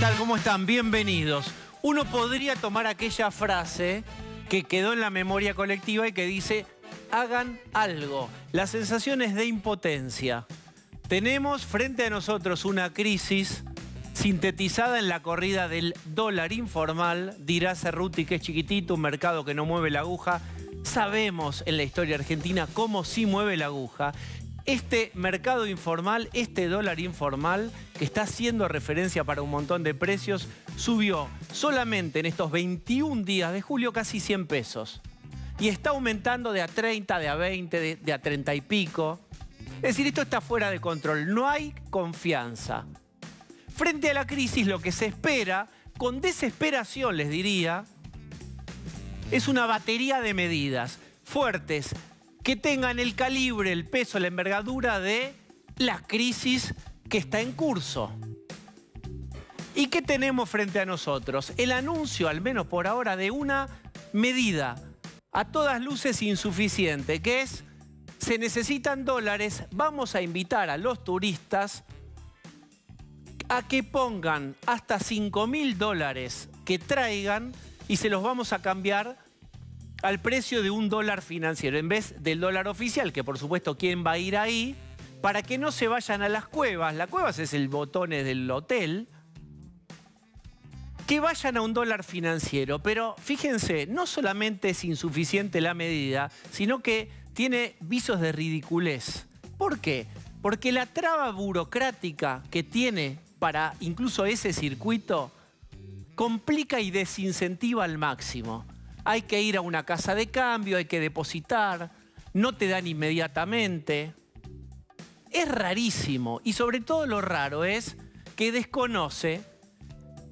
tal? ¿Cómo están? Bienvenidos. Uno podría tomar aquella frase que quedó en la memoria colectiva y que dice, hagan algo. Las sensaciones de impotencia. Tenemos frente a nosotros una crisis sintetizada en la corrida del dólar informal. Dirá Cerruti que es chiquitito, un mercado que no mueve la aguja. Sabemos en la historia argentina cómo sí mueve la aguja este mercado informal, este dólar informal, que está siendo referencia para un montón de precios, subió solamente en estos 21 días de julio casi 100 pesos. Y está aumentando de a 30, de a 20, de, a 30 y pico. Es decir, esto está fuera de control. No hay confianza. Frente a la crisis, lo que se espera, con desesperación les diría, es una batería de medidas fuertes, que tengan el calibre, el peso, la envergadura de la crisis que está en curso. ¿Y qué tenemos frente a nosotros? El anuncio, al menos por ahora, de una medida a todas luces insuficiente, que es, se necesitan dólares, vamos a invitar a los turistas a que pongan hasta 5.000 mil dólares que traigan y se los vamos a cambiar al precio de un dólar financiero, en vez del dólar oficial, que por supuesto quién va a ir ahí, para que no se vayan a las cuevas, las cuevas es el botón del hotel, que vayan a un dólar financiero. Pero fíjense, no solamente es insuficiente la medida, sino que tiene visos de ridiculez. ¿Por qué? Porque la traba burocrática que tiene para incluso ese circuito complica y desincentiva al máximo hay que ir a una casa de cambio, hay que depositar, no te dan inmediatamente. Es rarísimo y sobre todo lo raro es que desconoce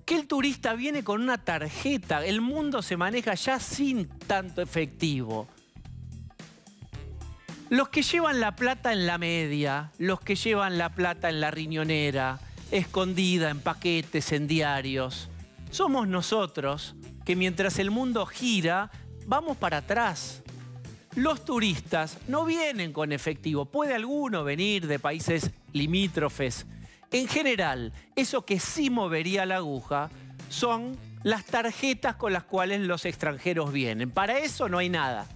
que el turista viene con una tarjeta. El mundo se maneja ya sin tanto efectivo. Los que llevan la plata en la media, los que llevan la plata en la riñonera, escondida en paquetes, en diarios, somos nosotros que mientras el mundo gira, vamos para atrás. Los turistas no vienen con efectivo, puede alguno venir de países limítrofes. En general, eso que sí movería la aguja son las tarjetas con las cuales los extranjeros vienen. Para eso no hay nada.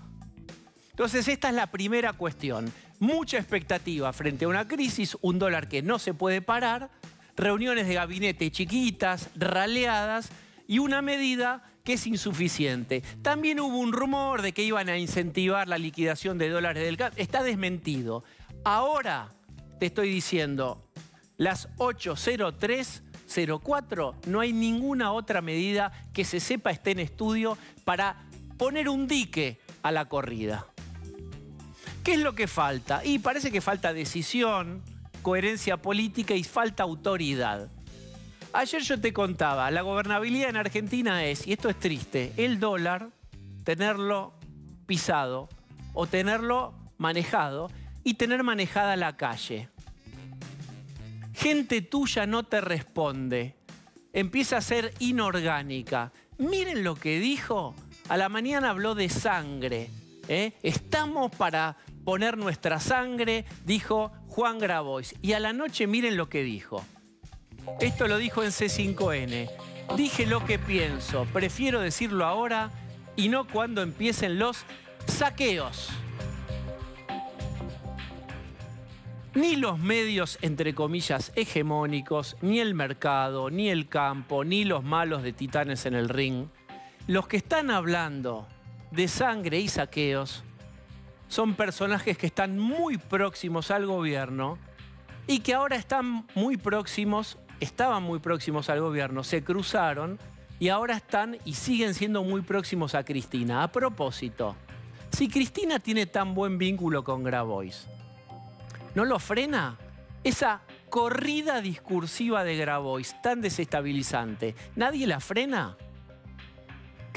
Entonces, esta es la primera cuestión. Mucha expectativa frente a una crisis, un dólar que no se puede parar, reuniones de gabinete chiquitas, raleadas y una medida que es insuficiente. También hubo un rumor de que iban a incentivar la liquidación de dólares del cap. Está desmentido. Ahora te estoy diciendo, las 80304, no hay ninguna otra medida que se sepa esté en estudio para poner un dique a la corrida. ¿Qué es lo que falta? Y parece que falta decisión, coherencia política y falta autoridad. Ayer yo te contaba, la gobernabilidad en Argentina es, y esto es triste, el dólar, tenerlo pisado o tenerlo manejado y tener manejada la calle. Gente tuya no te responde, empieza a ser inorgánica. Miren lo que dijo, a la mañana habló de sangre. ¿eh? Estamos para poner nuestra sangre, dijo Juan Grabois. Y a la noche miren lo que dijo. Esto lo dijo en C5N. Dije lo que pienso, prefiero decirlo ahora y no cuando empiecen los saqueos. Ni los medios, entre comillas, hegemónicos, ni el mercado, ni el campo, ni los malos de titanes en el ring, los que están hablando de sangre y saqueos, son personajes que están muy próximos al gobierno y que ahora están muy próximos estaban muy próximos al gobierno, se cruzaron y ahora están y siguen siendo muy próximos a Cristina. A propósito, si Cristina tiene tan buen vínculo con Grabois, ¿no lo frena? Esa corrida discursiva de Grabois tan desestabilizante, ¿nadie la frena?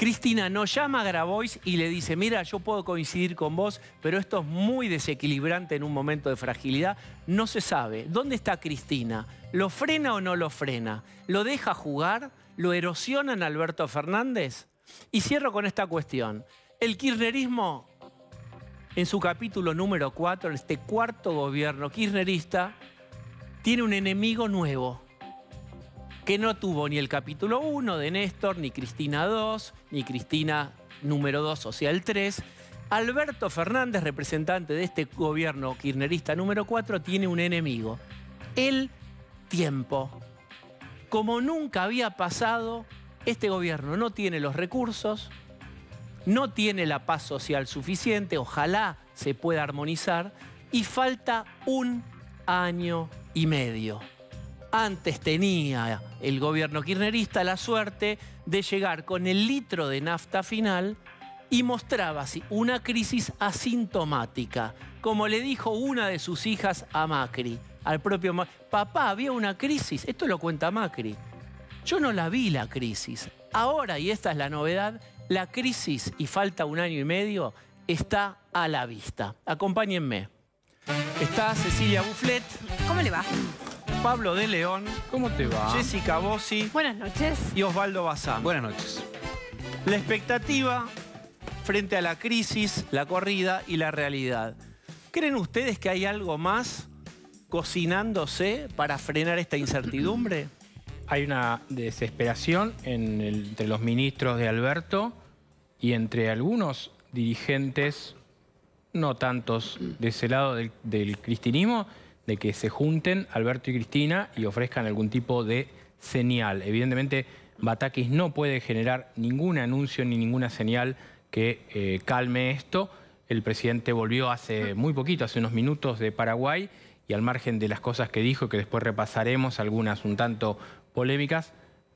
Cristina no llama a Grabois y le dice, mira, yo puedo coincidir con vos, pero esto es muy desequilibrante en un momento de fragilidad. No se sabe. ¿Dónde está Cristina? ¿Lo frena o no lo frena? ¿Lo deja jugar? ¿Lo erosionan Alberto Fernández? Y cierro con esta cuestión. El kirchnerismo, en su capítulo número 4, en este cuarto gobierno kirchnerista, tiene un enemigo nuevo que no tuvo ni el capítulo 1 de Néstor, ni Cristina 2, ni Cristina número 2, o sea, el 3. Alberto Fernández, representante de este gobierno kirchnerista número 4, tiene un enemigo, el tiempo. Como nunca había pasado, este gobierno no tiene los recursos, no tiene la paz social suficiente, ojalá se pueda armonizar, y falta un año y medio. Antes tenía el gobierno kirchnerista la suerte de llegar con el litro de nafta final y mostraba una crisis asintomática, como le dijo una de sus hijas a Macri, al propio Papá, había una crisis, esto lo cuenta Macri. Yo no la vi la crisis. Ahora, y esta es la novedad, la crisis, y falta un año y medio, está a la vista. Acompáñenme. Está Cecilia Bufflet. ¿Cómo le va? Pablo de León. ¿Cómo te va? Jessica Bossi. Buenas noches. Y Osvaldo Bazán. Buenas noches. La expectativa frente a la crisis, la corrida y la realidad. ¿Creen ustedes que hay algo más cocinándose para frenar esta incertidumbre? Hay una desesperación entre los ministros de Alberto y entre algunos dirigentes, no tantos de ese lado del, del cristinismo, de que se junten Alberto y Cristina y ofrezcan algún tipo de señal. Evidentemente, Batakis no puede generar ningún anuncio ni ninguna señal que eh, calme esto. El presidente volvió hace ah. muy poquito, hace unos minutos de Paraguay, y al margen de las cosas que dijo, que después repasaremos, algunas un tanto polémicas,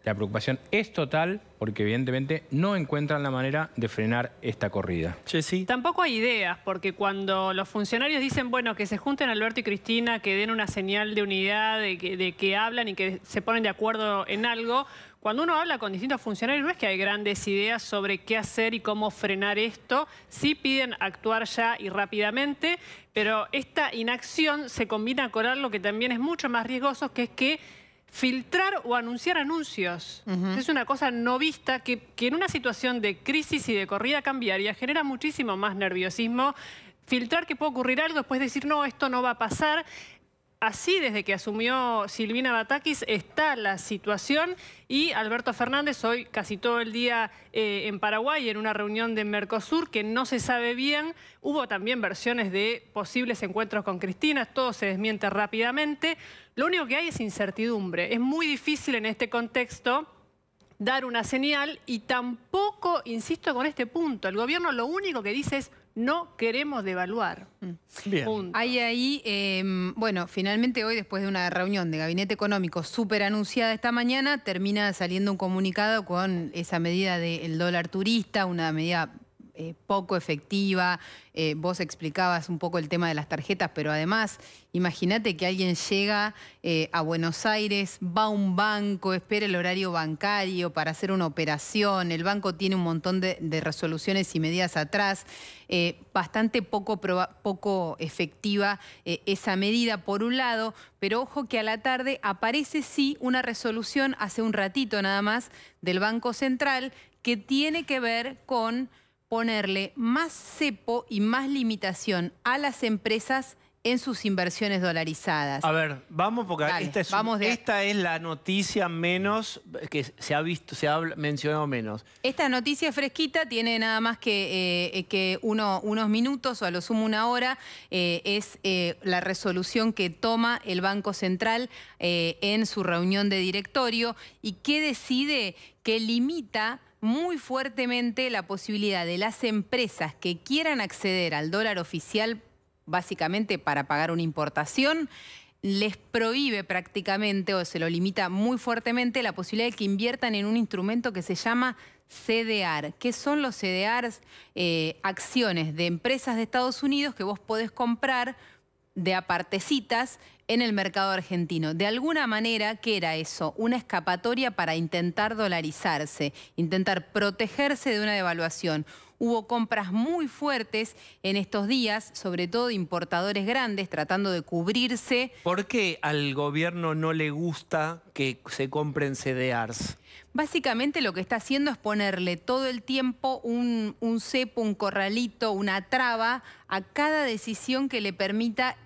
la preocupación es total porque evidentemente no encuentran la manera de frenar esta corrida. sí. Tampoco hay ideas, porque cuando los funcionarios dicen, bueno, que se junten Alberto y Cristina, que den una señal de unidad, de que, de que hablan y que se ponen de acuerdo en algo, cuando uno habla con distintos funcionarios no es que hay grandes ideas sobre qué hacer y cómo frenar esto, sí piden actuar ya y rápidamente, pero esta inacción se combina con algo que también es mucho más riesgoso, que es que filtrar o anunciar anuncios. Es una cosa no vista que, que, en una situación de crisis y de corrida cambiaria genera muchísimo más nerviosismo. Filtrar que puede ocurrir algo, después decir, no, esto no va a pasar. Así, desde que asumió Silvina Batakis, está la situación y Alberto Fernández hoy casi todo el día eh, en Paraguay en una reunión de Mercosur que no se sabe bien. Hubo también versiones de posibles encuentros con Cristina, todo se desmiente rápidamente. Lo único que hay es incertidumbre. Es muy difícil en este contexto dar una señal y tampoco, insisto con este punto, el gobierno lo único que dice es no queremos devaluar. Mm. Hay ahí, em, bueno, finalmente hoy después de una reunión de gabinete económico súper anunciada esta mañana, termina saliendo un comunicado con esa medida del dólar turista, una medida eh, poco efectiva. Eh, vos explicabas un poco el tema de las tarjetas, pero además, imagínate que alguien llega eh, a Buenos Aires, va a un banco, espera el horario bancario para hacer una operación, el banco tiene un montón de, resoluciones y medidas atrás, bastante poco, poco efectiva esa medida por un lado, pero ojo que a la tarde aparece sí una resolución hace un ratito nada más del Banco Central que tiene que ver con ponerle más cepo y más limitación a las empresas en sus inversiones dolarizadas. A ver, vamos porque esta, es la noticia menos que se ha visto, se ha mencionado menos. Esta noticia fresquita tiene nada más que, eh, unos minutos o a lo sumo una hora, eh, es eh, la resolución que toma el Banco Central en su reunión de directorio y que decide que limita muy fuertemente la posibilidad de las empresas que quieran acceder al dólar oficial, básicamente para pagar una importación, les prohíbe prácticamente o se lo limita muy fuertemente la posibilidad de que inviertan en un instrumento que se llama CDR. ¿Qué son los CDR? Eh, acciones de empresas de Estados Unidos que vos podés comprar de apartecitas en el mercado argentino. De alguna manera, ¿qué era eso? Una escapatoria para intentar dolarizarse, intentar protegerse de una devaluación. Hubo compras muy fuertes en estos días, sobre todo de importadores grandes tratando de cubrirse. ¿Por qué al gobierno no le gusta que se compren CDRs? Básicamente lo que está haciendo es ponerle todo el tiempo un, cepo, un corralito, una traba a cada decisión que le permita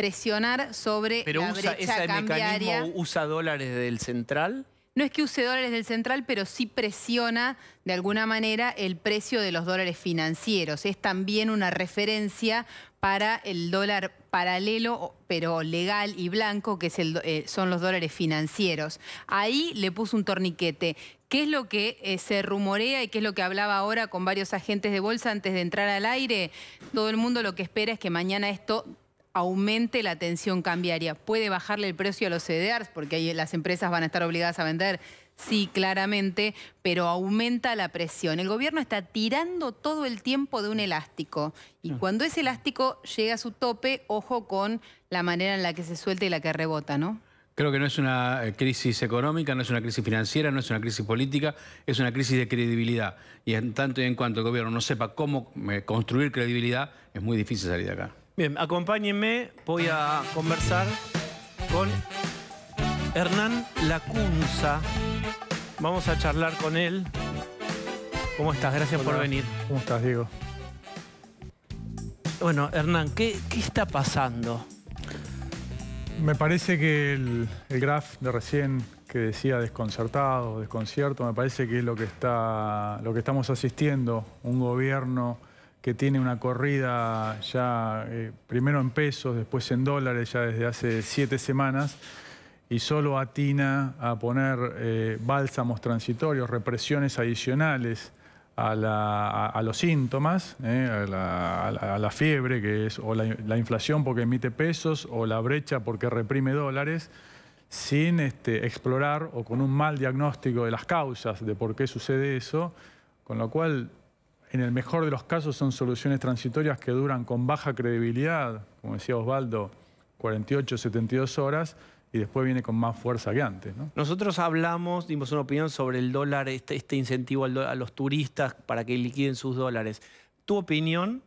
presionar sobre pero la usa, mecanismo usa dólares del central? No es que use dólares del central, pero sí presiona de alguna manera el precio de los dólares financieros. Es también una referencia para el dólar paralelo, pero legal y blanco, que es el, eh, son los dólares financieros. Ahí le puso un torniquete. ¿Qué es lo que eh, se rumorea y qué es lo que hablaba ahora con varios agentes de bolsa antes de entrar al aire? Todo el mundo lo que espera es que mañana esto aumente la tensión cambiaria. ¿Puede bajarle el precio a los CDRs? Porque ahí las empresas van a estar obligadas a vender. Sí, claramente, pero aumenta la presión. El gobierno está tirando todo el tiempo de un elástico. Y cuando ese elástico llega a su tope, ojo con la manera en la que se suelta y la que rebota, ¿no? Creo que no es una eh, crisis económica, no es una crisis financiera, no es una crisis política, es una crisis de credibilidad. Y en tanto y en cuanto el gobierno no sepa cómo eh, construir credibilidad, es muy difícil salir de acá. Bien, acompáñenme, voy a conversar con Hernán Lacunza. Vamos a charlar con él. ¿Cómo estás? Gracias por venir. ¿Cómo estás, Diego? Bueno, Hernán, ¿qué, está pasando? Me parece que el, graf de recién que decía desconcertado, desconcierto, me parece que es lo que, está, lo que estamos asistiendo, un gobierno que tiene una corrida ya eh, primero en pesos, después en dólares ya desde hace siete semanas y solo atina a poner eh, bálsamos transitorios, represiones adicionales a, los síntomas, eh, a, la, fiebre que es o la, inflación porque emite pesos o la brecha porque reprime dólares, sin este, explorar o con un mal diagnóstico de las causas de por qué sucede eso, con lo cual en el mejor de los casos son soluciones transitorias que duran con baja credibilidad, como decía Osvaldo, 48, 72 horas, y después viene con más fuerza que antes. Nosotros hablamos, dimos una opinión sobre el dólar, este, este incentivo a los turistas para que liquiden sus dólares. ¿Tu opinión?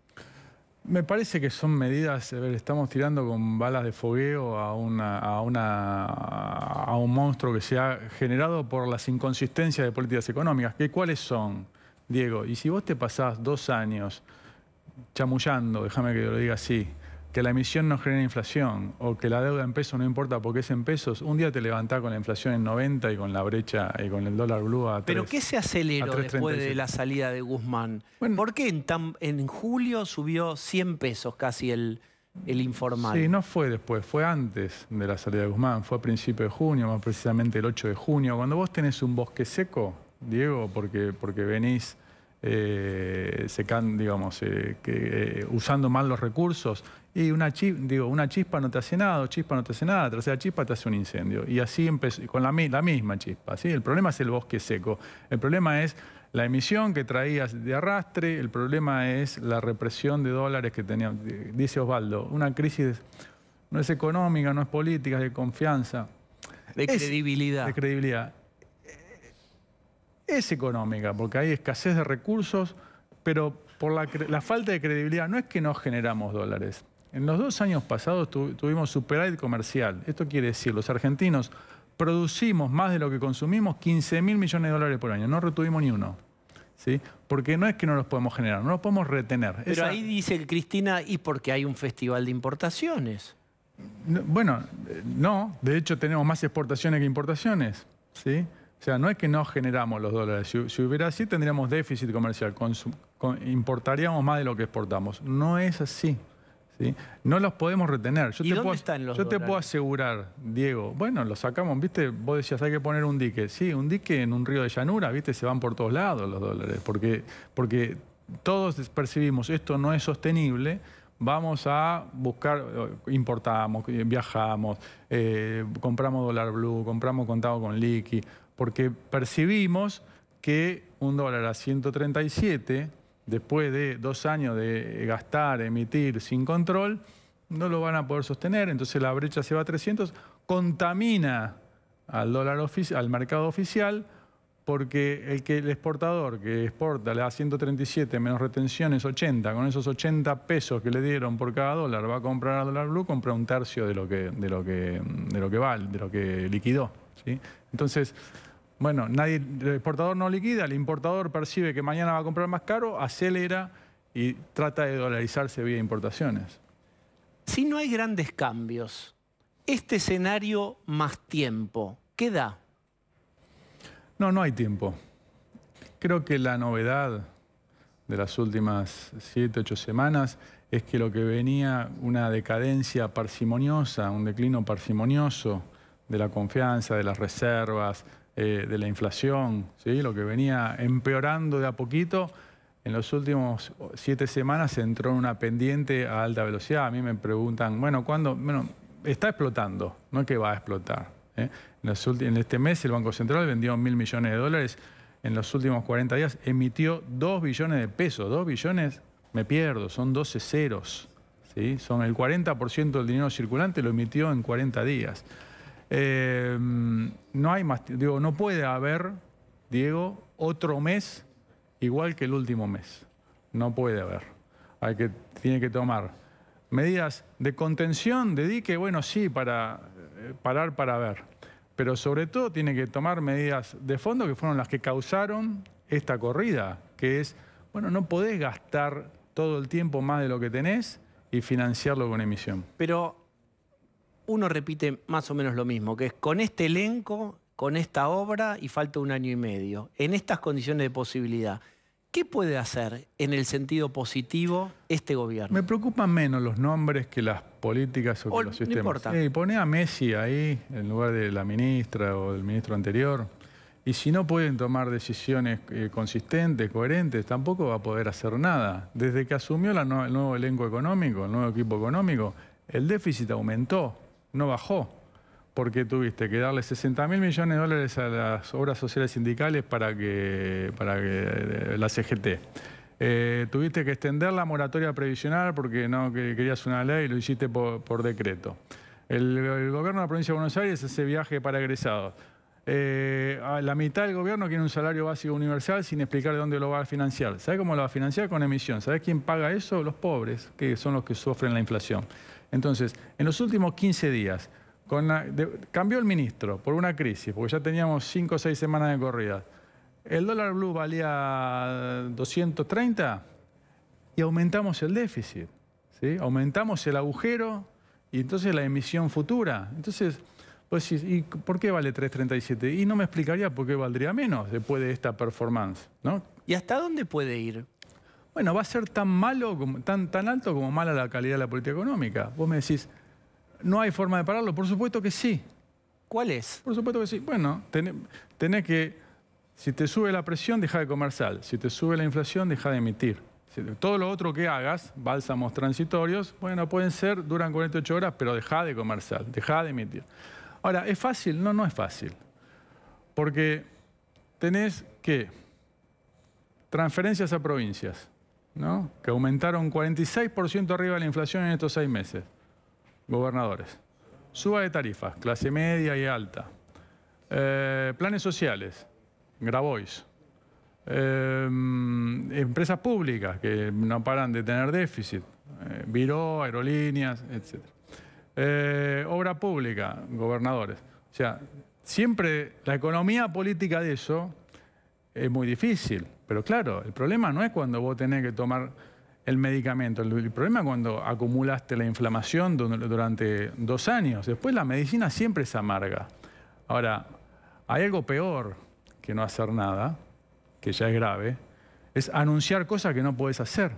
Me parece que son medidas, estamos tirando con balas de fogueo a, una, a un monstruo que se ha generado por las inconsistencias de políticas económicas. ¿Cuáles son? Diego, y si vos te pasás dos años chamullando, déjame que lo diga así, que la emisión no genera inflación o que la deuda en pesos no importa porque es en pesos, un día te levantás con la inflación en 90 y con la brecha y con el dólar blue a 3, ¿Pero qué se aceleró después de la salida de Guzmán? Bueno, ¿Por qué en, julio subió 100 pesos casi el, informal? Sí, no fue después, fue antes de la salida de Guzmán, fue a principios de junio, más precisamente el 8 de junio. Cuando vos tenés un bosque seco, Diego, porque, porque venís eh, digamos, eh, eh, usando mal los recursos. Y una, digo, una chispa no te hace nada, chispa no te hace nada, tercera chispa te hace un incendio. Y así empezó, con la, misma chispa. El problema es el bosque seco. El problema es la emisión que traías de arrastre, el problema es la represión de dólares que tenía. Dice Osvaldo, una crisis no es económica, no es política, es de confianza. De credibilidad. De credibilidad es económica, porque hay escasez de recursos, pero por la, falta de credibilidad no es que no generamos dólares. En los dos años pasados tuvimos superávit comercial. Esto quiere decir, los argentinos producimos más de lo que consumimos, 15 mil millones de dólares por año. No retuvimos ni uno. ¿Sí? Porque no es que no los podemos generar, no los podemos retener. Pero ahí dice Cristina, y porque hay un festival de importaciones. bueno, eh, no, de hecho tenemos más exportaciones que importaciones, ¿sí? O sea, no es que no generamos los dólares. Si, hubiera así, tendríamos déficit comercial, importaríamos más de lo que exportamos. No es así. No los podemos retener. Yo, te, puedo, yo te puedo asegurar, Diego, bueno, los sacamos, viste, vos decías, hay que poner un dique. Sí, un dique en un río de llanura, viste, se van por todos lados los dólares, porque, porque todos percibimos esto no es sostenible, vamos a buscar, eh, importamos, eh, viajamos, eh, compramos dólar blue, compramos contado con liqui porque percibimos que un dólar a 137, después de dos años de gastar, emitir sin control, no lo van a poder sostener, entonces la brecha se va a 300, contamina al, dólar al mercado oficial, porque el, que, el exportador que exporta le da 137 menos retenciones 80, con esos 80 pesos que le dieron por cada dólar, va a comprar al dólar blue, compra un tercio de lo que, de lo que, de lo que vale, de lo que liquidó. Entonces, bueno, nadie, el exportador no liquida, el importador percibe que mañana va a comprar más caro, acelera y trata de dolarizarse vía importaciones. Si no hay grandes cambios, este escenario más tiempo, ¿qué da? No, no hay tiempo. Creo que la novedad de las últimas siete, ocho semanas es que lo que venía una decadencia parsimoniosa, un declino parsimonioso, de la confianza, de las reservas, eh, de la inflación, ¿sí? lo que venía empeorando de a poquito, en los últimos siete semanas entró en una pendiente a alta velocidad. A mí me preguntan, bueno, ¿cuándo? Bueno, está explotando, no es que va a explotar. ¿eh? En, este mes el Banco Central vendió mil millones de dólares, en los últimos 40 días emitió 2 billones de pesos, 2 billones, me pierdo, son 12 ceros. ¿sí? Son el 40% del dinero circulante, lo emitió en 40 días. Em, no hay más, digo, no puede haber, Diego, otro mes igual que el último mes. No puede haber. Hay que, tiene que tomar medidas de contención, de dique, bueno, sí, para eh, parar para ver. Pero sobre todo tiene que tomar medidas de fondo que fueron las que causaron esta corrida, que es, bueno, no podés gastar todo el tiempo más de lo que tenés y financiarlo con emisión. Pero uno repite más o menos lo mismo, que es con este elenco, con esta obra y falta un año y medio, en estas condiciones de posibilidad. ¿Qué puede hacer en el sentido positivo este gobierno? Me preocupan menos los nombres que las políticas o, que los sistemas. No importa. pone a Messi ahí en lugar de la ministra o del ministro anterior. Y si no pueden tomar decisiones eh, consistentes, coherentes, tampoco va a poder hacer nada. Desde que asumió el nuevo elenco económico, el nuevo equipo económico, el déficit aumentó no bajó, porque tuviste que darle 60 mil millones de dólares a las obras sociales sindicales para que, para eh, la CGT. Eh, tuviste que extender la moratoria previsional porque no querías una ley y lo hiciste por, decreto. El, gobierno de la provincia de Buenos Aires hace viaje para egresados. Eh, la mitad del gobierno quiere un salario básico universal sin explicar de dónde lo va a financiar. ¿Sabes cómo lo va a financiar? Con emisión. ¿Sabes quién paga eso? Los pobres, que son los que sufren la inflación. Entonces, en los últimos 15 días, cambió el ministro por una crisis, porque ya teníamos 5 o 6 semanas de corrida. El dólar blue valía 230 y aumentamos el déficit, ¿sí? aumentamos el agujero y entonces la emisión futura. Entonces, pues ¿y por qué vale 3.37? Y no me explicaría por qué valdría menos después de esta performance. ¿no? ¿Y hasta dónde puede ir? Bueno, va a ser tan malo, como, tan, alto como mala la calidad de la política económica. Vos me decís, ¿no hay forma de pararlo? Por supuesto que sí. ¿Cuál es? Por supuesto que sí. Bueno, tenés, que, si te sube la presión, deja de comer sal. Si te sube la inflación, deja de emitir. Todo lo otro que hagas, bálsamos transitorios, bueno, pueden ser, duran 48 horas, pero deja de comer sal, deja de emitir. Ahora, ¿es fácil? No, no es fácil. Porque tenés que transferencias a provincias, ¿no? que aumentaron 46% arriba de la inflación en estos seis meses. Gobernadores. Suba de tarifas, clase media y alta. Eh, planes sociales, Grabois. Eh, empresas públicas que no paran de tener déficit. Eh, Viró, aerolíneas, etc. obra pública, gobernadores. O sea, siempre la economía política de eso es muy difícil. Pero claro, el problema no es cuando vos tenés que tomar el medicamento, el, problema es cuando acumulaste la inflamación durante dos años. Después la medicina siempre es amarga. Ahora, hay algo peor que no hacer nada, que ya es grave, es anunciar cosas que no puedes hacer.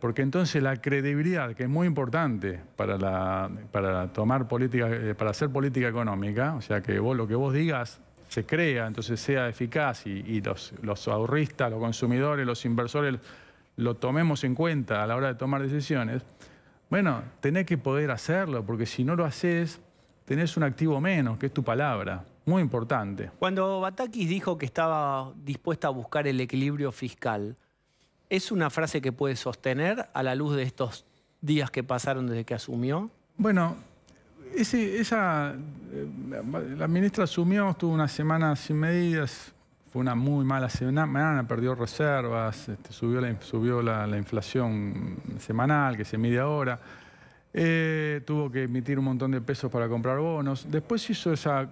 Porque entonces la credibilidad, que es muy importante para, la, para, tomar política, eh, para hacer política económica, o sea que vos lo que vos digas se crea, entonces sea eficaz y, los, ahorristas, los consumidores, los inversores lo tomemos en cuenta a la hora de tomar decisiones, bueno, tenés que poder hacerlo, porque si no lo haces, tenés un activo menos, que es tu palabra. Muy importante. Cuando Batakis dijo que estaba dispuesta a buscar el equilibrio fiscal, ¿es una frase que puede sostener a la luz de estos días que pasaron desde que asumió? Bueno, esa, eh, la ministra asumió, estuvo una semana sin medidas, fue una muy mala semana, perdió reservas, este, subió, la, subió la, inflación semanal que se mide ahora, eh, tuvo que emitir un montón de pesos para comprar bonos, después hizo esa,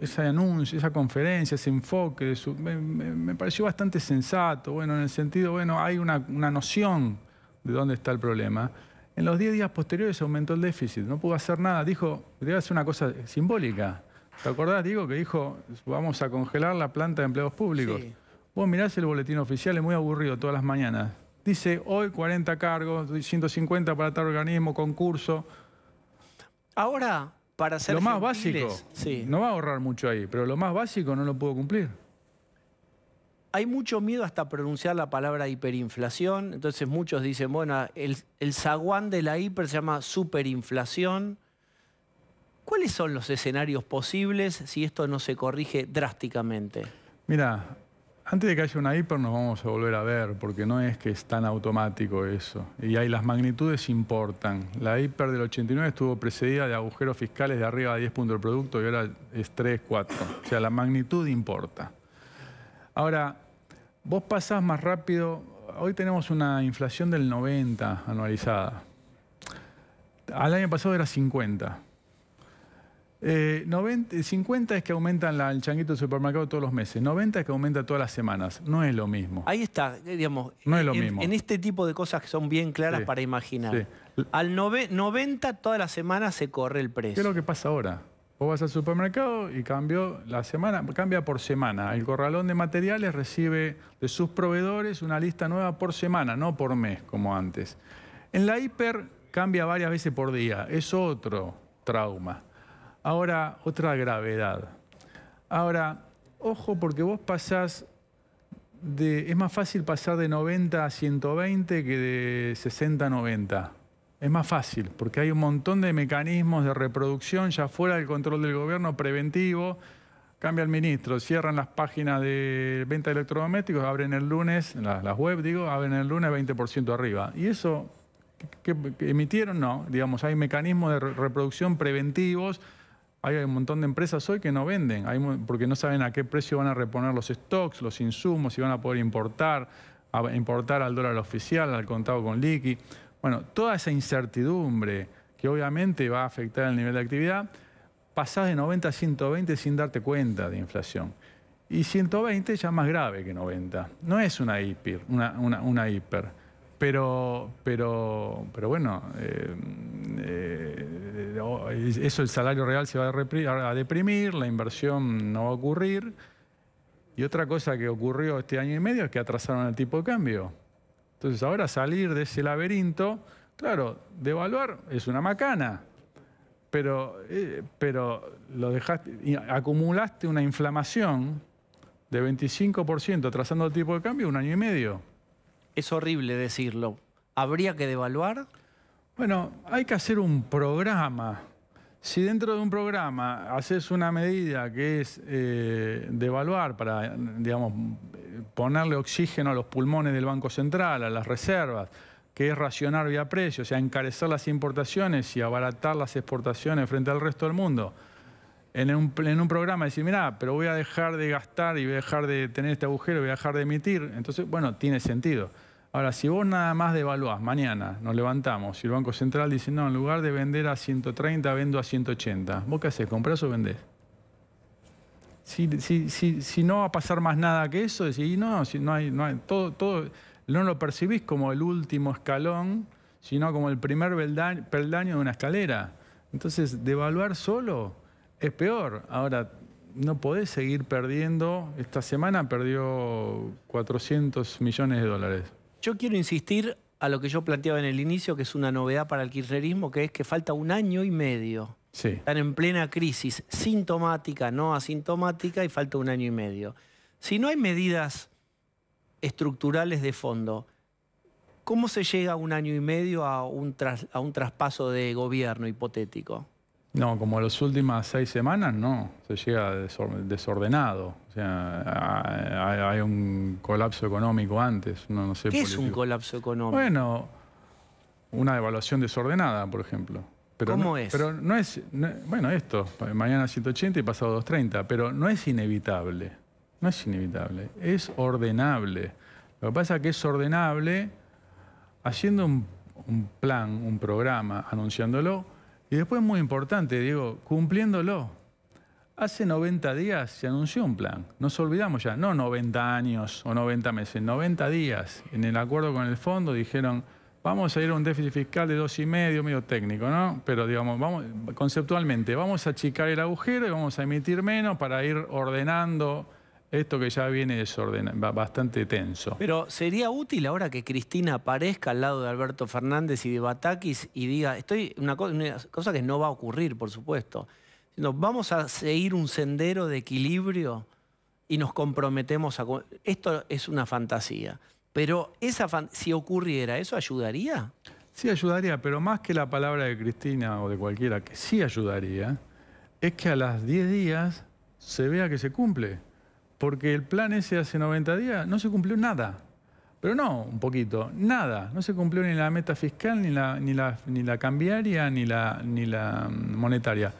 ese anuncio, esa conferencia, ese enfoque, me, pareció bastante sensato, bueno, en el sentido, bueno, hay una, una noción de dónde está el problema en los 10 días posteriores aumentó el déficit, no pudo hacer nada. Dijo, a hacer una cosa simbólica. ¿Te acordás, Diego, que dijo, vamos a congelar la planta de empleados públicos? Sí. Vos mirás el boletín oficial, es muy aburrido todas las mañanas. Dice, hoy 40 cargos, 150 para tal organismo, concurso. Ahora, para hacer Lo más básico, sí. no va a ahorrar mucho ahí, pero lo más básico no lo pudo cumplir hay mucho miedo hasta pronunciar la palabra hiperinflación, entonces muchos dicen, bueno, el, zaguán de la hiper se llama superinflación. ¿Cuáles son los escenarios posibles si esto no se corrige drásticamente? Mira, antes de que haya una hiper nos vamos a volver a ver, porque no es que es tan automático eso. Y ahí las magnitudes importan. La hiper del 89 estuvo precedida de agujeros fiscales de arriba de 10 puntos del producto y ahora es 3, 4. O sea, la magnitud importa. Ahora, Vos pasás más rápido, hoy tenemos una inflación del 90 anualizada. Al año pasado era 50. 50 eh, es que aumenta el changuito del supermercado todos los meses, 90 es que aumenta todas las semanas. No es lo mismo. Ahí está, eh, digamos. en, este tipo de cosas que son bien claras para imaginar. Al 90 todas las semanas se corre el precio. ¿Qué es lo que pasa ahora? Vos vas al supermercado y cambio la semana, cambia por semana. El corralón de materiales recibe de sus proveedores una lista nueva por semana, no por mes como antes. En la hiper cambia varias veces por día. Es otro trauma. Ahora, otra gravedad. Ahora, ojo porque vos pasás de... Es más fácil pasar de 90 a 120 que de 60 a 90 es más fácil, porque hay un montón de mecanismos de reproducción ya fuera del control del gobierno preventivo. Cambia el ministro, cierran las páginas de venta de electrodomésticos, abren el lunes, las, web digo, abren el lunes 20% arriba. Y eso, ¿qué, emitieron? No, digamos, hay mecanismos de reproducción preventivos. Hay un montón de empresas hoy que no venden, porque no saben a qué precio van a reponer los stocks, los insumos, si van a poder importar, importar al dólar oficial, al contado con liqui. Bueno, toda esa incertidumbre que obviamente va a afectar el nivel de actividad, pasás de 90 a 120 sin darte cuenta de inflación. Y 120 ya más grave que 90. No es una hiper, una, hiper. Pero, pero, pero bueno, eh, eh, eso el salario real se va a deprimir, la inversión no va a ocurrir. Y otra cosa que ocurrió este año y medio es que atrasaron el tipo de cambio. Entonces ahora salir de ese laberinto, claro, devaluar es una macana, pero, eh, pero lo dejaste, acumulaste una inflamación de 25% trazando el tipo de cambio un año y medio. Es horrible decirlo. ¿Habría que devaluar? Bueno, hay que hacer un programa si dentro de un programa haces una medida que es eh, devaluar para, ponerle oxígeno a los pulmones del Banco Central, a las reservas, que es racionar vía precio, o sea, encarecer las importaciones y abaratar las exportaciones frente al resto del mundo, en un, en un programa decir, mira, pero voy a dejar de gastar y voy a dejar de tener este agujero, voy a dejar de emitir, entonces, bueno, tiene sentido. Ahora, si vos nada más devaluás, mañana nos levantamos y el Banco Central dice, no, en lugar de vender a 130, vendo a 180. ¿Vos qué haces? ¿Comprás o vendés? Si, si, no va a pasar más nada que eso, decís, no, si no hay, no todo, todo, no lo percibís como el último escalón, sino como el primer peldaño de una escalera. Entonces, devaluar solo es peor. Ahora, no podés seguir perdiendo. Esta semana perdió 400 millones de dólares. Yo quiero insistir a lo que yo planteaba en el inicio, que es una novedad para el kirchnerismo, que es que falta un año y medio. Están en plena crisis sintomática, no asintomática, y falta un año y medio. Si no hay medidas estructurales de fondo, ¿cómo se llega a un año y medio a un traspaso de gobierno hipotético? No, como las últimas seis semanas, no. Se llega desordenado. O sea, hay un colapso económico antes. ¿Qué es un colapso económico? Bueno, una devaluación desordenada, por ejemplo. Pero ¿Cómo es? Pero no es... bueno, esto, mañana 180 y pasado 230, pero no es inevitable. No es inevitable, es ordenable. Lo que pasa es que es ordenable haciendo un plan, un programa, anunciándolo, y después, muy importante, digo, cumpliéndolo. Hace 90 días se anunció un plan. Nos olvidamos ya, no 90 años o 90 meses, 90 días. En el acuerdo con el fondo dijeron, vamos a ir a un déficit fiscal de 2,5, medio técnico, ¿no? Pero digamos, vamos, conceptualmente, vamos a achicar el agujero y vamos a emitir menos para ir ordenando esto que ya viene desordenado, bastante tenso. Pero sería útil ahora que Cristina aparezca al lado de Alberto Fernández y de Batakis y diga, estoy una, una cosa que no va a ocurrir, por supuesto. vamos a seguir un sendero de equilibrio y nos comprometemos a... Esto es una fantasía. Pero esa si ocurriera, ¿eso ayudaría? Sí ayudaría, pero más que la palabra de Cristina o de cualquiera que sí ayudaría, es que a las 10 días se vea que se cumple porque el plan ese hace 90 días no se cumplió nada. Pero no, un poquito, nada. No se cumplió ni la meta fiscal, ni la, ni la, ni la cambiaria, ni la, ni la mm, monetaria.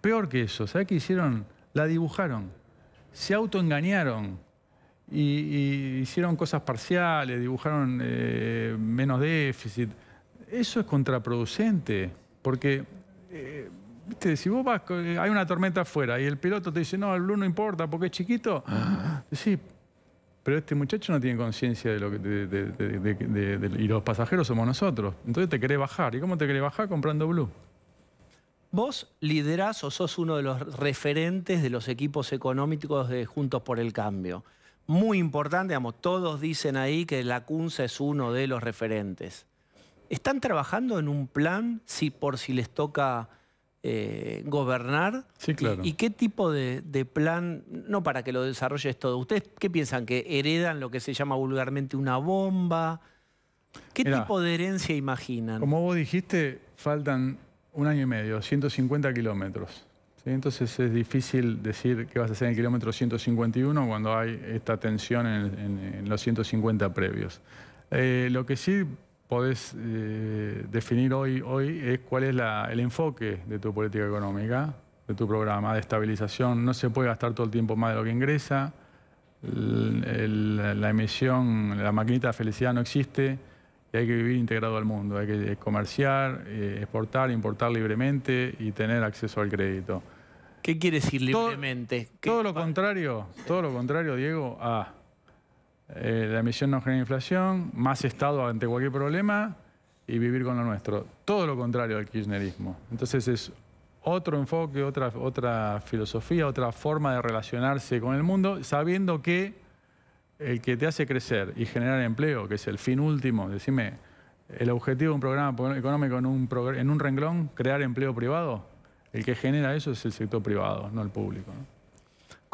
Peor que eso, ¿sabes qué hicieron? La dibujaron. Se autoengañaron. Y, y hicieron cosas parciales, dibujaron eh, menos déficit. Eso es contraproducente, porque eh, si vos vas, eh, hay una tormenta afuera y el piloto te dice, no, el blue no importa porque es chiquito, ah. sí, pero este muchacho no tiene conciencia de lo que. y los pasajeros somos nosotros. Entonces te querés bajar. ¿Y cómo te querés bajar? Comprando blue. Vos liderás o sos uno de los referentes de los equipos económicos de Juntos por el Cambio. Muy importante, todos dicen ahí que la CUNSA es uno de los referentes. ¿Están trabajando en un plan si por si les toca eh, gobernar? Sí, claro. ¿Y, qué tipo de, plan, no para que lo desarrolles todo, ¿ustedes qué piensan? ¿Que heredan lo que se llama vulgarmente una bomba? ¿Qué tipo de herencia imaginan? Como vos dijiste, faltan un año y medio, 150 kilómetros. Entonces es difícil decir qué vas a hacer en el kilómetro 151 cuando hay esta tensión en, los 150 previos. Eh, lo que sí podés eh, definir hoy, hoy eh, cuál es el enfoque de tu política económica, de tu programa de estabilización. No se puede gastar todo el tiempo más de lo que ingresa. la emisión, la maquinita de felicidad no existe y hay que vivir integrado al mundo. Hay que eh, comerciar, exportar, importar libremente y tener acceso al crédito. ¿Qué quiere decir libremente? Todo, lo contrario, todo lo contrario, Diego, a eh, la emisión no genera inflación, más Estado ante cualquier problema y vivir con lo nuestro. Todo lo contrario al kirchnerismo. Entonces es otro enfoque, otra, otra filosofía, otra forma de relacionarse con el mundo, sabiendo que el que te hace crecer y generar empleo, que es el fin último, decime, el objetivo de un programa económico en un, en un renglón, crear empleo privado, el que genera eso es el sector privado, no el público.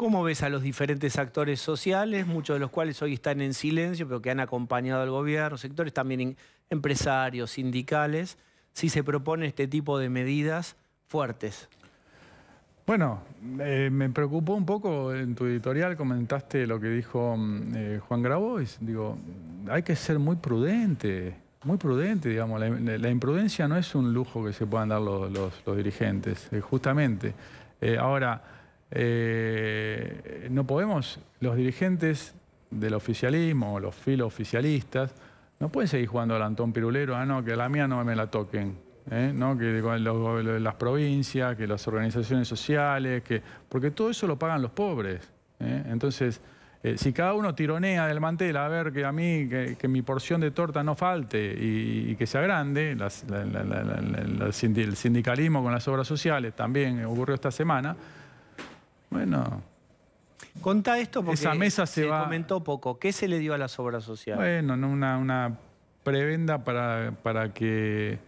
¿Cómo ves a los diferentes actores sociales, muchos de los cuales hoy están en silencio, pero que han acompañado al gobierno, sectores también empresarios, sindicales, si se propone este tipo de medidas fuertes? Bueno, eh, me preocupó un poco en tu editorial, comentaste lo que dijo mm, eh, Juan Grabois. Digo, hay que ser muy prudente, muy prudente, digamos. La, imprudencia no es un lujo que se puedan dar los, dirigentes, eh, justamente. ahora, eh, no podemos, los dirigentes del oficialismo, los filooficialistas, no pueden seguir jugando al Antón Pirulero, ah, no, que la mía no me la toquen, ¿eh? que las provincias, que las organizaciones sociales, que porque todo eso lo pagan los pobres. ¿eh? Entonces, si cada uno tironea del mantel a ver que a mí, que, mi porción de torta no falte y, que sea grande, el sindicalismo con las obras sociales también ocurrió esta semana, bueno. Conta esto porque mesa se, comentó poco. ¿Qué se le dio a las obras sociales? Bueno, una, prebenda para, que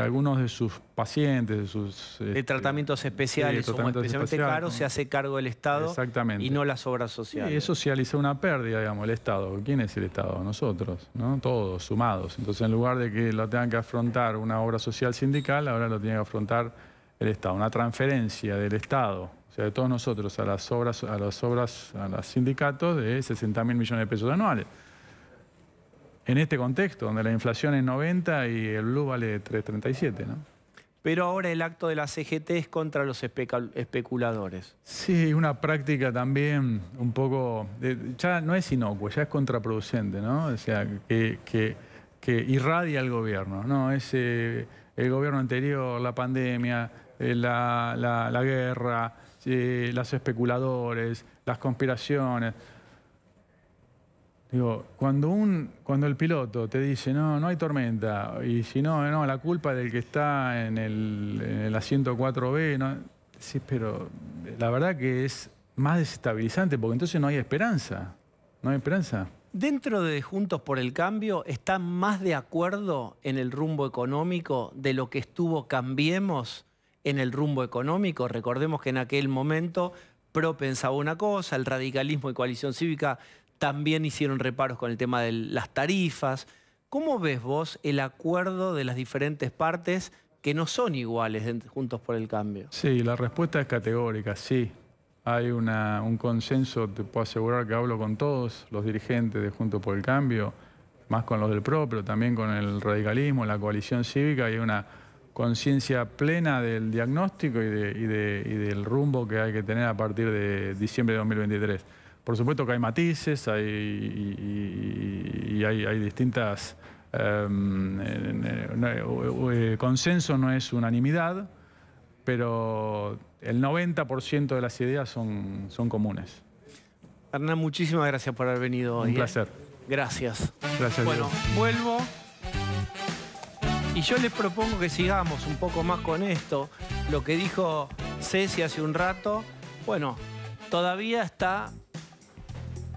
algunos de sus pacientes, de sus... De este, tratamientos especiales, tratamientos especialmente caros, se hace cargo del Estado Exactamente. y no las obras sociales. Y eso socializa una pérdida, digamos, el Estado. ¿Quién es el Estado? Nosotros, ¿no? Todos, sumados. Entonces, en lugar de que lo tengan que afrontar una obra social sindical, ahora lo tiene que afrontar el Estado. Una transferencia del Estado de todos nosotros a las obras, a las obras, a los sindicatos de 60 mil millones de pesos anuales. En este contexto, donde la inflación es 90 y el blue vale 3,37, ¿no? Pero ahora el acto de la CGT es contra los especuladores. Sí, una práctica también un poco, ya no es inocuo, ya es contraproducente, ¿no? O sea, que, que, irradia el gobierno, ¿no? Es eh, el gobierno anterior, la pandemia, eh, la, la guerra, las especuladores, las conspiraciones. Digo, cuando, un, cuando el piloto te dice, no, no hay tormenta, y si no, no, la culpa del que está en el, asiento 4B, sí, pero la verdad que es más desestabilizante, porque entonces no hay esperanza, no hay esperanza. Dentro de Juntos por el Cambio, ¿están más de acuerdo en el rumbo económico de lo que estuvo Cambiemos en el rumbo económico. Recordemos que en aquel momento PRO pensaba una cosa, el radicalismo y coalición cívica también hicieron reparos con el tema de las tarifas. ¿Cómo ves vos el acuerdo de las diferentes partes que no son iguales Juntos por el Cambio? Sí, la respuesta es categórica, sí. Hay una, un consenso, te puedo asegurar que hablo con todos los dirigentes de Juntos por el Cambio, más con los del PRO, pero también con el radicalismo, la coalición cívica, hay una conciencia plena del diagnóstico y, de, del rumbo que hay que tener a partir de diciembre de 2023. Por supuesto que hay matices hay, y, hay, distintas... Em, eh, eh, consenso no es unanimidad, pero el 90% de las ideas son, son comunes. Hernán, muchísimas gracias por haber venido hoy. Un ¿eh? placer. Gracias. Gracias. Bueno, vuelvo. Y yo les propongo que sigamos un poco más con esto, lo que dijo Ceci hace un rato. Bueno, todavía está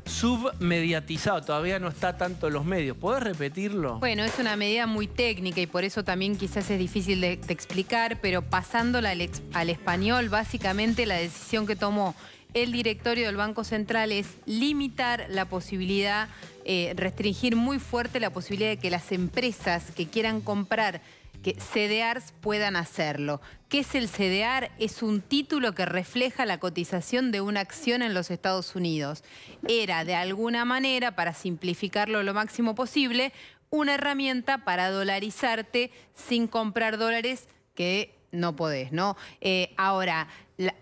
submediatizado, todavía no está tanto en los medios. puedes repetirlo? Bueno, es una medida muy técnica y por eso también quizás es difícil de, explicar, pero pasándola al español, básicamente la decisión que tomó el directorio del Banco Central es limitar la posibilidad eh, restringir muy fuerte la posibilidad de que las empresas que quieran comprar que CDRs puedan hacerlo. ¿Qué es el CDR? Es un título que refleja la cotización de una acción en los Estados Unidos. Era, de alguna manera, para simplificarlo lo máximo posible, una herramienta para dolarizarte sin comprar dólares que no podés, ¿no? Eh, ahora,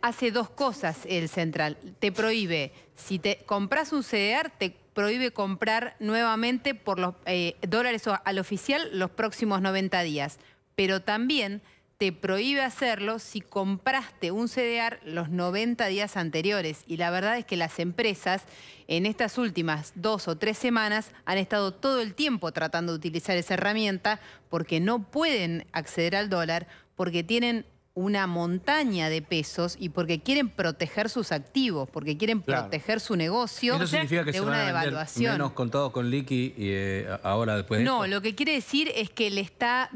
hace dos cosas el central. Te prohíbe, si te compras un CDR, te prohíbe comprar nuevamente por los eh, dólares al oficial los próximos 90 días, pero también te prohíbe hacerlo si compraste un CDR los 90 días anteriores. Y la verdad es que las empresas en estas últimas dos o tres semanas han estado todo el tiempo tratando de utilizar esa herramienta porque no pueden acceder al dólar, porque tienen una montaña de pesos y porque quieren proteger sus activos, porque quieren proteger su negocio Eso significa que de una devaluación. Menos contados con liqui y, eh, ahora después de No, lo que quiere decir es que le está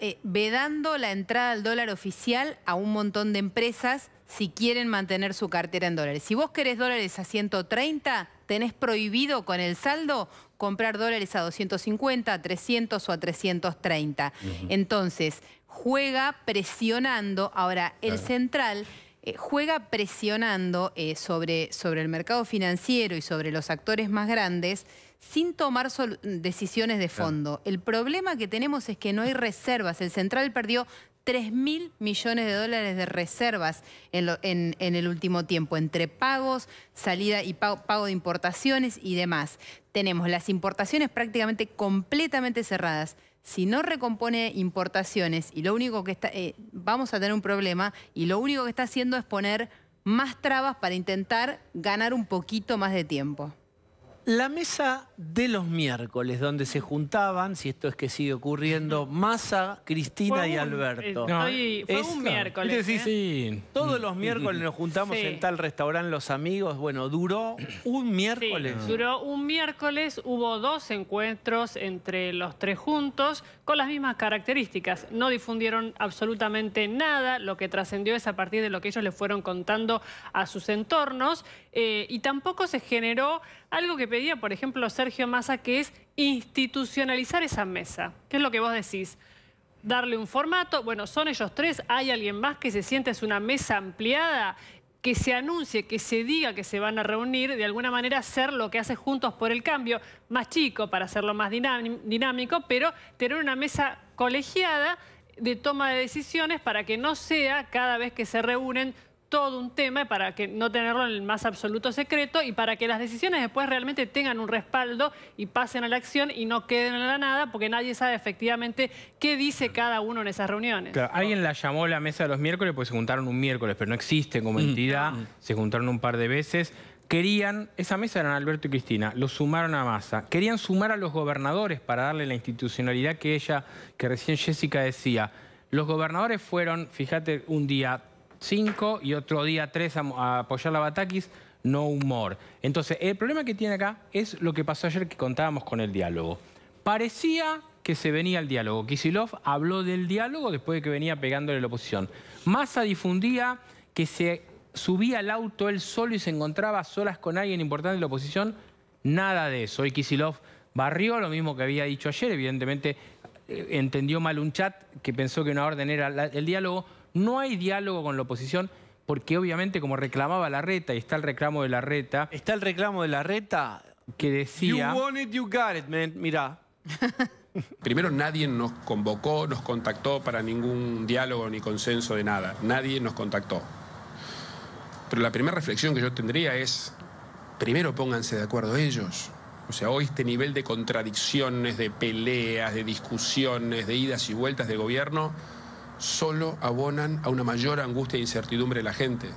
eh, vedando la entrada al dólar oficial a un montón de empresas si quieren mantener su cartera en dólares. Si vos querés dólares a 130, tenés prohibido con el saldo comprar dólares a 250, a 300 o a 330. Entonces, juega presionando. Ahora, el central... Eh, juega presionando eh, sobre, sobre el mercado financiero y sobre los actores más grandes sin tomar mm, decisiones de fondo. El problema que tenemos es que no hay reservas. El central perdió 3 mil millones de dólares de reservas en, el último tiempo, entre pagos, salida y pago, de importaciones y demás. Tenemos las importaciones prácticamente completamente cerradas. Si no recompone importaciones y lo único que está, eh, vamos a tener un problema y lo único que está haciendo es poner más trabas para intentar ganar un poquito más de tiempo. La mesa de los miércoles, donde se juntaban, si esto es que sigue ocurriendo, Masa, Cristina y Alberto. fue un miércoles. Sí, ¿eh? Sí, todos los mm. miércoles nos juntamos en tal restaurante Los Amigos. Bueno, duró un miércoles. duró un miércoles, hubo dos encuentros entre los tres juntos con las mismas características. No difundieron absolutamente nada. Lo que trascendió es a partir de lo que ellos le fueron contando a sus entornos. Eh, y tampoco se generó algo que pedía, por ejemplo, Sergio que es institucionalizar esa mesa. ¿Qué es lo que vos decís? Darle un formato, bueno, son ellos tres, hay alguien más que se siente, es una mesa ampliada, que se anuncie, que se diga que se van a reunir, de alguna manera hacer lo que hace Juntos por el Cambio, más chico para hacerlo más dinámico, pero tener una mesa colegiada de toma de decisiones para que no sea cada vez que se reúnen todo un tema para que no tenerlo en el más absoluto secreto y para que las decisiones después realmente tengan un respaldo y pasen a la acción y no queden en la nada porque nadie sabe efectivamente qué dice cada uno en esas reuniones. Claro, alguien la llamó la mesa de los miércoles porque se juntaron un miércoles, pero no existe como mm. entidad, mm. se juntaron un par de veces querían, esa mesa eran Alberto y Cristina, lo sumaron a masa. querían sumar a los gobernadores para darle la institucionalidad que ella, que recién Jessica decía. Los gobernadores fueron, fíjate, un día 5 y otro día 3 a, apoyar la Batakis, no humor. Entonces, el problema que tiene acá es lo que pasó ayer que contábamos con el diálogo. Parecía que se venía el diálogo. Kisilov habló del diálogo después de que venía pegándole la oposición. Massa difundía que se subía al auto él solo y se encontraba solas con alguien importante de la oposición. Nada de eso. Y Kisilov barrió lo mismo que había dicho ayer. Evidentemente eh, entendió mal un chat que pensó que una orden era el diálogo no hay diálogo con la oposición porque obviamente como reclamaba la reta y está el reclamo de la reta. Está el reclamo de la reta que decía... You want it, you got it, man. Mirá. Primero, nadie nos convocó, nos contactó para ningún diálogo ni consenso de nada. Nadie nos contactó. Pero la primera reflexión que yo tendría es, primero pónganse de acuerdo ellos. O sea, hoy este nivel de contradicciones, de peleas, de discusiones, de idas y vueltas de gobierno solo abonan a una mayor angustia e incertidumbre de la gente.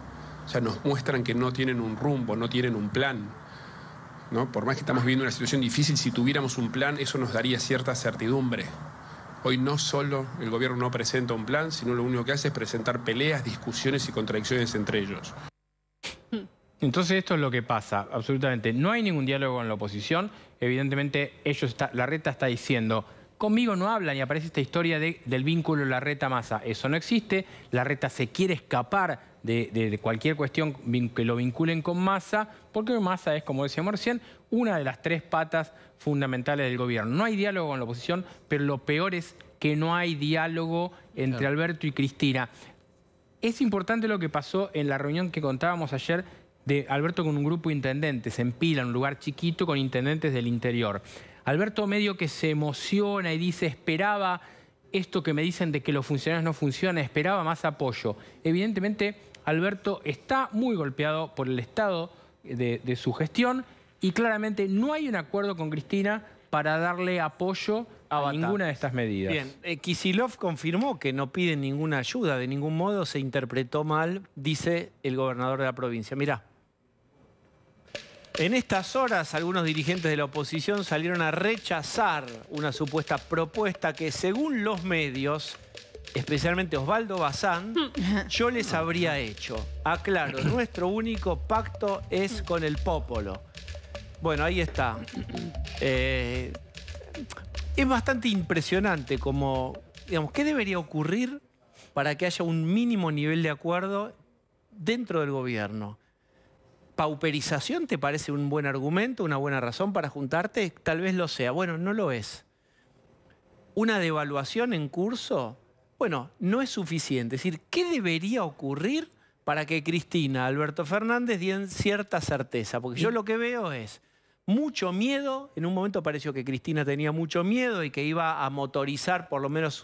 O sea, nos muestran que no tienen un rumbo, no tienen un plan. ¿no? Por más que estamos viviendo una situación difícil, si tuviéramos un plan, eso nos daría cierta certidumbre. Hoy no solo el gobierno no presenta un plan, sino lo único que hace es presentar peleas, discusiones y contradicciones entre ellos. Entonces esto es lo que pasa, absolutamente. No hay ningún diálogo con la oposición. Evidentemente ellos la reta está diciendo, Conmigo no hablan y aparece esta historia del vínculo la reta masa Eso no existe, la reta se quiere escapar de, cualquier cuestión que lo vinculen con masa porque masa es, como decíamos recién, una de las tres patas fundamentales del gobierno. No hay diálogo con la oposición, pero lo peor es que no hay diálogo entre Alberto y Cristina. Es importante lo que pasó en la reunión que contábamos ayer de Alberto con un grupo de intendentes en Pila, un lugar chiquito con intendentes del interior. Alberto medio que se emociona y dice, esperaba esto que me dicen de que los funcionarios no funcionan, esperaba más apoyo. Evidentemente, Alberto está muy golpeado por el estado de, su gestión y claramente no hay un acuerdo con Cristina para darle apoyo a, ninguna de estas medidas. Bien, eh, confirmó que no pide ninguna ayuda, de ningún modo se interpretó mal, dice el gobernador de la provincia. Mirá. En estas horas, algunos dirigentes de la oposición salieron a rechazar una supuesta propuesta que, según los medios, especialmente Osvaldo Bazán, yo les habría hecho. Aclaro, nuestro único pacto es con el popolo. Bueno, ahí está. Eh, es bastante impresionante como, digamos, ¿qué debería ocurrir para que haya un mínimo nivel de acuerdo dentro del gobierno? ¿Pauperización te parece un buen argumento, una buena razón para juntarte? Tal vez lo sea. Bueno, no lo es. Una devaluación en curso, bueno, no es suficiente. Es decir, ¿qué debería ocurrir para que Cristina, Alberto Fernández den cierta certeza? Porque yo lo que veo es mucho miedo. En un momento pareció que Cristina tenía mucho miedo y que iba a motorizar, por lo menos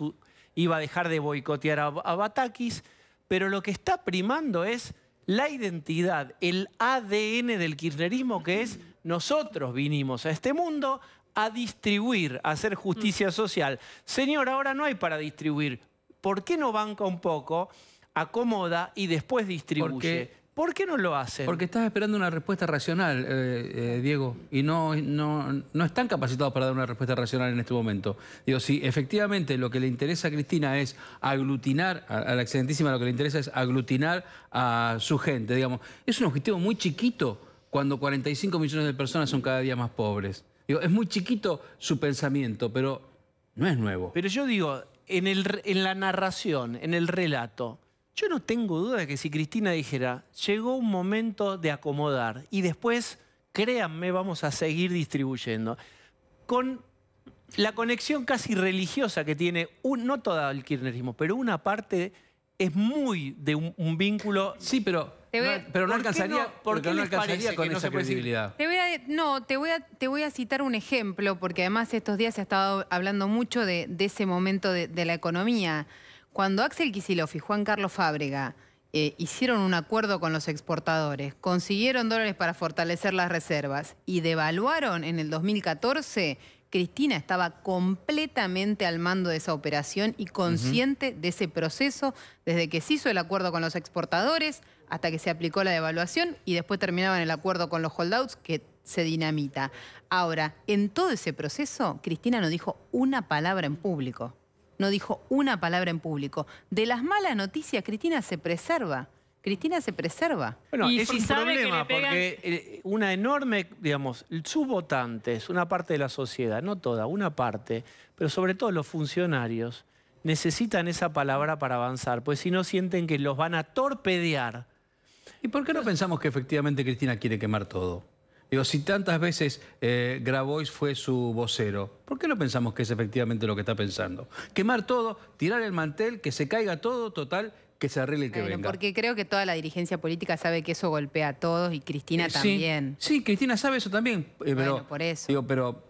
iba a dejar de boicotear a, a Batakis. Pero lo que está primando es la identidad, el ADN del kirchnerismo que es nosotros vinimos a este mundo a distribuir, a hacer justicia mm. social. Señor, ahora no hay para distribuir. ¿Por qué no banca un poco, acomoda y después distribuye? ¿Por qué no lo hacen? Porque estás esperando una respuesta racional, eh, eh, Diego, y no, no, están capacitados para dar una respuesta racional en este momento. Digo, si efectivamente lo que le interesa a Cristina es aglutinar, a, la excelentísima lo que le interesa es aglutinar a su gente, digamos, es un objetivo muy chiquito cuando 45 millones de personas son cada día más pobres. es muy chiquito su pensamiento, pero no es nuevo. Pero yo digo, en, el, en la narración, en el relato, yo no tengo duda de que si Cristina dijera, llegó un momento de acomodar y después, créanme, vamos a seguir distribuyendo. Con la conexión casi religiosa que tiene, no todo el kirchnerismo, pero una parte es muy de un, vínculo... Sí, pero no, pero no alcanzaría, porque no alcanzaría con esa credibilidad. no, te voy, a, te voy a citar un ejemplo, porque además estos días se ha estado hablando mucho de, ese momento de la economía. Cuando Axel Kicillof y Juan Carlos Fábrega eh, hicieron un acuerdo con los exportadores, consiguieron dólares para fortalecer las reservas y devaluaron en el 2014, Cristina estaba completamente al mando de esa operación y consciente de ese proceso desde que se hizo el acuerdo con los exportadores hasta que se aplicó la devaluación y después terminaban el acuerdo con los holdouts que se dinamita. Ahora, en todo ese proceso, Cristina no dijo una palabra en público no dijo una palabra en público. De las malas noticias, Cristina se preserva. Cristina se preserva. Bueno, y es un problema porque eh, una enorme, digamos, sus votantes, una parte de la sociedad, no toda, una parte, pero sobre todo los funcionarios, necesitan esa palabra para avanzar, pues si no sienten que los van a torpedear. ¿Y por qué no pensamos que efectivamente Cristina quiere quemar todo? Digo, si tantas veces eh, Grabois fue su vocero, ¿por qué no pensamos que es efectivamente lo que está pensando? Quemar todo, tirar el mantel, que se caiga todo, total, que se arregle el que Porque creo que toda la dirigencia política sabe que eso golpea a todos y Cristina eh, también. Sí, Cristina sabe eso también. Eh, bueno, por eso. Digo, pero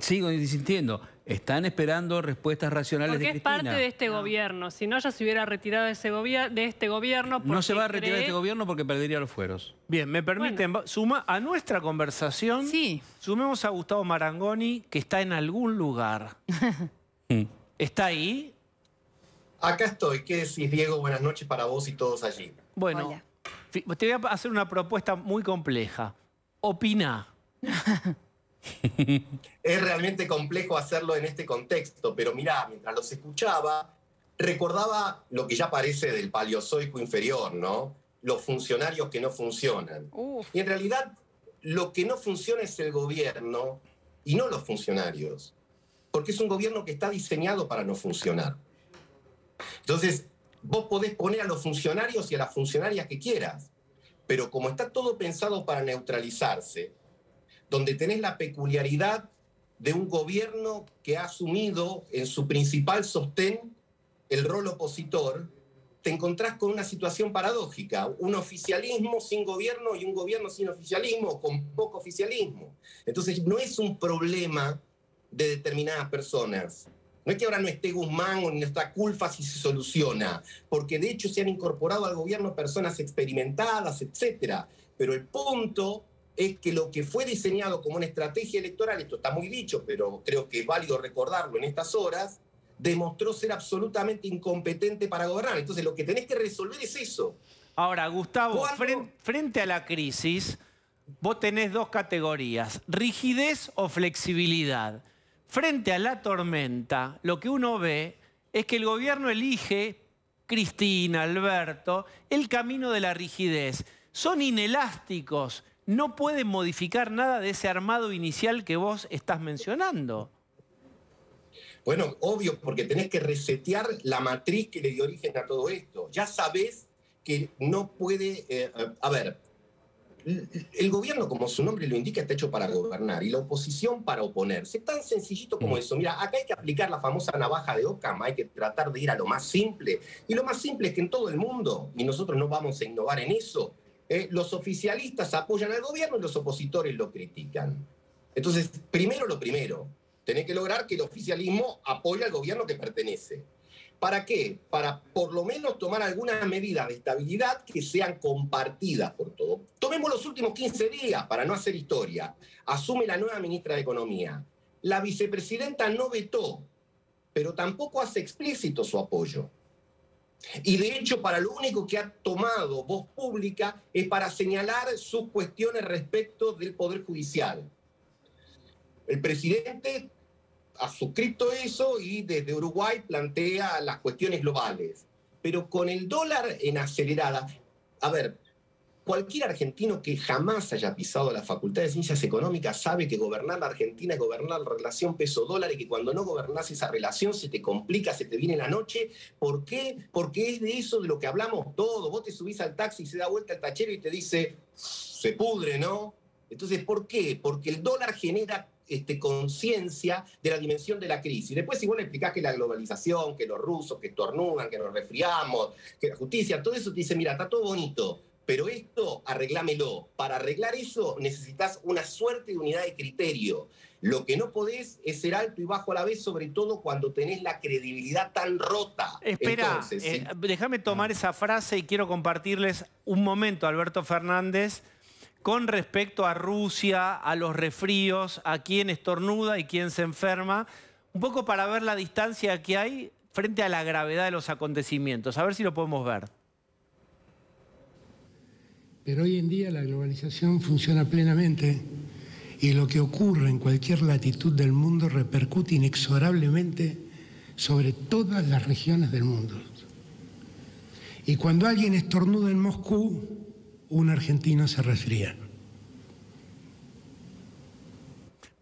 sigo insistiendo, están esperando respuestas racionales de Cristina. es parte de este gobierno. Si no, ya se hubiera retirado de, este gobierno. No se va a retirar de este gobierno porque perdería los fueros. Bien, me permiten, suma a nuestra conversación, sí. sumemos a Gustavo Marangoni, que está en algún lugar. Mm. ¿Está ahí? Acá estoy. ¿Qué decís, Diego? Buenas noches para vos y todos allí. Bueno, te voy a hacer una propuesta muy compleja. Opina. es realmente complejo hacerlo en este contexto, pero mirá, mientras los escuchaba, recordaba lo que ya parece del paleozoico inferior, ¿no? Los funcionarios que no funcionan. Y en realidad, lo que no funciona es el gobierno y no los funcionarios, porque es un gobierno que está diseñado para no funcionar. Entonces, vos podés poner a los funcionarios y a las funcionarias que quieras, pero como está todo pensado para neutralizarse, donde tenés la peculiaridad de un gobierno que ha asumido en su principal sostén el rol opositor, te encontrás con una situación paradójica, un oficialismo sin gobierno y un gobierno sin oficialismo, con poco oficialismo. Entonces no es un problema de determinadas personas. No es que ahora no esté Guzmán o no está Culfa si se soluciona, porque de hecho se han incorporado al gobierno personas experimentadas, etc. Pero el punto es que lo que fue diseñado como una estrategia electoral, esto está muy dicho, pero creo que es válido recordarlo en estas horas, demostró ser absolutamente incompetente para gobernar. Entonces lo que tenés que resolver es eso. Ahora, Gustavo, frente a la crisis, vos tenés dos categorías, rigidez o flexibilidad. Frente a la tormenta, lo que uno ve es que el gobierno elige, Cristina, Alberto, el camino de la rigidez. Son inelásticos no puede modificar nada de ese armado inicial que vos estás mencionando. Bueno, obvio, porque tenés que resetear la matriz que le dio origen a todo esto. Ya sabés que no puede... Eh, a ver, el gobierno, como su nombre lo indica, está hecho para gobernar y la oposición para oponerse. Tan sencillito como mm. eso. Mira, acá hay que aplicar la famosa navaja de Ockham, hay que tratar de ir a lo más simple. Y lo más simple es que en todo el mundo, y nosotros no vamos a innovar en eso, ¿eh? los oficialistas apoyan al gobierno y los opositores lo critican. Entonces, primero lo primero, tenés que lograr que el oficialismo apoye al gobierno que pertenece. ¿Para qué? Para por lo menos tomar algunas medidas de estabilidad que sean compartidas por todos. Tomemos los últimos 15 días para no hacer historia. Asume la nueva ministra de Economía. La vicepresidenta no vetó, pero tampoco hace explícito su apoyo. Y de hecho, para lo único que ha tomado voz pública es para señalar sus cuestiones respecto del Poder Judicial. El presidente ha suscrito eso y desde Uruguay plantea las cuestiones globales. Pero con el dólar en acelerada, a ver, Cualquier argentino que jamás haya pisado la Facultad de Ciencias Económicas sabe que gobernar la Argentina es gobernar la relación peso-dólar y que cuando no gobernás esa relación se te complica, se te viene la noche. ¿Por qué? Porque es de eso de lo que hablamos todo. Vos te subís al taxi, y se da vuelta el tachero y te dice, se pudre, ¿no? Entonces, ¿por qué? Porque el dólar genera este, conciencia de la dimensión de la crisis. Después, si vos le explicás que la globalización, que los rusos, que estornudan, que nos resfriamos, que la justicia, todo eso te dice, mira, está todo bonito, pero esto, arreglámelo. Para arreglar eso necesitas una suerte de unidad de criterio. Lo que no podés es ser alto y bajo a la vez, sobre todo cuando tenés la credibilidad tan rota. Espera, eh, déjame tomar esa frase y quiero compartirles un momento, Alberto Fernández, con respecto a Rusia, a los refríos, a quién estornuda y quién se enferma, un poco para ver la distancia que hay frente a la gravedad de los acontecimientos. A ver si lo podemos ver. Pero hoy en día la globalización funciona plenamente y lo que ocurre en cualquier latitud del mundo repercute inexorablemente sobre todas las regiones del mundo. Y cuando alguien estornuda en Moscú, un argentino se resfría.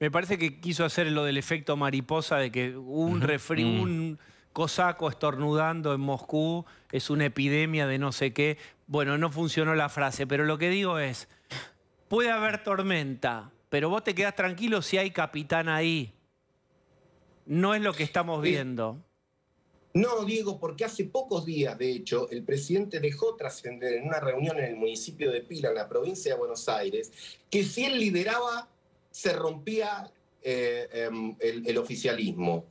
Me parece que quiso hacer lo del efecto mariposa de que un, refri, mm cosaco estornudando en Moscú, es una epidemia de no sé qué. Bueno, no funcionó la frase, pero lo que digo es, puede haber tormenta, pero vos te quedás tranquilo si hay capitán ahí. No es lo que estamos viendo. No, Diego, porque hace pocos días, de hecho, el presidente dejó trascender en una reunión en el municipio de Pila, en la provincia de Buenos Aires, que si él lideraba, se rompía eh, em, el oficialismo.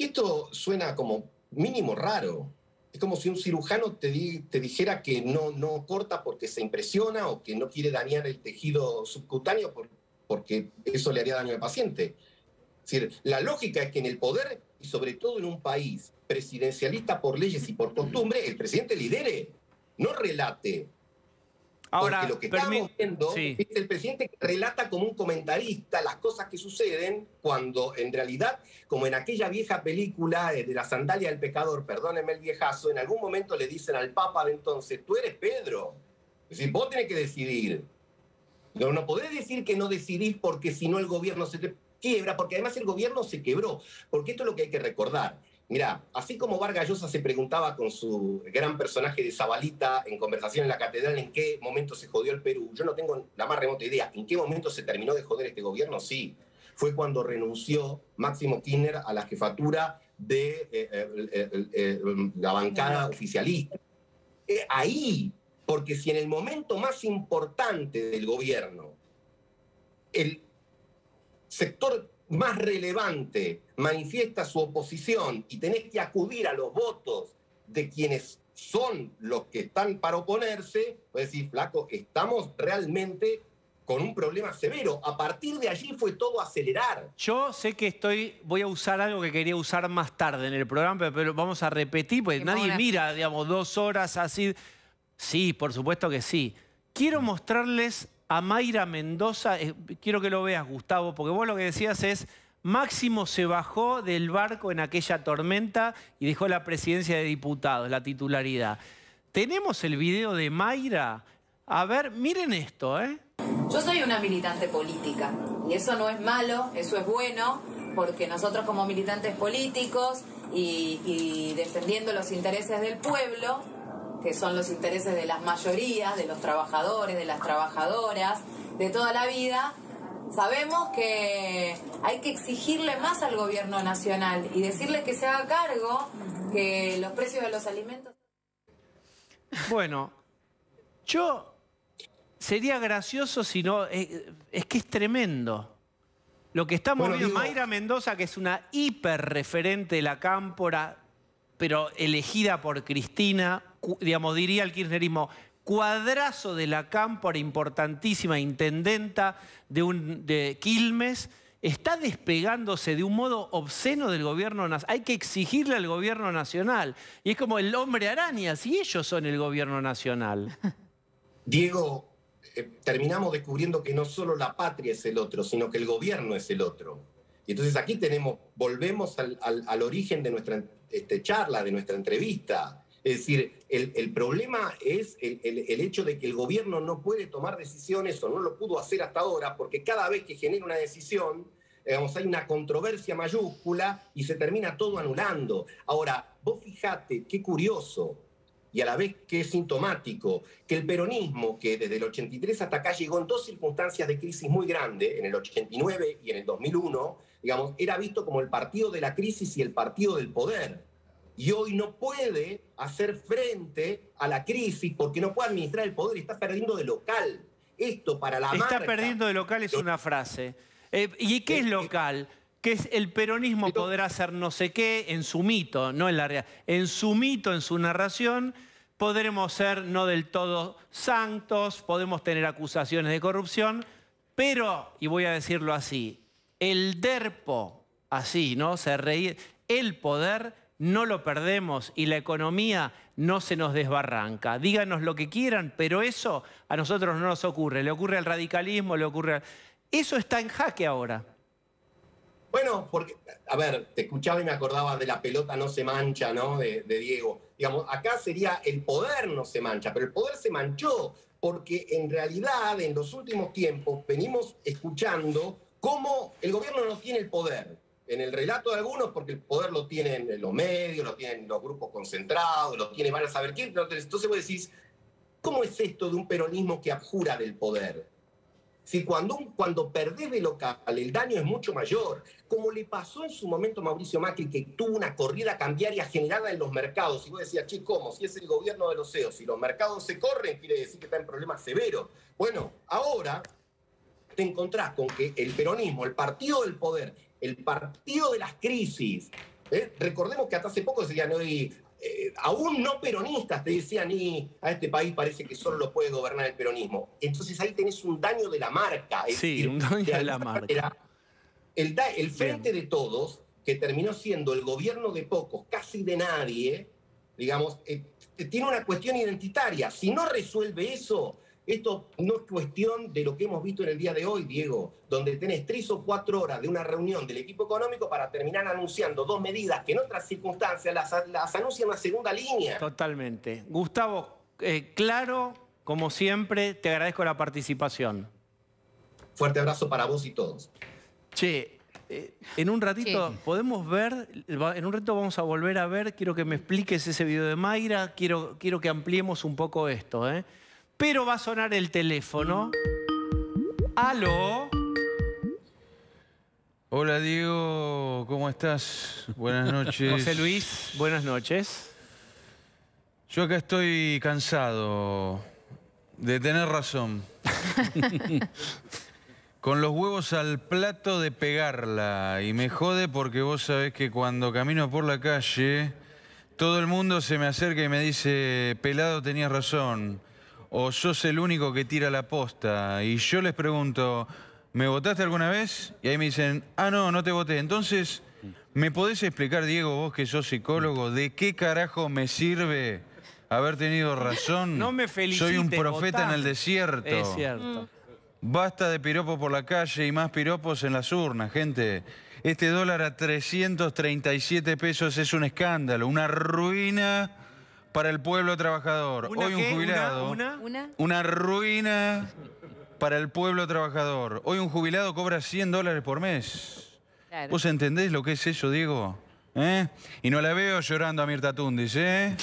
Y esto suena como mínimo raro. Es como si un cirujano te, dijera que no, no corta porque se impresiona o que no quiere dañar el tejido subcutáneo porque eso le haría daño al paciente. decir, la lógica es que en el poder y sobre todo en un país presidencialista por leyes y por costumbre, el presidente lidere, no relate, Ahora, lo que estamos viendo es el presidente relata como un comentarista las cosas que suceden cuando en realidad, como en aquella vieja película eh, de la sandalia del pecador, perdónenme el viejazo, en algún momento le dicen al Papa entonces, tú eres Pedro. Es vos tenés que decidir. No, no podés decir que no decidís porque si no el gobierno se te quiebra, porque además el gobierno se quebró. Porque esto es lo que hay que recordar. Mirá, así como Vargas Llosa se preguntaba con su gran personaje de Zabalita en conversación en la catedral en qué momento se jodió el Perú, yo no tengo la más remota idea. ¿En qué momento se terminó de joder este gobierno? Sí, fue cuando renunció Máximo Kirchner a la jefatura de eh, eh, la bancada oficialista. Eh, ahí, porque si en el momento más importante del gobierno el sector más relevante manifiesta su oposición y tenés que acudir a los votos de quienes son los que están para oponerse, pues decir flaco, estamos realmente con un problema severo. A partir de allí fue todo acelerar. Yo sé que estoy, voy a usar algo que quería usar más tarde en el programa, pero vamos a repetir, porque nadie mira, digamos, dos horas así. Sí, por supuesto que sí. Quiero mostrarles a Mayra Mendoza. Eh, quiero que lo veas, Gustavo, porque vos lo que decías es, Máximo se bajó del barco en aquella tormenta y dejó la presidencia de diputados, la titularidad. Tenemos el video de Mayra. A ver, miren esto, ¿eh? Yo soy una militante política y eso no es malo, eso es bueno, porque nosotros como militantes políticos y defendiendo los intereses del pueblo, que son los intereses de las mayorías, de los trabajadores, de las trabajadoras, de toda la vida, sabemos que hay que exigirle más al gobierno nacional y decirle que se haga cargo que los precios de los alimentos. Bueno, yo sería gracioso si no, eh, es, que es tremendo. Lo que estamos viendo, Mayra Mendoza, que es una hiper referente de la cámpora, pero elegida por Cristina, digamos, diría el kirchnerismo, cuadrazo de la cámpora importantísima intendenta de, un, de Quilmes, está despegándose de un modo obsceno del gobierno nacional. Hay que exigirle al gobierno nacional. Y es como el hombre araña, si ellos son el gobierno nacional. Diego, eh, terminamos descubriendo que no solo la patria es el otro, sino que el gobierno es el otro. Y entonces aquí tenemos, volvemos al, origen de nuestra este, charla, de nuestra entrevista. Es decir, el, problema es el, hecho de que el gobierno no puede tomar decisiones o no lo pudo hacer hasta ahora, porque cada vez que genera una decisión, digamos, hay una controversia mayúscula y se termina todo anulando. Ahora, vos fijate qué curioso y a la vez qué sintomático que el peronismo, que desde el 83 hasta acá llegó en dos circunstancias de crisis muy grande, en el 89 y en el 2001, digamos, era visto como el partido de la crisis y el partido del poder y hoy no puede hacer frente a la crisis porque no puede administrar el poder y está perdiendo de local. Esto para la está Está perdiendo de local es una frase. Eh, ¿Y qué es eh, eh, local? Que es el peronismo podrá hacer no sé qué en su mito, no en la realidad. En su mito, en su narración, podremos ser no del todo santos, podemos tener acusaciones de corrupción, pero, y voy a decirlo así, el derpo, así, ¿no? Se reír. el poder no lo perdemos y la economía no se nos desbarranca. Díganos lo que quieran, pero eso a nosotros no nos ocurre. Le ocurre al radicalismo, le ocurre al... Eso está en jaque ahora. Bueno, porque, a ver, te escuchaba y me acordaba de la pelota no se mancha, ¿no? De, de Diego. Digamos, acá sería el poder no se mancha, pero el poder se manchó porque en realidad en los últimos tiempos venimos escuchando cómo el gobierno no tiene el poder en el relato de algunos, porque el poder lo tienen los medios, lo tienen los grupos concentrados, lo tienen van a saber quién. Entonces vos decís, ¿cómo es esto de un peronismo que abjura del poder? Si cuando, un, cuando perdés de local el daño es mucho mayor, como le pasó en su momento a Mauricio Macri, que tuvo una corrida cambiaria generada en los mercados, y vos decías, che, ¿cómo? Si es el gobierno de los CEOs, si los mercados se corren, quiere decir que está en problemas severos. Bueno, ahora te encontrás con que el peronismo, el partido del poder, el partido de las crisis. ¿eh? Recordemos que hasta hace poco decían, hoy, eh, aún no peronistas, te decían, y a este país parece que solo lo puede gobernar el peronismo. Entonces ahí tenés un daño de la marca. sí, un daño de, la marca. el, frente de todos, que terminó siendo el gobierno de pocos, casi de nadie, digamos, eh, tiene una cuestión identitaria. Si no resuelve eso, esto no es cuestión de lo que hemos visto en el día de hoy, Diego, donde tenés tres o cuatro horas de una reunión del equipo económico para terminar anunciando dos medidas que en otras circunstancias las, las anuncian una segunda línea. Totalmente. Gustavo, eh, claro, como siempre, te agradezco la participación. Fuerte abrazo para vos y todos. Che, eh, en un ratito podemos ver, en un ratito vamos a volver a ver, quiero que me expliques ese video de Mayra, quiero, quiero que ampliemos un poco esto, ¿eh? pero va a sonar el teléfono. ¡Aló! Hola Diego, ¿cómo estás? Buenas noches. José Luis, buenas noches. Yo acá estoy cansado de tener razón. Con los huevos al plato de pegarla. Y me jode porque vos sabés que cuando camino por la calle, todo el mundo se me acerca y me dice, pelado, tenías razón o sos el único que tira la posta. Y yo les pregunto, ¿me votaste alguna vez? Y ahí me dicen, ah, no, no te voté. Entonces, ¿me podés explicar, Diego, vos que sos psicólogo, de qué carajo me sirve haber tenido razón? No me felicites, Soy un profeta en el desierto. Es cierto. Mm. Basta de piropos por la calle y más piropos en las urnas, gente. Este dólar a 337 pesos es un escándalo, una ruina para el pueblo trabajador. Hoy un jubilado. ¿Una? ruina para el pueblo trabajador. Hoy un jubilado cobra 100 dólares por mes. ¿Vos entendés lo que es eso, Diego? ¿Eh? Y no la veo llorando a Mirta Tundis, ¿eh?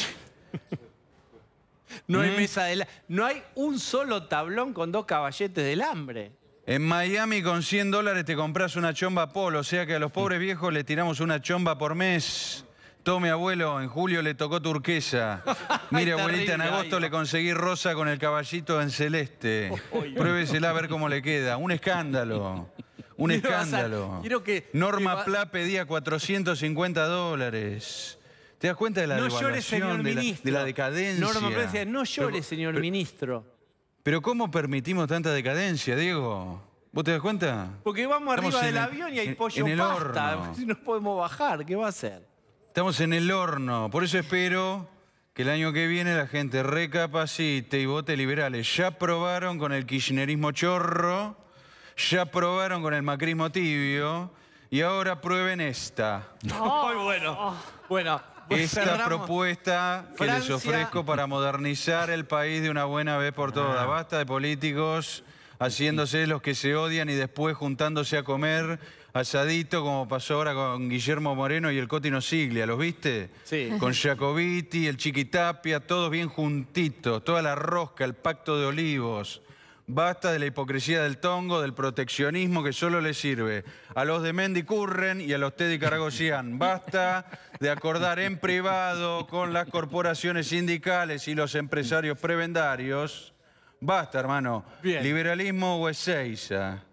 no hay ¿Eh? mesa de la... No hay un solo tablón con dos caballetes del hambre. En Miami con 100 dólares te compras una chomba polo, o sea que a los pobres viejos le tiramos una chomba por mes. Tome, abuelo, en julio le tocó turquesa. Mire, abuelita, en agosto le conseguí rosa con el caballito en celeste. Pruébesela a ver cómo le queda. Un escándalo. Un escándalo. Norma Pla pedía 450 dólares. ¿Te das cuenta de la no señor de la decadencia? Norma Pla decía, no llores, señor ministro. Pero ¿cómo permitimos tanta decadencia, Diego? ¿Vos te das cuenta? Porque vamos arriba del avión y hay pollo en pasta. No podemos bajar, ¿qué va a hacer? Estamos en el horno, por eso espero que el año que viene la gente recapacite y vote liberales. Ya probaron con el kirchnerismo chorro, ya probaron con el macrismo tibio y ahora prueben esta. Muy bueno. Bueno, pues esta propuesta que les ofrezco para modernizar el país de una buena vez por todas. Ah. Basta de políticos haciéndose los que se odian y después juntándose a comer Pasadito como pasó ahora con Guillermo Moreno y el Cotino Siglia, ¿los viste? Sí. Con Jacobiti, el Chiquitapia, todos bien juntitos, toda la rosca, el pacto de olivos. Basta de la hipocresía del tongo, del proteccionismo que solo le sirve a los de Mendy Curren y a los Teddy Cargosian. Basta de acordar en privado con las corporaciones sindicales y los empresarios prebendarios. Basta, hermano. Liberalismo o Ezeiza.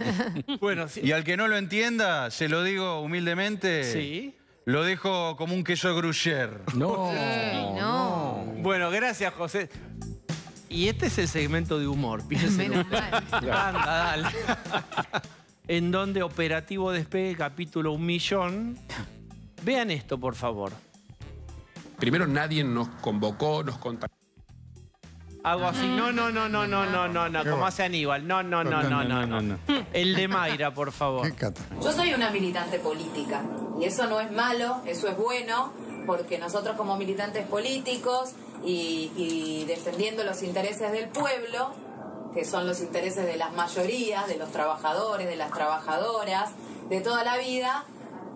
bueno, Y al que no lo entienda, se lo digo humildemente. Sí. Lo dejo como un queso gruyère. No, no. Bueno, gracias, José. Y este es el segmento de humor, piensen. en Anda, dale. en donde Operativo Despegue, capítulo un millón. Vean esto, por favor. Primero, nadie nos convocó, nos contactó hago así. No, no, no, no, no, no, no, no. Como hace Aníbal. No, no, no, no, no, no. El de Mayra, por favor. Yo soy una militante política. Y eso no es malo, eso es bueno, porque nosotros como militantes políticos y, y defendiendo los intereses del pueblo, que son los intereses de las mayorías, de los trabajadores, de las trabajadoras, de toda la vida,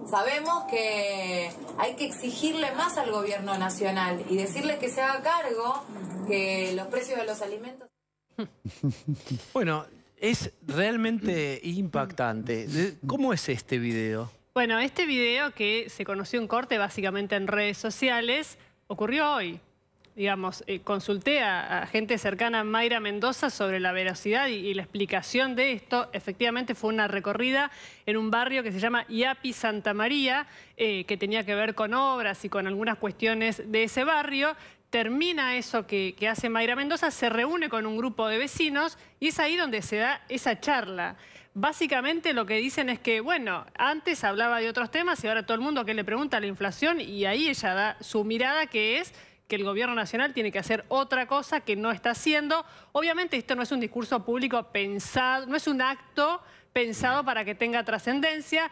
Sabemos que hay que exigirle más al gobierno nacional y decirle que se haga cargo que los precios de los alimentos. Bueno, es realmente impactante. ¿Cómo es este video? Bueno, este video que se conoció en corte básicamente en redes sociales ocurrió hoy, digamos, eh, consulté a, gente cercana a Mayra Mendoza sobre la veracidad y, la explicación de esto. Efectivamente fue una recorrida en un barrio que se llama Iapi Santa María, eh, que tenía que ver con obras y con algunas cuestiones de ese barrio. Termina eso que, que hace Mayra Mendoza, se reúne con un grupo de vecinos y es ahí donde se da esa charla. Básicamente lo que dicen es que, bueno, antes hablaba de otros temas y ahora todo el mundo que le pregunta la inflación y ahí ella da su mirada que es que el gobierno nacional tiene que hacer otra cosa que no está haciendo. Obviamente esto no es un discurso público pensado, no es un acto pensado para que tenga trascendencia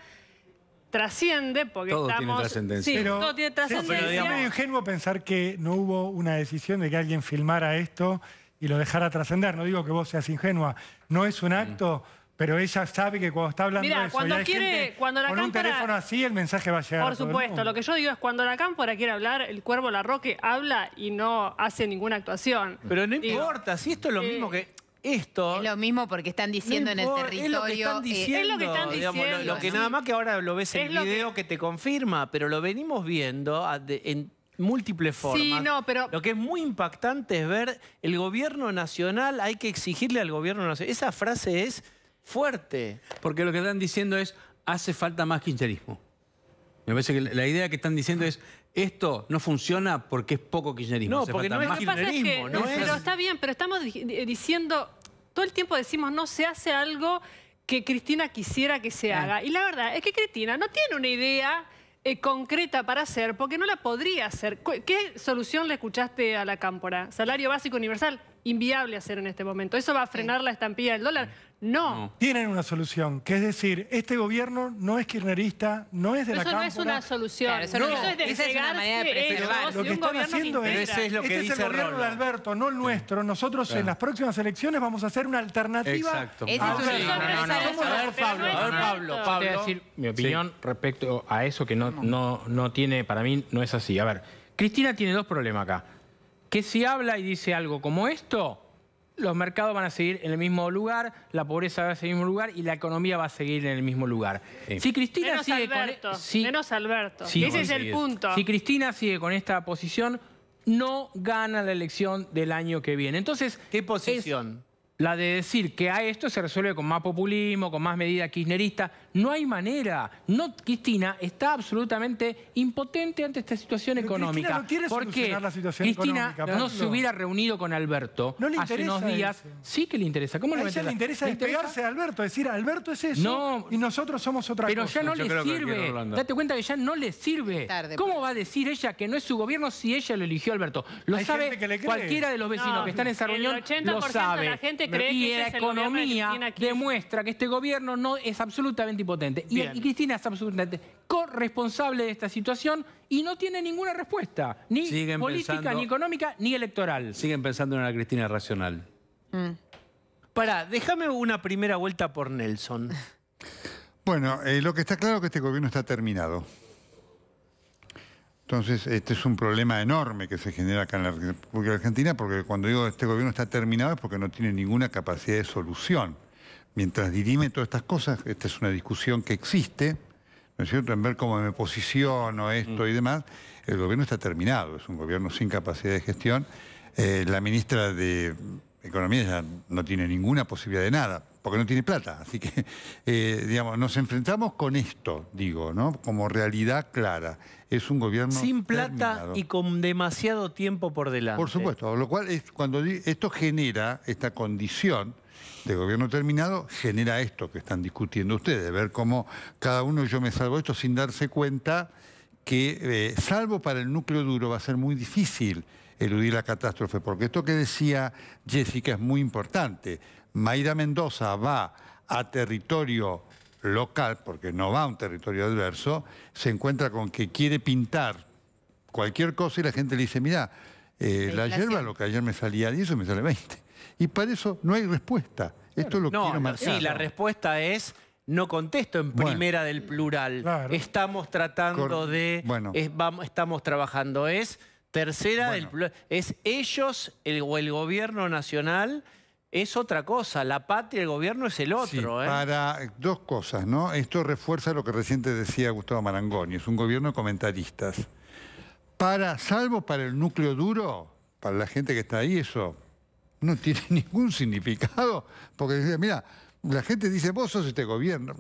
trasciende porque estamos... trascendencia. Sí, todo tiene trascendencia. es medio ingenuo pensar que no hubo una decisión de que alguien filmara esto y lo dejara trascender. No digo que vos seas ingenua. No es un acto... Pero ella sabe que cuando está hablando de cuando quiere, cuando con un teléfono así, el mensaje va a llegar. Por supuesto, lo que yo digo es cuando la cámpora quiere hablar, el cuervo la roque habla y no hace ninguna actuación. Pero no importa, si esto es lo eh, mismo que esto... Es lo mismo porque están diciendo en el territorio... Eh, es lo que están diciendo. lo que, nada más que ahora lo ves en el video que... que... te confirma, pero lo venimos viendo en múltiples formas. Sí, no, pero... Lo que es muy impactante es ver el gobierno nacional, hay que exigirle al gobierno nacional. Esa frase es fuerte. Porque lo que están diciendo es, hace falta más kirchnerismo. Me parece que la idea que están diciendo es, esto no funciona porque es poco kirchnerismo. No, porque no es kirchnerismo. no pero está bien, pero estamos diciendo, todo el tiempo decimos, no se hace algo que Cristina quisiera que se haga. Y la verdad es que Cristina no tiene una idea eh, concreta para hacer, porque no la podría hacer. ¿Qué solución le escuchaste a la cámpora? Salario básico universal, inviable hacer en este momento. Eso va a frenar la estampilla del dólar. No. Tienen una solución, que es decir, este gobierno no es kirchnerista, no es de la Eso no es una solución. eso es una de Lo que están haciendo es, el gobierno de Alberto, no el nuestro. Nosotros en las próximas elecciones vamos a hacer una alternativa. Exacto. es a ver, Pablo, a ver, Pablo, Pablo. mi opinión respecto a eso que no, no, no tiene, para mí no es así. A ver, Cristina tiene dos problemas acá. Que si habla y dice algo como esto los mercados van a seguir en el mismo lugar, la pobreza va a seguir en el mismo lugar y la economía va a seguir en el mismo lugar. Si Cristina menos sigue Alberto, con... E- menos Alberto. Ese es el punto. Si Cristina sigue con esta posición, no gana la elección del año que viene. Entonces, ¿qué posición? la de decir que a esto se resuelve con más populismo, con más medida kirchnerista no hay manera. No, Cristina está absolutamente impotente ante esta situación económica. Cristina no porque Cristina no se hubiera reunido con Alberto hace unos días. Sí que le interesa. ¿Cómo a ella le interesa despegarse Alberto, decir Alberto es eso y nosotros somos otra cosa. Pero ya no le sirve. Date cuenta que ya no le sirve. ¿Cómo pues. va a decir ella que no es su gobierno si ella lo eligió Alberto? Lo sabe cualquiera de los vecinos que están en esa reunión. lo sabe. La gente cree y que la este economía demuestra que este gobierno no es absolutamente y, Cristina es absolutamente corresponsable de esta situación y no tiene ninguna respuesta, ni política, ni económica, ni electoral. Siguen pensando en una Cristina racional. Mm. Pará, déjame una primera vuelta por Nelson. Bueno, eh, lo que está claro es que este gobierno está terminado. Entonces, este es un problema enorme que se genera acá en la República Argentina, porque cuando digo este gobierno está terminado es porque no tiene ninguna capacidad de solución mientras dirime todas estas cosas, esta es una discusión que existe, ¿no es cierto?, en ver cómo me posiciono, esto y mm. demás, el gobierno está terminado, es un gobierno sin capacidad de gestión. Eh, la ministra de Economía ya no tiene ninguna posibilidad de nada, porque no tiene plata. Así que, eh, digamos, nos enfrentamos con esto, digo, ¿no? Como realidad clara. Es un gobierno. Sin plata y con demasiado tiempo por delante. Por supuesto, lo cual es cuando esto genera esta condición de este gobierno terminado genera esto que están discutiendo ustedes, ver cómo cada uno yo me salvo esto sin darse cuenta que, eh, salvo para el núcleo duro, va a ser muy difícil eludir la catástrofe, porque esto que decía Jessica es muy importante. Mayra Mendoza va a territorio local, porque no va a un territorio adverso, se encuentra con que quiere pintar cualquier cosa y la gente le dice, mira, eh, la, hierba lo que ayer me salía 10, me sale 20. Y para eso no hay respuesta. Esto no, Sí, la respuesta es no contesto en primera del plural. Estamos tratando de... Bueno. estamos trabajando. Es tercera del plural. Es ellos el, o el gobierno nacional... Es otra cosa, la patria, el gobierno es el otro. ¿eh? Para eh, dos cosas, ¿no? Esto refuerza lo que reciente decía Gustavo Marangoni, es un gobierno de comentaristas. Para, salvo para el núcleo duro, para la gente que está ahí, eso no tiene ningún significado, porque mira, la gente dice, vos sos este gobierno.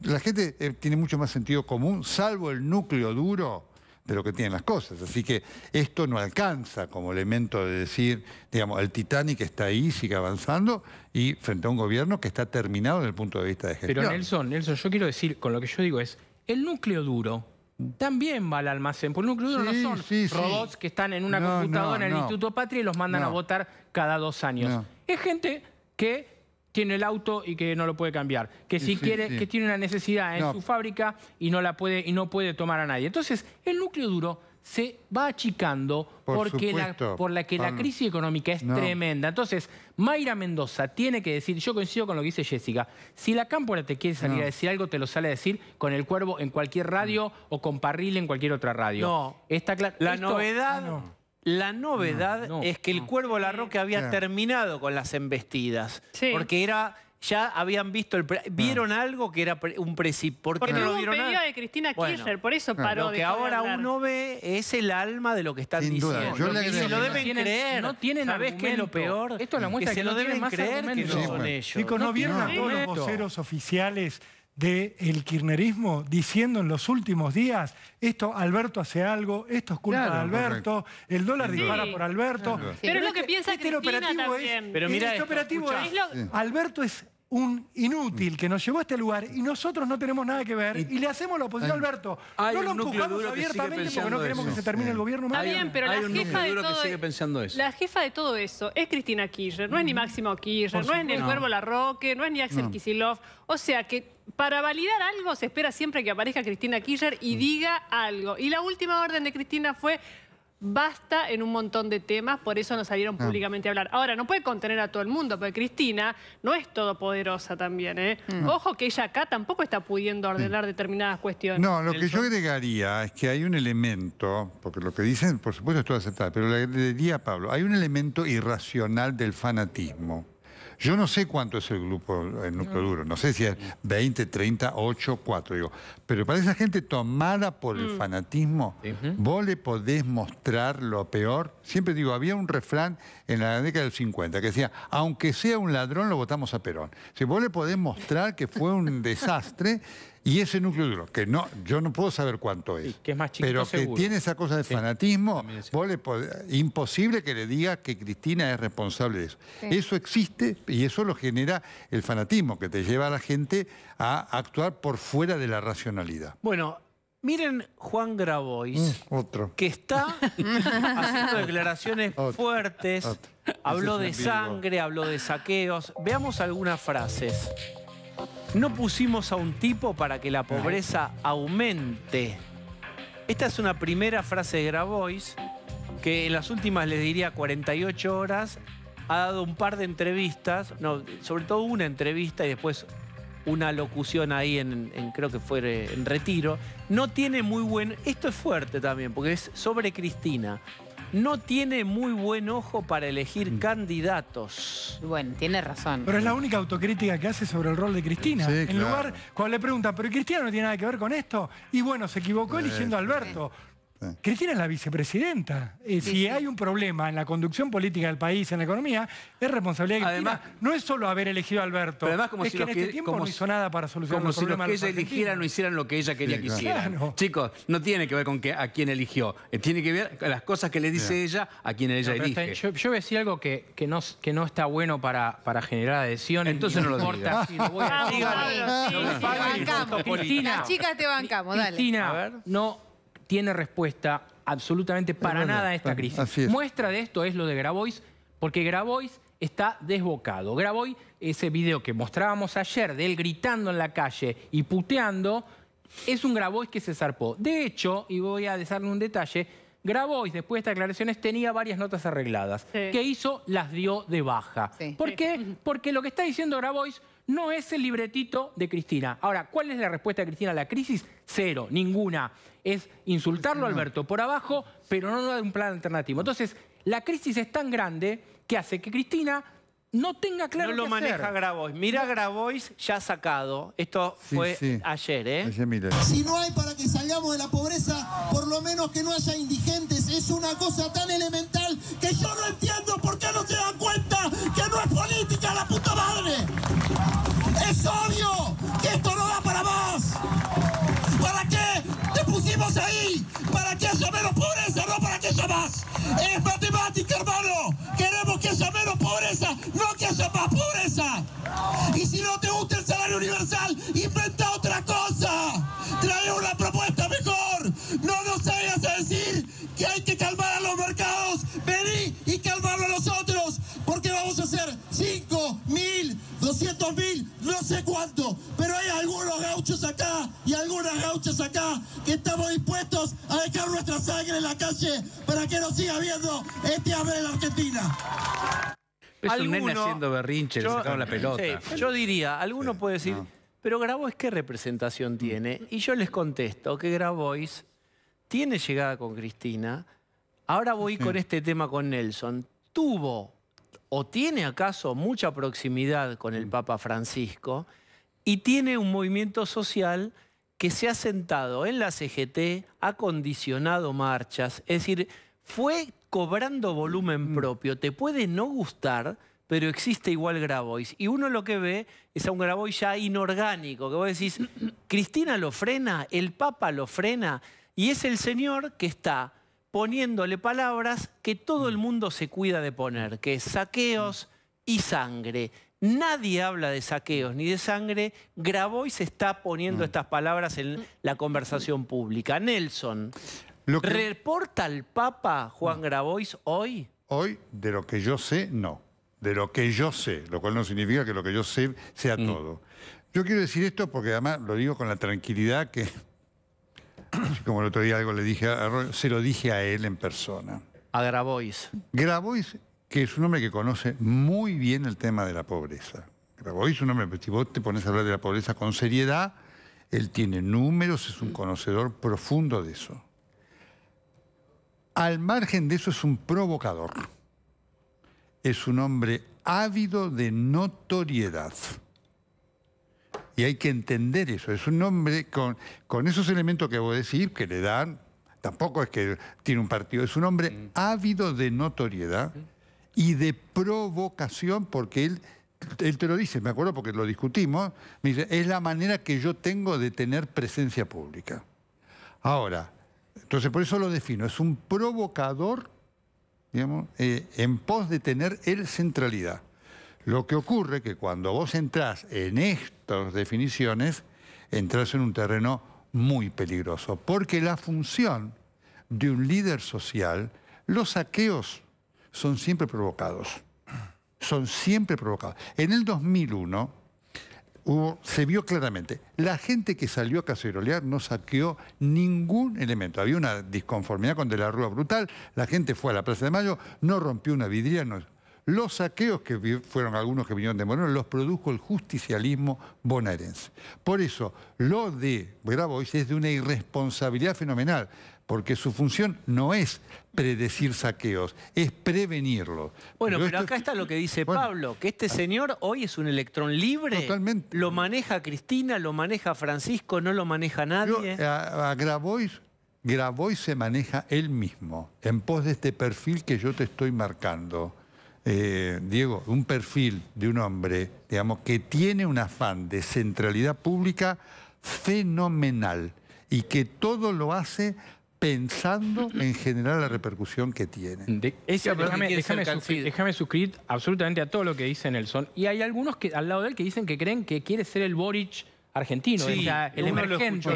la gente eh, tiene mucho más sentido común, salvo el núcleo duro de lo que tienen las cosas. Así que esto no alcanza como elemento de decir, digamos, el Titanic está ahí, sigue avanzando, y frente a un gobierno que está terminado desde el punto de vista de gestión. Pero Nelson, Nelson, yo quiero decir, con lo que yo digo es, el núcleo duro también va al almacén, porque núcleo duro no son robots que están en una computadora en el Instituto Patria y los mandan a votar cada dos años. Es gente que tiene el auto y que no lo puede cambiar, que si quiere, que tiene una necesidad en su fábrica y no la puede y no puede tomar a nadie. Entonces, el núcleo duro se va achicando por, porque la, por la que la crisis económica es tremenda. Entonces, Mayra Mendoza tiene que decir, yo coincido con lo que dice Jessica, si la cámpora te quiere salir a decir algo, te lo sale a decir con el cuervo en cualquier radio o con parril en cualquier otra radio. No, ah, la novedad... La novedad es que el Cuervo Larroque había terminado con las embestidas, sí. porque era ya habían visto el vieron ah. algo que era un precipicio. ¿Por qué Porque no lo vieron? Porque de Cristina Kirchner, por eso ah. paró. Lo que ahora uno ve es el alma de lo que están diciendo. Duda. se lo deben creer. No tienen ¿Sabes qué es lo peor? Esto es la muestra que, se lo deben creer que no ellos. Digo, no vieron a todos los voceros oficiales del kirnerismo kirchnerismo diciendo en los últimos días, esto Alberto hace algo, esto es culpa de Alberto, el dólar dispara por Alberto. Pero, es lo que, este, piensa este operativo Es, pero este mira operativo es, Alberto es un mm. inútil que nos llevó a este lugar y nosotros no tenemos nada que ver y, le hacemos lo oposición a Alberto. No lo empujamos abiertamente porque no queremos que se termine el gobierno. Está bien, pero la jefa, de todo eso. es Cristina Kirchner, no es ni Máximo Kirchner, no es ni el Cuervo Larroque, no es ni Axel Kicillof. O sea que para validar algo se espera siempre que aparezca Cristina Kirchner y mm. diga algo. Y la última orden de Cristina fue basta en un montón de temas, por eso no salieron ah. públicamente a hablar. Ahora, no puede contener a todo el mundo, porque Cristina no es todopoderosa también. ¿eh? Ah. Ojo que ella acá tampoco está pudiendo ordenar determinadas cuestiones. No, lo que yo agregaría es que hay un elemento, porque lo que dicen, por supuesto, es todo aceptable, pero le diría a Pablo, hay un elemento irracional del fanatismo. Yo no sé cuánto es el grupo, el núcleo duro, no sé si es 20, 30, 8, 4, digo. Pero para esa gente tomada por el mm. fanatismo, vos le podés mostrar lo peor. Siempre digo, había un refrán en la década del 50 que decía, aunque sea un ladrón, lo votamos a Perón. Si vos le podés mostrar que fue un desastre, y ese núcleo duro, que no, yo no puedo saber cuánto es, que pero que tiene esa cosa de fanatismo, imposible que le diga que Cristina es responsable de eso. Eso existe y eso lo genera el fanatismo que te lleva a la gente a actuar por fuera de la racionalidad. Bueno, Miren Juan Grabois, mm, que está haciendo declaraciones fuertes, habló de sangre, habló de saqueos. Veamos algunas frases. No pusimos a un tipo para que la pobreza aumente. Esta es una primera frase de Grabois que en las últimas, les diría, 48 horas ha dado un par de entrevistas, sobre todo una entrevista y después una locución ahí en, en, creo que fue en retiro, no tiene muy buen, esto es fuerte también, porque es sobre Cristina, no tiene muy buen ojo para elegir mm. candidatos. Bueno, tiene razón. Pero es la única autocrítica que hace sobre el rol de Cristina. en lugar, cuando le preguntan, pero Cristina no tiene nada que ver con esto. Y bueno, se equivocó eligiendo a Alberto. Cristina es la vicepresidenta. Eh, si hay un problema en la conducción política del país, en la economía, es responsabilidad de Cristina. Además, no es solo haber elegido a Alberto. además, como es si que en este tiempo no hizo nada para solucionar como si los que ella eligiera no hicieran lo que ella quería que hicieran. Chicos, no tiene que ver con que, a quién eligió. Eh, tiene que ver con las cosas que le dice ella a quien ella dirige. yo, voy a decir algo que, no, está bueno para, generar adhesión Entonces no, no lo digo lo Cristina, las chicas te bancamos, dale. Cristina, no tiene respuesta absolutamente para nada a esta crisis. Muestra de esto es lo de Grabois, porque Grabois está desbocado. Grabois, ese video que mostrábamos ayer de él gritando en la calle y puteando, es un Grabois que se zarpó. De hecho, y voy a dejarle un detalle, Grabois, después de estas declaraciones, tenía varias notas arregladas. ¿Qué que hizo? Las dio de baja. ¿Por qué? Porque lo que está diciendo Grabois no es el libretito de Cristina. Ahora, ¿cuál es la respuesta de Cristina a la crisis? Cero, ninguna. Es insultarlo Alberto por abajo, pero no dar un plan alternativo. Entonces, la crisis es tan grande que hace que Cristina no tenga claro No lo maneja Grabois. Mira Grabois ya ha sacado. Esto fue ayer, ¿eh? Si no hay para que salgamos de la pobreza, por lo menos que no haya indigentes. Es una cosa tan elemental que yo no entiendo por qué no se dan cuenta que no es política la puta madre obvio que esto no da para más. ¿Para qué te pusimos ahí? ¿Para que haya menos eso No, ¿para que eso más? Es matemática, hermano. dispuestos a dejar nuestra sangre en la calle para que no siga habiendo este hambre en la Argentina. Es un nene haciendo berrinche, le sacaron la pelota. yo diría, alguno puede decir, pero Grabois, ¿qué representación mm. tiene? Y yo les contesto que Grabois tiene llegada con Cristina. Ahora voy con este tema con Nelson. Tuvo o tiene acaso mucha proximidad con el mm. Papa Francisco y tiene un movimiento social que se ha sentado en la CGT, ha condicionado marchas, es decir, fue cobrando volumen mm. propio. Te puede no gustar, pero existe igual Grabois. Y uno lo que ve es a un Grabois ya inorgánico, que vos decís, Cristina lo frena, el Papa lo frena, y es el señor que está poniéndole palabras que todo el mm. mundo se cuida de poner, que es saqueos y sangre. Nadie habla de saqueos ni de sangre. Grabois se está poniendo mm. estas palabras en mm. la conversación pública. Nelson, ¿reporta al Papa Juan Grabois hoy? Hoy, de lo que yo sé, no. De lo que yo sé, lo cual no significa que lo que yo sé sea mm. todo. Yo quiero decir esto porque además lo digo con la tranquilidad que, como el otro día algo le dije a se lo dije a él en persona. A Grabois. Grabois que es un hombre que conoce muy bien el tema de la pobreza. Hoy es un hombre, si vos te pones a hablar de la pobreza con seriedad, él tiene números, es un conocedor profundo de eso. Al margen de eso es un provocador. Es un hombre ávido de notoriedad. Y hay que entender eso. Es un hombre con, con esos elementos que voy a decir, que le dan, tampoco es que tiene un partido, es un hombre mm. ávido de notoriedad y de provocación, porque él, él te lo dice, me acuerdo porque lo discutimos, me dice, es la manera que yo tengo de tener presencia pública. Ahora, entonces por eso lo defino, es un provocador, digamos, eh, en pos de tener él centralidad. Lo que ocurre que cuando vos entrás en estas definiciones, entras en un terreno muy peligroso, porque la función de un líder social, los saqueos son siempre provocados. Son siempre provocados. En el 2001 se vio claramente, la gente que salió a cacerolear no saqueó ningún elemento. Había una disconformidad con De la Rúa brutal, la gente fue a la Plaza de Mayo, no rompió una vidriera, los saqueos que fueron algunos que vinieron de Moreno los produjo el justicialismo bonaerense. Por eso, lo de Grabois es de una irresponsabilidad fenomenal porque su función no es predecir saqueos, es prevenirlos. Bueno, pero, acá está lo que dice Pablo, que este señor hoy es un electrón libre. Totalmente. Lo maneja Cristina, lo maneja Francisco, no lo maneja nadie. Eh, a, Grabois, Grabois se maneja él mismo, en pos de este perfil que yo te estoy marcando. Eh, Diego, un perfil de un hombre, digamos, que tiene un afán de centralidad pública fenomenal y que todo lo hace pensando en generar la repercusión que tiene. déjame, suscribir absolutamente a todo lo que dice Nelson. Y hay algunos que al lado de él que dicen que creen que quiere ser el Boric argentino, el emergente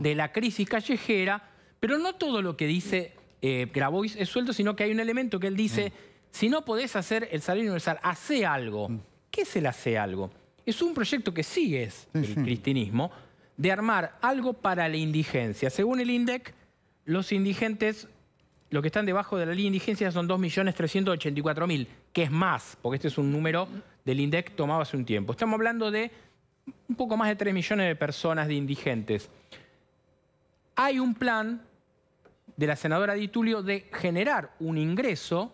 de la crisis callejera, pero no todo lo que dice eh, Grabois es suelto, sino que hay un elemento que él dice, mm. si no podés hacer el salario universal, hace algo. Mm. ¿Qué es el hace algo? Es un proyecto que sigues, el cristinismo, de armar algo para la indigencia. Según el INDEC, los indigentes, lo que están debajo de la línea de indigencia son 2.384.000, que es más, porque este es un número del INDEC tomado hace un tiempo. Estamos hablando de un poco más de 3 millones de personas de indigentes. Hay un plan de la senadora Di de generar un ingreso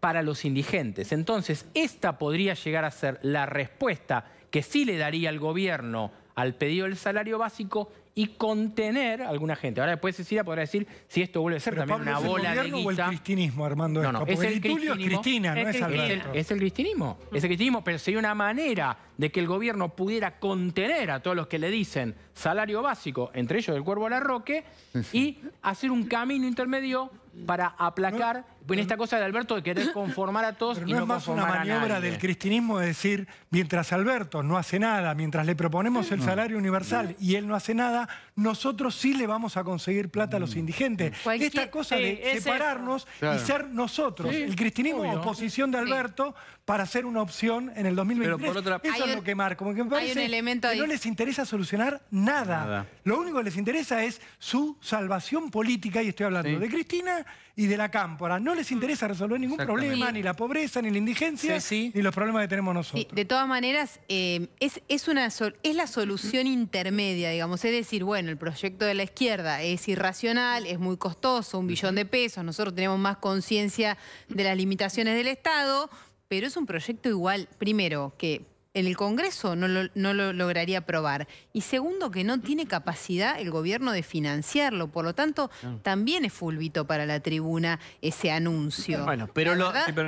para los indigentes. Entonces, esta podría llegar a ser la respuesta que sí le daría el gobierno al pedido del salario básico y contener a alguna gente. Ahora después Cecilia podrá decir si esto vuelve a ser también una bola de el cristinismo, Armando? No, no, es el, cristinismo, es Cristina, no es Alberto. es el cristinismo, es el cristinismo, pero sería una manera de que el gobierno pudiera contener a todos los que le dicen salario básico, entre ellos el Cuervo roque y hacer un camino intermedio para aplacar bueno, esta cosa de Alberto de querer conformar a todos y no, es más una maniobra del cristinismo de decir, mientras Alberto no hace nada, mientras le proponemos el mm. salario universal y él no hace nada, nosotros sí le vamos a conseguir plata a los mm. indigentes. esta cosa de separarnos y ser nosotros. el cristinismo la oposición de Alberto para ser una opción en el 2023. Pero por otra... Eso es que Como que no les interesa solucionar nada. Lo único que les interesa es su salvación política, y estoy hablando de Cristina y de la cámpora. No les mm. interesa resolver ningún problema, ni la pobreza, ni la indigencia, ni los problemas que tenemos nosotros. de todas maneras, eh, es, una es la solución intermedia, digamos. Es decir, bueno, el proyecto de la izquierda es irracional, es muy costoso, un billón de pesos, nosotros tenemos más conciencia de las limitaciones del Estado, pero es un proyecto igual, primero, que en el Congreso no lo, lograría aprobar. Y segundo, que no tiene capacidad el gobierno de financiarlo. Por lo tanto, también es fulvito para la tribuna ese anuncio. Bueno, pero,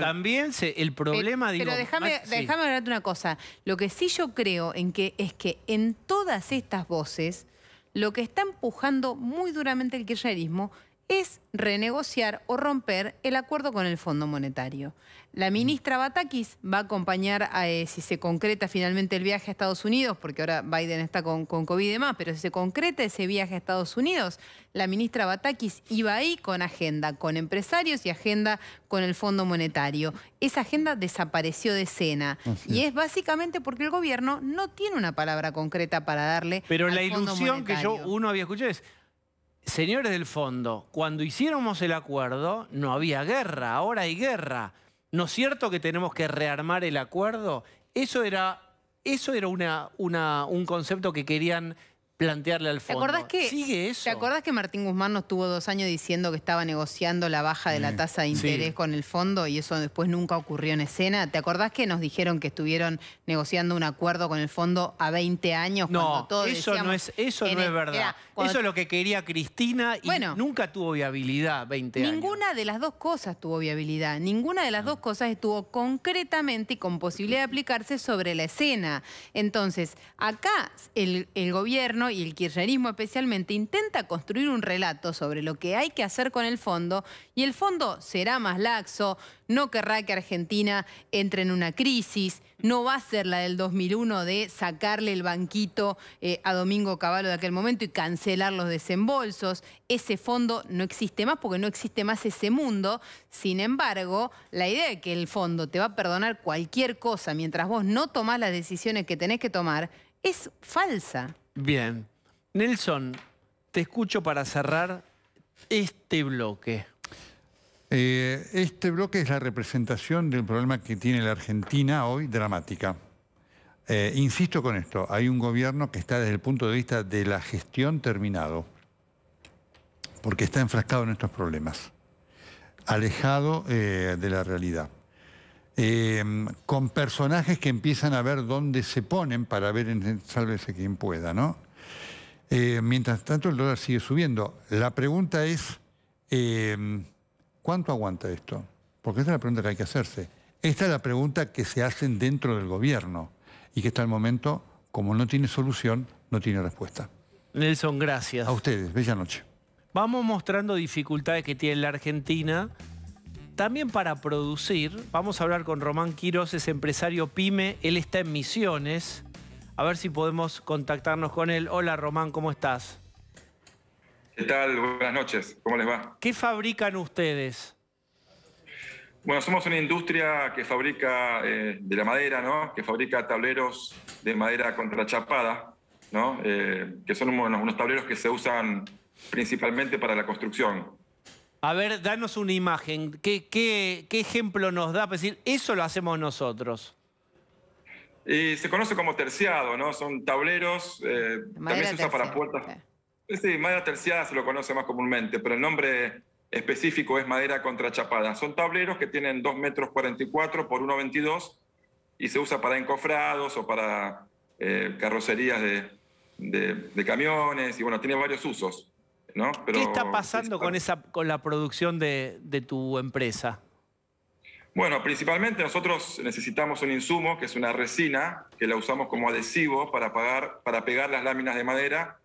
también el problema... Pero, pero ah, déjame, hablarte una cosa. Lo que sí yo creo en que es que en todas estas voces, lo que está empujando muy duramente el kirchnerismo es renegociar o romper el acuerdo con el Fondo Monetario. La ministra Batakis va a acompañar, a, eh, si se concreta finalmente el viaje a Estados Unidos, porque ahora Biden está con, con COVID y demás, pero si se concreta ese viaje a Estados Unidos, la ministra Batakis iba ahí con agenda, con empresarios y agenda con el Fondo Monetario. Esa agenda desapareció de escena. y es básicamente porque el gobierno no tiene una palabra concreta para darle. Pero la ilusión que yo uno había escuchado es señores del fondo, cuando hiciéramos el acuerdo no había guerra, ahora hay guerra. ¿No es cierto que tenemos que rearmar el acuerdo? Eso era, eso era un concepto que querían plantearle al fondo. ¿Te acordás que, acordás que Martín Guzmán nos tuvo dos años diciendo que estaba negociando la baja de la tasa de interés con el fondo y eso después nunca ocurrió en escena? ¿Te acordás que nos dijeron que estuvieron negociando un acuerdo con el fondo a 20 años? No, todo eso no es, eso no es verdad. eso es lo que quería Cristina y nunca tuvo viabilidad 20 ninguna años. Ninguna de las dos cosas tuvo viabilidad. Ninguna de las dos cosas estuvo concretamente y con posibilidad de aplicarse sobre la escena. Entonces, acá el gobierno y el kirchnerismo especialmente intenta construir un relato sobre lo que hay que hacer con el fondo y el fondo será más laxo, no querrá que Argentina entre en una crisis, no va a ser la del 2001 de sacarle el banquito eh, a Domingo Cavallo de aquel momento y cancelar los desembolsos. Ese fondo no existe más porque no existe más ese mundo. Sin embargo, la idea de que el fondo te va a perdonar cualquier cosa mientras vos no tomás las decisiones que tenés que tomar es falsa. Bien. Nelson, te escucho para cerrar este bloque. Eh, este bloque es la representación del problema que tiene la Argentina hoy dramática. Eh, insisto con esto, hay un gobierno que está desde el punto de vista de la gestión terminado, porque está enfrascado en estos problemas, alejado eh, de la realidad. Em, con personajes que empiezan a ver dónde se ponen para ver en sálvese quien pueda, ¿no? Eh, mientras tanto, el dólar sigue subiendo. La pregunta es, em, ¿cuánto aguanta esto? Porque esta es la pregunta que hay que hacerse. Esta es la pregunta que se hacen dentro del gobierno y que hasta el momento, como no tiene solución, no tiene respuesta. Nelson, gracias. A ustedes, bella noche. Vamos mostrando dificultades que tiene la Argentina también para producir, vamos a hablar con Román Quiroz, es empresario pyme, él está en Misiones. A ver si podemos contactarnos con él. Hola Román, ¿cómo estás? ¿Qué tal? Buenas noches, ¿cómo les va? ¿Qué fabrican ustedes? Bueno, somos una industria que fabrica eh, de la madera, ¿no? Que fabrica tableros de madera contrachapada, ¿no? Eh, que son unos, unos, tableros que se usan principalmente para la construcción. A ver, danos una imagen. ¿Qué, ejemplo nos da para pues, decir, eso lo hacemos nosotros? Y se conoce como terciado, ¿no? Son tableros, eh, también se usa para puertas. Sí, madera terciada se lo conoce más comúnmente, pero el nombre específico es madera contrachapada. Son tableros que tienen 2 metros 44 por 1,22 y se usa para encofrados o para eh, carrocerías de, de, camiones y bueno, tiene varios usos. ¿Qué está pasando con, esa, con la producción de, de tu empresa? Bueno, principalmente nosotros necesitamos un insumo que es una resina que la usamos como adhesivo para, para pegar las láminas de madera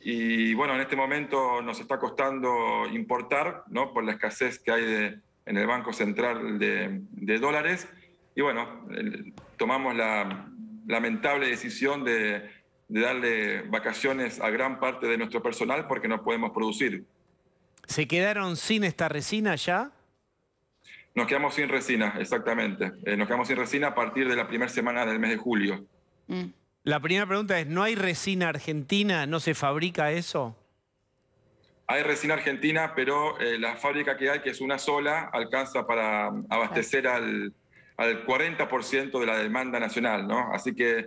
y bueno, en este momento nos está costando importar, ¿no? Por la escasez que hay de, en el Banco Central de, dólares. Y bueno, tomamos la lamentable decisión de, de darle vacaciones a gran parte de nuestro personal porque no podemos producir. ¿Se quedaron sin esta resina ya? Nos quedamos sin resina, exactamente. Eh, nos quedamos sin resina a partir de la primera semana del mes de julio. Mm. La primera pregunta es, ¿no hay resina argentina? ¿No se fabrica eso? Hay resina argentina, pero eh, la fábrica que hay, que es una sola, alcanza para abastecer al, al 40% de la demanda nacional, ¿no? Así que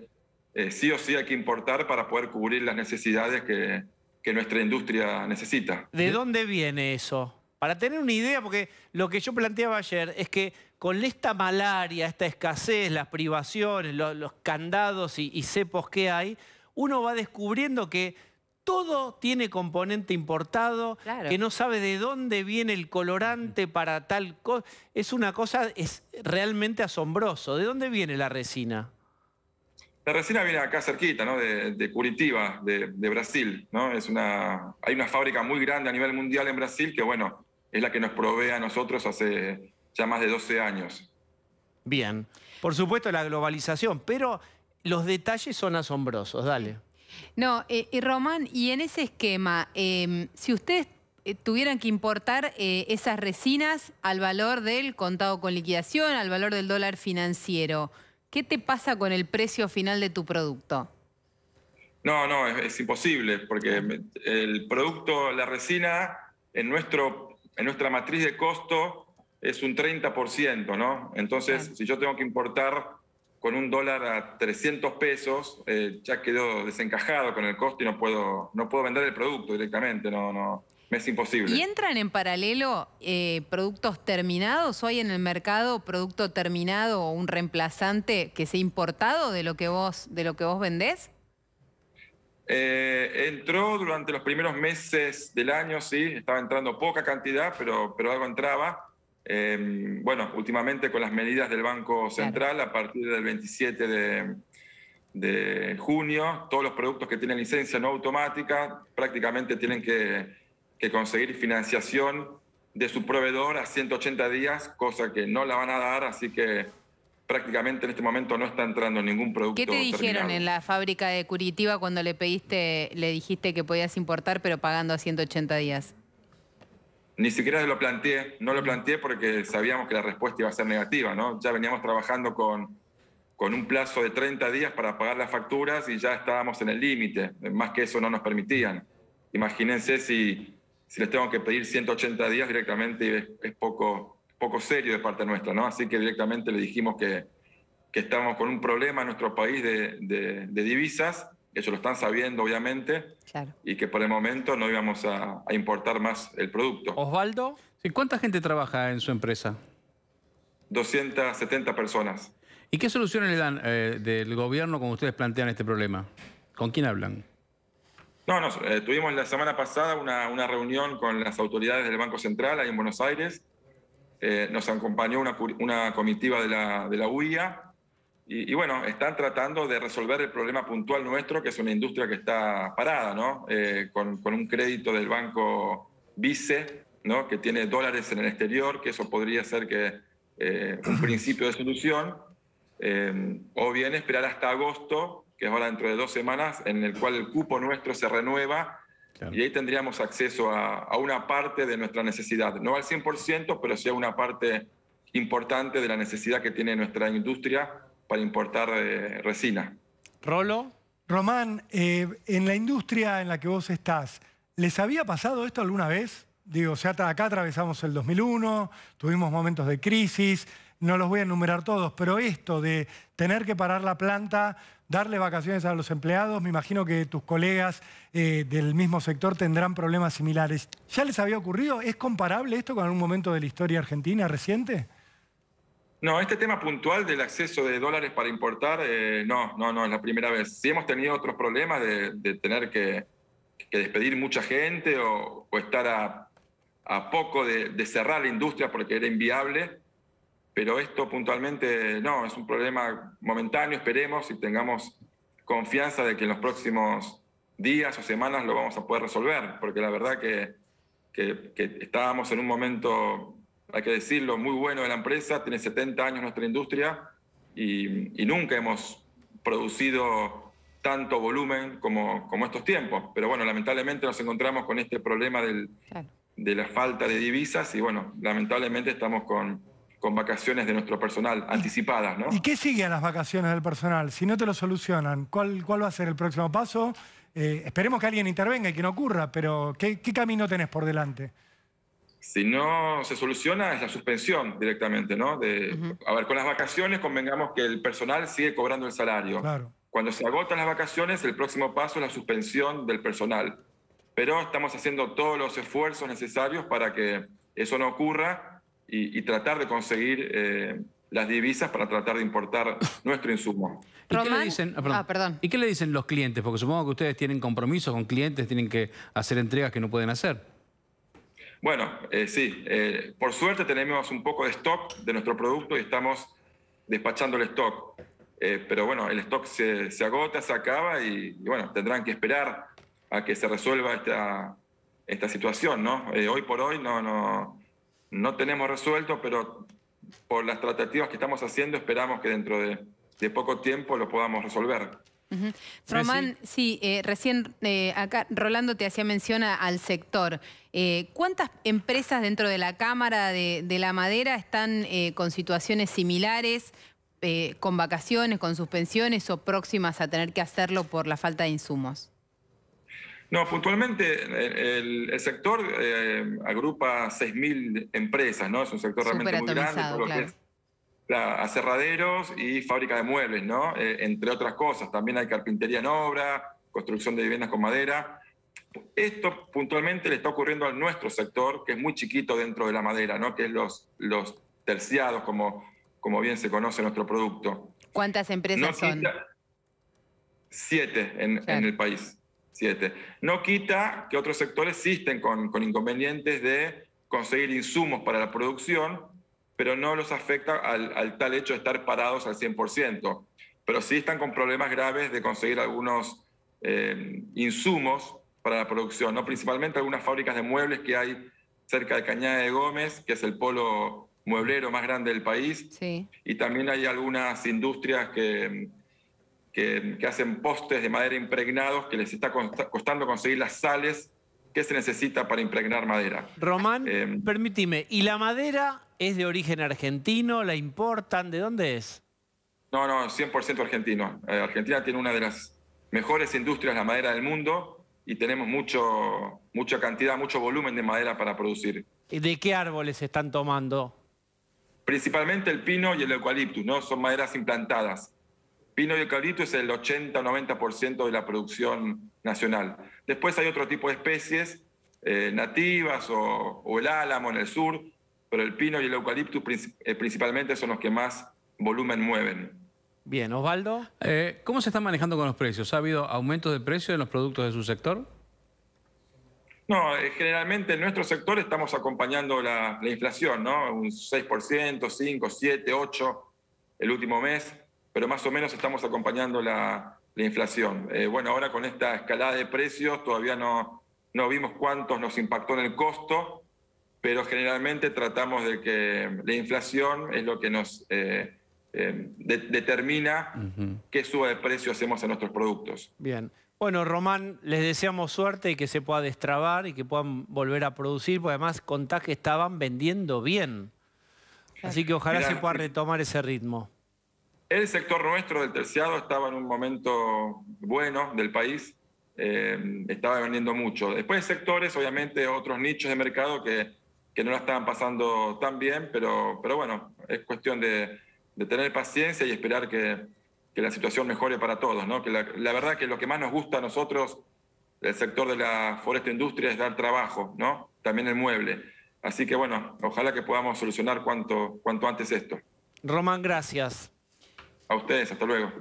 eh, sí o sí hay que importar para poder cubrir las necesidades que, nuestra industria necesita. ¿De dónde viene eso? Para tener una idea, porque lo que yo planteaba ayer es que con esta malaria, esta escasez, las privaciones, los, candados y, cepos que hay, uno va descubriendo que todo tiene componente importado, que no sabe de dónde viene el colorante para tal cosa. Es una cosa es realmente asombroso. ¿De dónde viene la resina? La resina viene acá cerquita, ¿no? de, Curitiba, de, Brasil. ¿no? Es una, hay una fábrica muy grande a nivel mundial en Brasil que, bueno, es la que nos provee a nosotros hace ya más de 12 años. Bien. Por supuesto, la globalización, pero los detalles son asombrosos. Dale. No, eh, y Román, y en ese esquema, em, si ustedes eh, tuvieran que importar eh, esas resinas al valor del contado con liquidación, al valor del dólar financiero, ¿qué te pasa con el precio final de tu producto? No, no, es, imposible, porque el producto, la resina, en, nuestro, en nuestra matriz de costo es un 30%, ¿no? Entonces, si yo tengo que importar con un dólar a 300 pesos, eh, ya quedó desencajado con el costo y no puedo, no puedo vender el producto directamente, no, no, es imposible. ¿Y entran en paralelo eh, productos terminados? hay en el mercado producto terminado o un reemplazante que ha importado de lo que vos, de lo que vos vendés? Eh, entró durante los primeros meses del año, sí, estaba entrando poca cantidad, pero, pero algo entraba. Em, bueno, últimamente con las medidas del Banco Central, a partir del 27 de junio, todos los productos que tienen licencia no automática prácticamente tienen que que conseguir financiación de su proveedor a 180 días, cosa que no la van a dar, así que prácticamente en este momento no está entrando ningún producto. ¿Qué te dijeron en la fábrica de Curitiba cuando le pediste, le dijiste que podías importar pero pagando a 180 días? Ni siquiera lo planteé, no lo planteé porque sabíamos que la respuesta iba a ser negativa, ¿no? Ya veníamos trabajando con, con un plazo de 30 días para pagar las facturas y ya estábamos en el límite, más que eso no nos permitían. Imagínense si si les tengo que pedir 180 días directamente es, poco, poco serio de parte nuestra, ¿no? Así que directamente le dijimos que, que estamos con un problema en nuestro país de, de, de divisas, ellos lo están sabiendo obviamente, y que por el momento no íbamos a, importar más el producto. Osvaldo, ¿cuánta gente trabaja en su empresa? 270 personas. ¿Y qué soluciones le dan eh, del gobierno cuando ustedes plantean este problema? ¿Con quién hablan? No, no, eh, tuvimos la semana pasada una, una, reunión con las autoridades del Banco Central ahí en Buenos Aires. Eh, nos acompañó una, una, comitiva de la, de la UIA y, bueno, están tratando de resolver el problema puntual nuestro, que es una industria que está parada, ¿no? Eh, con, con, un crédito del banco Vice, ¿no? Que tiene dólares en el exterior, que eso podría ser que un principio de solución. o bien esperar hasta agosto que es ahora dentro de dos semanas, en el cual el cupo nuestro se renueva y ahí tendríamos acceso a, a, una parte de nuestra necesidad, no al 100%, pero sí a una parte importante de la necesidad que tiene nuestra industria para importar eh, resina. Rolo. Román, eh, en la industria en la que vos estás, ¿les había pasado esto alguna vez? Digo, o sea, acá atravesamos el 2001, tuvimos momentos de crisis, no los voy a enumerar todos, pero esto de tener que parar la planta darle vacaciones a los empleados. Me imagino que tus colegas eh, del mismo sector tendrán problemas similares. ¿Ya les había ocurrido? ¿Es comparable esto con algún momento de la historia argentina reciente? No, este tema puntual del acceso de dólares para importar, eh, no, no, no, es la primera vez. Si hemos tenido otros problemas de, tener que, despedir mucha gente o, estar a, poco de, de, cerrar la industria porque era inviable pero esto puntualmente no, es un problema momentáneo, esperemos y tengamos confianza de que en los próximos días o semanas lo vamos a poder resolver, porque la verdad que, que, estábamos en un momento, hay que decirlo, muy bueno de la empresa, tiene 70 años nuestra industria y, nunca hemos producido tanto volumen como, como, estos tiempos. Pero bueno, lamentablemente nos encontramos con este problema del, de la falta de divisas y bueno, lamentablemente estamos con con vacaciones de nuestro personal anticipadas, ¿no? ¿Y qué sigue a las vacaciones del personal? Si no te lo solucionan, ¿cuál, cuál va a ser el próximo paso? Eh, esperemos que alguien intervenga y que no ocurra, pero ¿qué, camino tenés por delante? Si no se soluciona es la suspensión directamente, ¿no? A ver, con las vacaciones convengamos que el personal sigue cobrando el salario. Claro. Cuando se agotan las vacaciones, el próximo paso es la suspensión del personal. Pero estamos haciendo todos los esfuerzos necesarios para que eso no ocurra y, tratar de conseguir eh, las divisas para tratar de importar nuestro insumo. Ah, ah, ¿Y qué, le dicen, los clientes? Porque supongo que ustedes tienen compromisos con clientes, tienen que hacer entregas que no pueden hacer. Bueno, eh, sí. Eh, por suerte tenemos un poco de stock de nuestro producto y estamos despachando el stock. pero bueno, el stock se, agota, se acaba y, bueno, tendrán que esperar a que se resuelva esta, esta situación, ¿no? hoy por hoy no, no tenemos resuelto, pero por las tratativas que estamos haciendo esperamos que dentro de, poco tiempo lo podamos resolver. Román, sí, eh, recién eh, acá Rolando te hacía mención al sector. Eh, ¿Cuántas empresas dentro de la Cámara de la Madera están con situaciones similares, con vacaciones, con suspensiones o próximas a tener que hacerlo por la falta de insumos? No, puntualmente el, sector eh, agrupa 6.000 empresas, ¿no? Es un sector realmente muy grande, por lo que y fábrica de muebles, ¿no? Eh, entre otras cosas. También hay carpintería en obra, construcción de viviendas con madera. Esto puntualmente le está ocurriendo al nuestro sector, que es muy chiquito dentro de la madera, ¿no? Que es los, terciados, como, bien se conoce nuestro producto. ¿Cuántas empresas son? Siete en, en el país. Siete. No quita que otros sectores existen con, inconvenientes de conseguir insumos para la producción, pero no los afecta al, tal hecho de estar parados al 100%. Pero sí están con problemas graves de conseguir algunos eh, insumos para la producción, ¿no? principalmente algunas fábricas de muebles que hay cerca de Cañada de Gómez, que es el polo mueblero más grande del país, y también hay algunas industrias que que, hacen postes de madera impregnados que les está costando conseguir las sales que se necesita para impregnar madera. Román, eh, permíteme, ¿y la madera es de origen argentino? ¿La importan? ¿De dónde es? No, no, 100% argentino. Eh, Argentina tiene una de las mejores industrias de la madera del mundo y tenemos mucho, mucha cantidad, mucho volumen de madera para producir. ¿Y ¿De qué árboles están tomando? Principalmente el pino y el eucaliptus, ¿no? Son maderas implantadas. Pino y eucalipto es el 80-90% de la producción nacional. Después hay otro tipo de especies eh, nativas o, el álamo en el sur, pero el pino y el eucalipto eh, principalmente son los que más volumen mueven. Bien, Osvaldo. Eh, ¿Cómo se están manejando con los precios? ¿Ha habido aumentos de precios en los productos de su sector? No, generalmente en nuestro sector estamos acompañando la, la inflación, ¿no? Un 6%, 5, 7, 8 el último mes pero más o menos estamos acompañando la, inflación. Eh, bueno, ahora con esta escalada de precios todavía no, no vimos cuántos nos impactó en el costo, pero generalmente tratamos de que la inflación es lo que nos eh, eh, determina qué suba de precio hacemos a nuestros productos. Bien. Bueno, Román, les deseamos suerte y que se pueda destrabar y que puedan volver a producir, porque además contás que estaban vendiendo bien. Así que ojalá se pueda retomar ese ritmo. El sector nuestro del terciado estaba en un momento bueno del país, eh, estaba vendiendo mucho. Después sectores, obviamente, otros nichos de mercado que, no lo estaban pasando tan bien, pero, pero bueno, es cuestión de, tener paciencia y esperar que, la situación mejore para todos. ¿no? Que la, verdad que lo que más nos gusta a nosotros el sector de la foresta industria es dar trabajo, ¿no? también el mueble. Así que bueno, ojalá que podamos solucionar cuanto, cuanto antes esto. Román, gracias. A ustedes, hasta luego.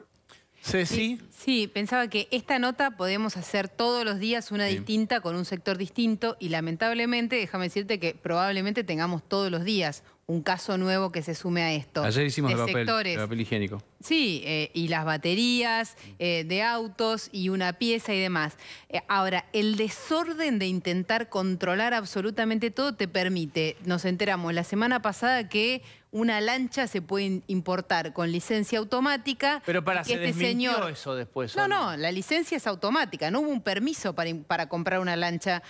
Ceci. Sí, sí, pensaba que esta nota podemos hacer todos los días una distinta con un sector distinto y lamentablemente, déjame decirte que probablemente tengamos todos los días un caso nuevo que se sume a esto. Ayer hicimos el papel, higiénico. Sí, eh, y las baterías eh, de autos y una pieza y demás. Eh, ahora, el desorden de intentar controlar absolutamente todo te permite, nos enteramos la semana pasada que una lancha se puede importar con licencia automática. Pero para que se este señor... eso después. No, no, la licencia es automática. No hubo un permiso para, comprar una lancha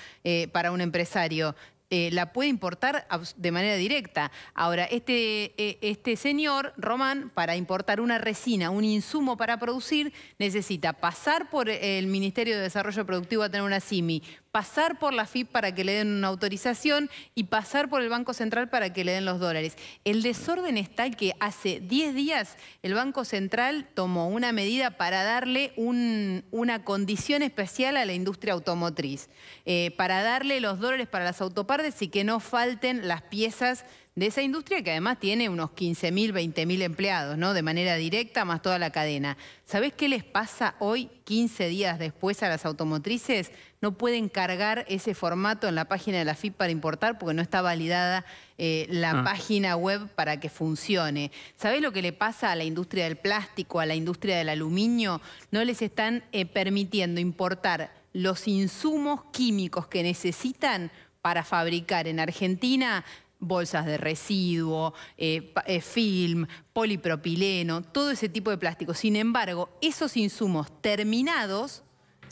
para un empresario. Eh, la puede importar de manera directa. Ahora, este, eh, este señor, Román, para importar una resina, un insumo para producir, necesita pasar por el Ministerio de Desarrollo Productivo a tener una CIMI, pasar por la FIP para que le den una autorización y pasar por el Banco Central para que le den los dólares. El desorden está que hace 10 días el Banco Central tomó una medida para darle una condición especial a la industria automotriz, eh, para darle los dólares para las autopartes y que no falten las piezas de esa industria que además tiene unos 15.000, 20.000 empleados, ¿no? De manera directa, más toda la cadena. ¿Sabés qué les pasa hoy, 15 días después, a las automotrices? no pueden cargar ese formato en la página de la FIP para importar porque no está validada eh, la ah. página web para que funcione. ¿Sabés lo que le pasa a la industria del plástico, a la industria del aluminio? No les están eh, permitiendo importar los insumos químicos que necesitan para fabricar en Argentina bolsas de residuo, eh, film, polipropileno, todo ese tipo de plástico. Sin embargo, esos insumos terminados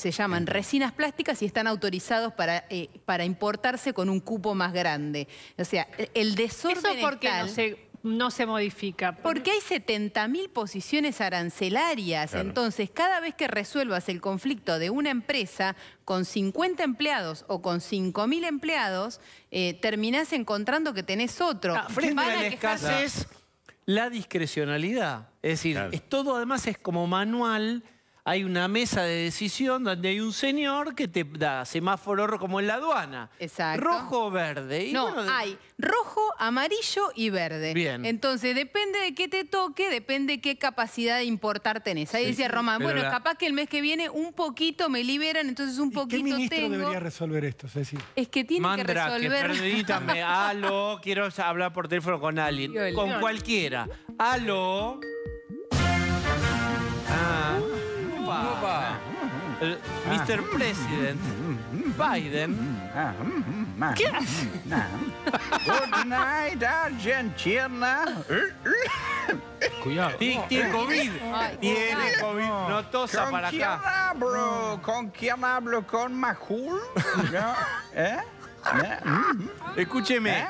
se llaman resinas plásticas y están autorizados para, eh, para importarse con un cupo más grande. O sea, el desorden Eso porque no se modifica. Porque hay 70.000 posiciones arancelarias. Entonces, cada vez que resuelvas el conflicto de una empresa con 50 empleados o con 5.000 empleados, eh, terminás encontrando que tenés otro. Ah, la la discrecionalidad. Es decir, es, todo además es como manual hay una mesa de decisión donde hay un señor que te da semáforo como en la aduana. Exacto. Rojo o verde. no, hay rojo, amarillo y verde. Bien. Entonces, depende de qué te toque, depende de qué capacidad de importar tenés. Ahí decía Román, bueno, capaz que el mes que viene un poquito me liberan, entonces un poquito tengo. ¿Qué ministro debería resolver esto, Ceci? Es que tiene que resolver... perdítame, aló, quiero hablar por teléfono con alguien, con cualquiera. Aló. Ah... Eh, Mr. Ah. President Biden. Ah, mm, mm, ¿Qué? Mm, ah. Good night, Argentina. Cuidado. tiene COVID. Tiene COVID. No tosa ¿Con quién Hablo? ¿Con quién hablo? ¿Con Majul? ¿Eh? Mm, mm. Escúcheme.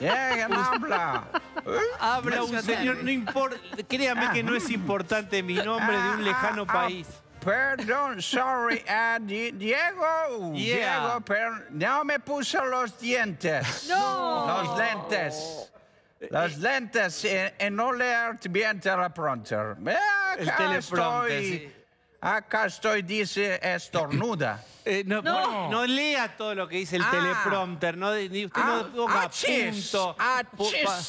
¿Eh? habla? Habla un señor, no importa. Créame que no es ah. importante mi nombre de un lejano ah, ah, país. Perdón, sorry, Diego. Diego, pero no me puso los dientes. No. Los lentes. Eh, los eh. lentes y, eh, no leer bien teleprompter. Acá El teleprompter, Acá estoy, dice estornuda. Eh, no, No. lea todo lo que dice el ah. teleprompter. No, ni usted no ah, ah,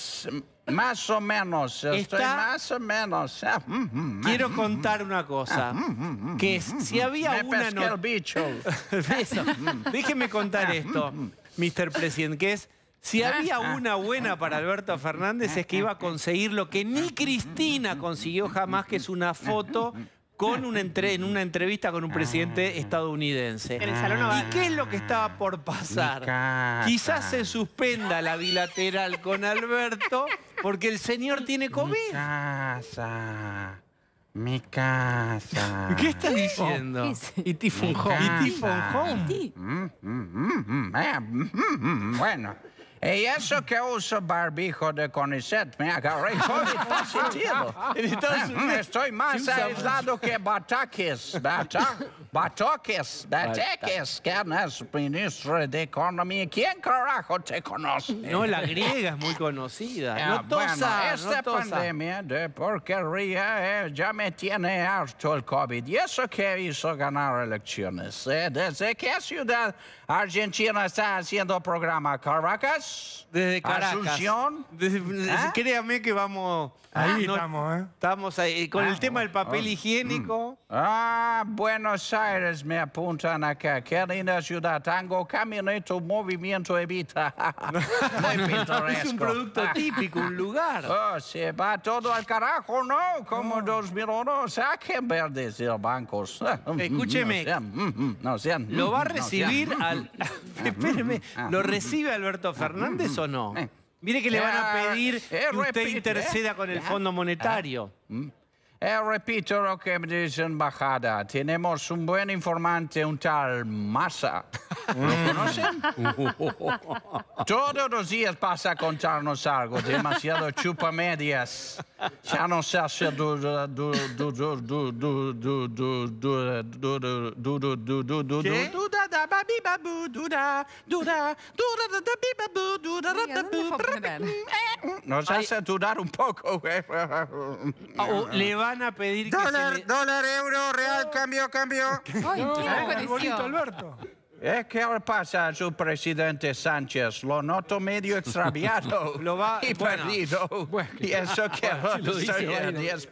más o menos. Estoy más o menos. Mm, mm, mm, Quiero contar una cosa. Que si había una Déjeme contar esto, Mr. President, que es, si había una buena para Alberto Fernández es que iba a conseguir lo que ni Cristina consiguió jamás, que es una foto con una en una entrevista con un presidente ah. estadounidense. ¿Y qué es lo que estaba por pasar? Quizás se suspenda la bilateral con Alberto porque el señor tiene COVID. Mi casa. Mi casa. ¿Qué está diciendo? Y Tifon Y Tifon bueno. Y eso que uso barbijo de Conicet, me agarré COVID positivo. Entonces, Estoy más aislado que Batakis, Batakis, Batakis, que es ministro de Economía. ¿Quién carajo te conoce? No, la griega es muy conocida. no tosa, esta pandemia de porquería eh, ya me tiene harto el COVID. ¿Y eso que hizo ganar elecciones? Eh, ¿Desde qué ciudad Argentina está haciendo programa Caracas. Desde Caracas. Asunción. Ah. Créame que vamos... Ahí estamos, ¿eh? Estamos ahí. Con el tema del papel ah. higiénico. Mm. Ah, Buenos Aires me apuntan acá. Qué linda ciudad. Tango, camioneta, movimiento evita. Muy pintoresco. Es un producto ah. típico, un lugar. Oh, se va todo al carajo, ¿no? Como no. 2001. Saquen verdes los bancos. Escúcheme. Mm, mm, no sean, Lo va a recibir al Ah, ah, ¿lo ah, recibe Alberto Fernández o no? Eh. Mire que le van a eh, pedir eh, que usted interceda con el Fondo Monetario. Mm repito lo que me dice embajada. Tenemos un buen informante, un tal Massa. ¿Lo conocen? Todos los días pasa a contarnos algo. Demasiado chupa medias. Ya no se hace hace dudar un poco van a pedir dólar, que se Dólar, euro, real, cambio, cambio. Ay, ¿qué bonito, Alberto. Es que ahora pasa su presidente Sánchez, lo noto medio extraviado lo va, y perdido. y eso que ahora lo dice,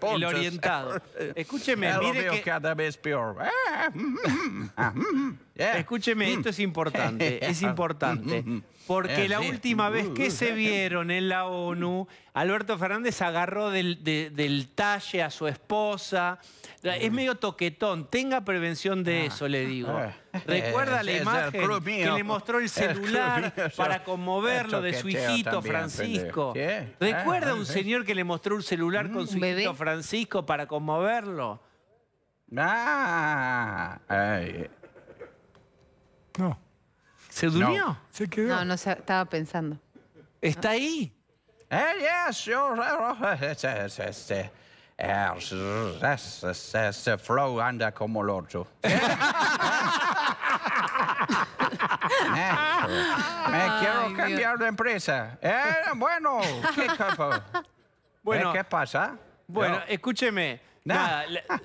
El orientado. Escúcheme, lo mire veo que... cada vez peor. Eh, mm, mm, mm, Escúcheme, esto es importante, es importante. Porque eh, la última uh, vez uh, que uh. se vieron en la ONU, Alberto Fernández agarró del, talle a su esposa. Es mm. medio toquetón. Tenga prevención de ah. eso, le digo. Eh. Recuerda eh, la imagen que le mostró el celular para conmoverlo de su hijito Francisco. Recuerda ah, un señor que le mostró un celular mm, con su hijito Francisco para conmoverlo. Ah, no. ¿Se durmió? No. Se quedó. No, no estaba pensando. Está ahí. Eh, yes, yo... se flow anda como el otro. Eh, eh, me quiero cambiar de empresa. Eh, bueno, ¿qué, ¿qué pasa? Bueno, escúcheme. Nada,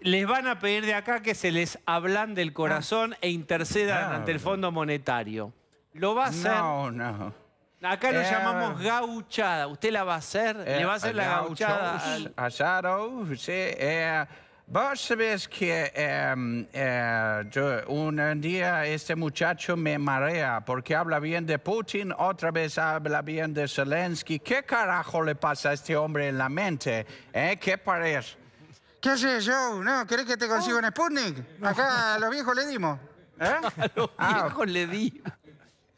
les van a pedir de acá que se les hablan del corazón e intercedan ah, ante el Fondo Monetario. ¿Lo va a hacer? No, no. Acá lo eh, llamamos gauchada. ¿Usted la va a hacer? ¿Le va a hacer la gauchada? Asado, sí. Eh, vos sabés que em, eh, un día este muchacho me marea porque habla bien de Putin, otra vez habla bien de Zelensky. ¿Qué carajo le pasa a este hombre en la mente? ¿Qué parece? ¿Qué haces, Joe? ¿No? ¿Querés que te consiga ah. un Sputnik? Acá a los viejos le dimos. ¿Eh? A los ¿Eh? viejos ah. le dimos?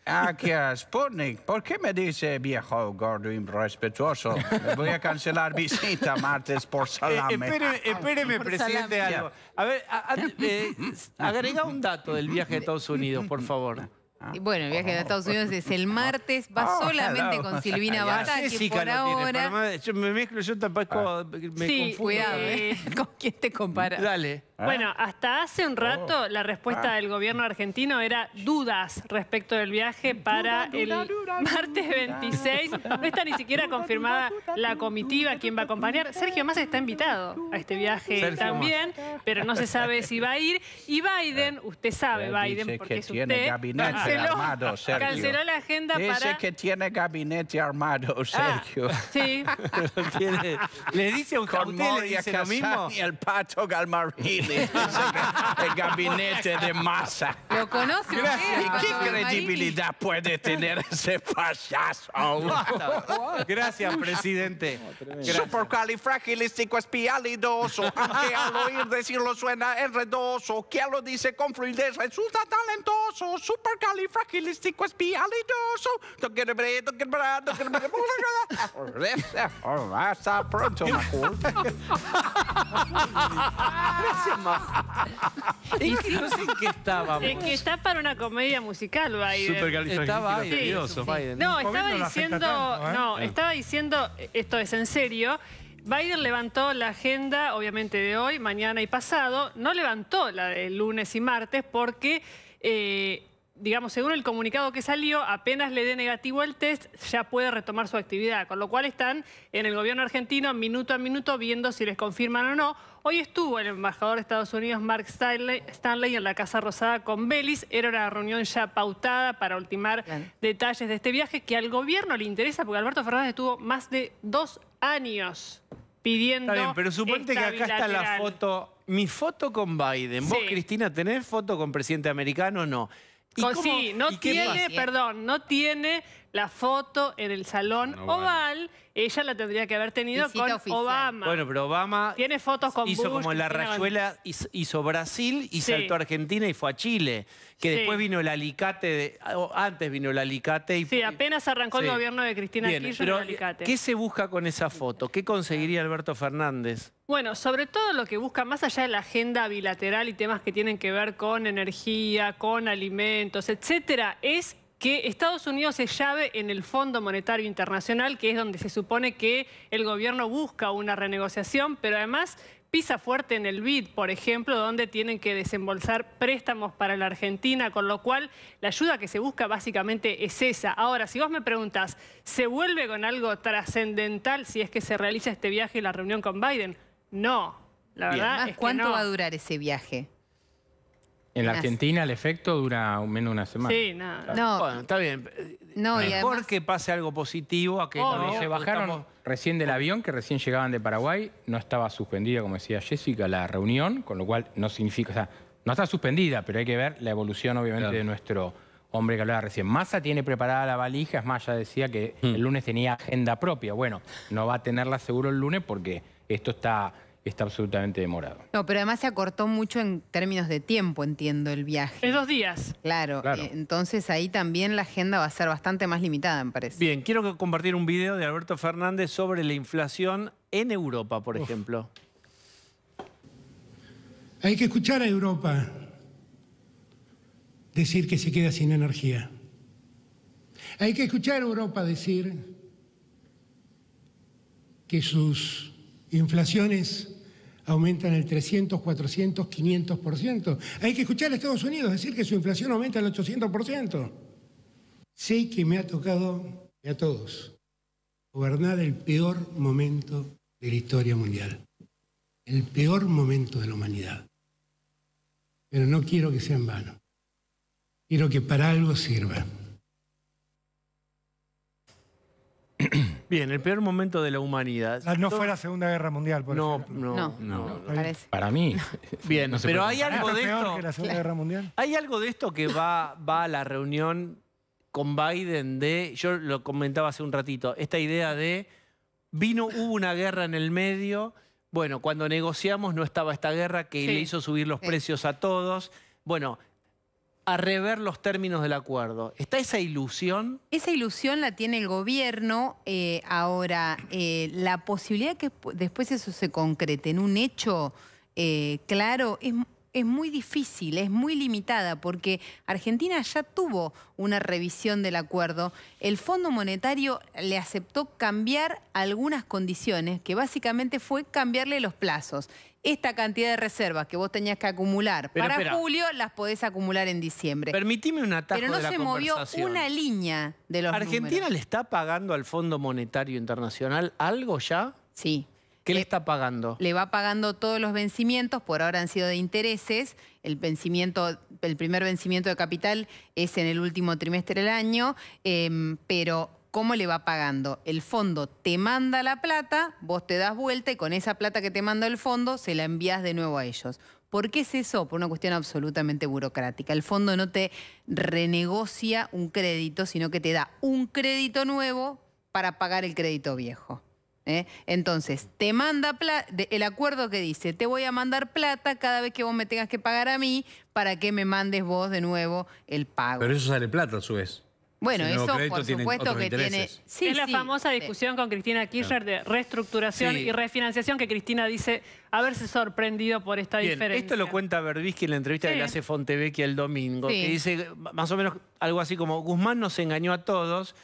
Ah, qué a Sputnik. ¿Por qué me dice viejo, gordo, irrespetuoso? voy a cancelar visita martes por Eh, salame. espéreme, espéreme, presidente, algo. A ver, a- eh, agrega un dato del viaje a Estados Unidos, por favor. Ah. y bueno, el viaje a Estados Unidos es el martes, va ah, solamente con Silvina Bata, por ahora... yo me mezclo, yo tampoco ah. me sí, Cuidado, eh, ¿con quién te comparas? Dale. ¿Ah? Bueno, hasta hace un rato oh. la respuesta ah. del gobierno argentino era dudas respecto del viaje para el martes 26. No está ni siquiera confirmada la comitiva, quién va a acompañar. Sergio Massa está invitado a este viaje también, pero no se sabe si va a ir. Y Biden, eh, usted sabe Biden, porque es usted, gabinete canceló, armado, Sergio. la agenda dice para... Dice que tiene gabinete armado, ah, Sergio. sí. le dice a usted, y el Pato Galmarín. el gabinete de masa. ¿Lo conoce? Gracias. ¿Y qué credibilidad puede tener ese payaso? Gracias, presidente. Supercalifragilístico espialidoso. Aunque al oír decirlo suena enredoso. Que lo dice con fluidez resulta talentoso. Supercalifragilístico espialidoso. Hasta pronto, Gracias, no sé en qué estábamos. Es que está para una comedia musical, Biden. Estaba No, estaba diciendo, ¿eh? no, estaba diciendo, esto es en serio, Biden levantó la agenda, obviamente, de hoy, mañana y pasado. No levantó la de lunes y martes porque... Eh, digamos, según el comunicado que salió, apenas le dé negativo el test, ya puede retomar su actividad. Con lo cual están en el gobierno argentino minuto a minuto viendo si les confirman o no. Hoy estuvo el embajador de Estados Unidos, Mark Stanley, en la Casa Rosada con Belis. Era una reunión ya pautada para ultimar detalles de este viaje que al gobierno le interesa porque Alberto Fernández estuvo más de dos años pidiendo. Está bien, pero suponte que acá está la foto, mi foto con Biden. Vos, Cristina, ¿tenés foto con presidente americano o no? sí, no tiene, ¿eh? perdón, no tiene la foto en el salón oval, ella la tendría que haber tenido con Obama. Bueno, pero Obama tiene fotos con hizo como la rayuela, hizo, Brasil y saltó a Argentina y fue a Chile. Que después vino el alicate, de, antes vino el alicate. Y, sí, apenas arrancó el gobierno de Cristina Kirchner el alicate. ¿Qué se busca con esa foto? ¿Qué conseguiría Alberto Fernández? Bueno, sobre todo lo que busca, más allá de la agenda bilateral y temas que tienen que ver con energía, con alimentos, etcétera, es que Estados Unidos se llave en el Fondo Monetario Internacional, que es donde se supone que el gobierno busca una renegociación, pero además pisa fuerte en el BID, por ejemplo, donde tienen que desembolsar préstamos para la Argentina, con lo cual la ayuda que se busca básicamente es esa. Ahora, si vos me preguntas, ¿se vuelve con algo trascendental si es que se realiza este viaje y la reunión con Biden? No, la verdad. ¿Cuánto va a durar ese viaje? En la Argentina el efecto dura menos de una semana. Sí, No. Bueno, está bien. No, Mejor que pase algo positivo a que se bajaron recién del avión, que recién llegaban de Paraguay, no estaba suspendida, como decía Jessica, la reunión, con lo cual no significa, o sea, no está suspendida, pero hay que ver la evolución, obviamente, de nuestro hombre que hablaba recién. Massa tiene preparada la valija, es más, ya decía que hmm. el lunes tenía agenda propia. Bueno, no va a tenerla seguro el lunes porque esto está está absolutamente demorado. No, pero además se acortó mucho en términos de tiempo, entiendo, el viaje. Es dos días. Claro, eh, entonces ahí también la agenda va a ser bastante más limitada, me parece. Bien, quiero compartir un video de Alberto Fernández sobre la inflación en Europa, por ejemplo. Hay que escuchar a Europa decir que se queda sin energía. Hay que escuchar a Europa decir que sus inflaciones aumentan el 300, 400, 500%. Hay que escuchar a Estados Unidos decir que su inflación aumenta el 800%. Sé que me ha tocado a todos gobernar el peor momento de la historia mundial, el peor momento de la humanidad. Pero no quiero que sea en vano. Quiero que para algo sirva. Bien, el peor momento de la humanidad. Ah, no fue la Segunda Guerra Mundial, por no, No, no, Para mí. Bien, pero hay algo de esto. Que la Segunda Guerra Mundial? Hay algo de esto que va, va a la reunión con Biden de. Yo lo comentaba hace un ratito. Esta idea de. Vino, hubo una guerra en el medio. Bueno, cuando negociamos no estaba esta guerra que le hizo subir los precios a todos. Bueno, a rever los términos del acuerdo. ¿Está esa ilusión? Esa ilusión la tiene el gobierno. Eh, ahora, eh, la posibilidad que después eso se concrete en un hecho eh, claro es es muy difícil, es muy limitada, porque Argentina ya tuvo una revisión del acuerdo. El Fondo Monetario le aceptó cambiar algunas condiciones, que básicamente fue cambiarle los plazos. Esta cantidad de reservas que vos tenías que acumular para julio las podés acumular en diciembre. Permitime un atajo Pero no se movió una línea de los ¿Argentina le está pagando al Fondo Monetario Internacional algo ya? Sí. ¿Qué le, está pagando? Le va pagando todos los vencimientos, por ahora han sido de intereses. El, vencimiento, el primer vencimiento de capital es en el último trimestre del año, em, pero ¿cómo le va pagando? El fondo te manda la plata, vos te das vuelta y con esa plata que te manda el fondo se la envías de nuevo a ellos. ¿Por qué es eso? Por una cuestión absolutamente burocrática. El fondo no te renegocia un crédito, sino que te da un crédito nuevo para pagar el crédito viejo. ¿eh? Entonces, te manda plata, el acuerdo que dice, te voy a mandar plata cada vez que vos me tengas que pagar a mí para que me mandes vos de nuevo el pago. Pero eso sale plata a su vez. Bueno, eso por supuesto que tiene... Sí, es la famosa discusión con Cristina Kirchner de reestructuración y refinanciación que Cristina dice haberse sorprendido por esta diferencia. Esto lo cuenta Berbisky en la entrevista que le hace Fontevecchia el domingo, que dice más o menos algo así como Guzmán nos engañó a todos,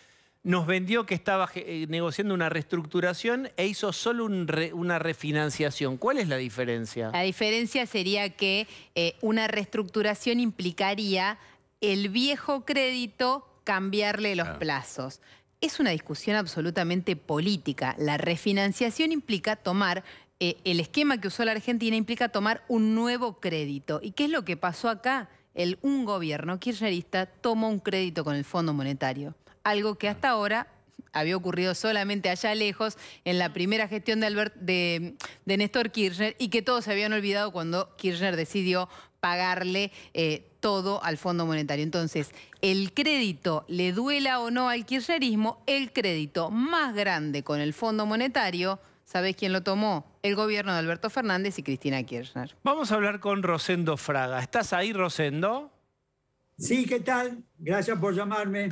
nos vendió que estaba eh, negociando una reestructuración e hizo solo una refinanciación. ¿Cuál es la diferencia? La diferencia sería que eh, una reestructuración implicaría el viejo crédito cambiarle los plazos. Es una discusión absolutamente política. La refinanciación implica tomar eh, el esquema que usó la Argentina implica tomar un nuevo crédito. ¿Y qué es lo que pasó acá? El, un gobierno kirchnerista tomó un crédito con el Fondo Monetario algo que hasta ahora había ocurrido solamente allá lejos, en la primera gestión de, de, Néstor Kirchner, y que todos se habían olvidado cuando Kirchner decidió pagarle eh, todo al Fondo Monetario. Entonces, el crédito, le duela o no al kirchnerismo, el crédito más grande con el Fondo Monetario, ¿sabés quién lo tomó? El gobierno de Alberto Fernández y Cristina Kirchner. Vamos a hablar con Rosendo Fraga. ¿Estás ahí, Rosendo? Sí, ¿qué tal? Gracias por llamarme.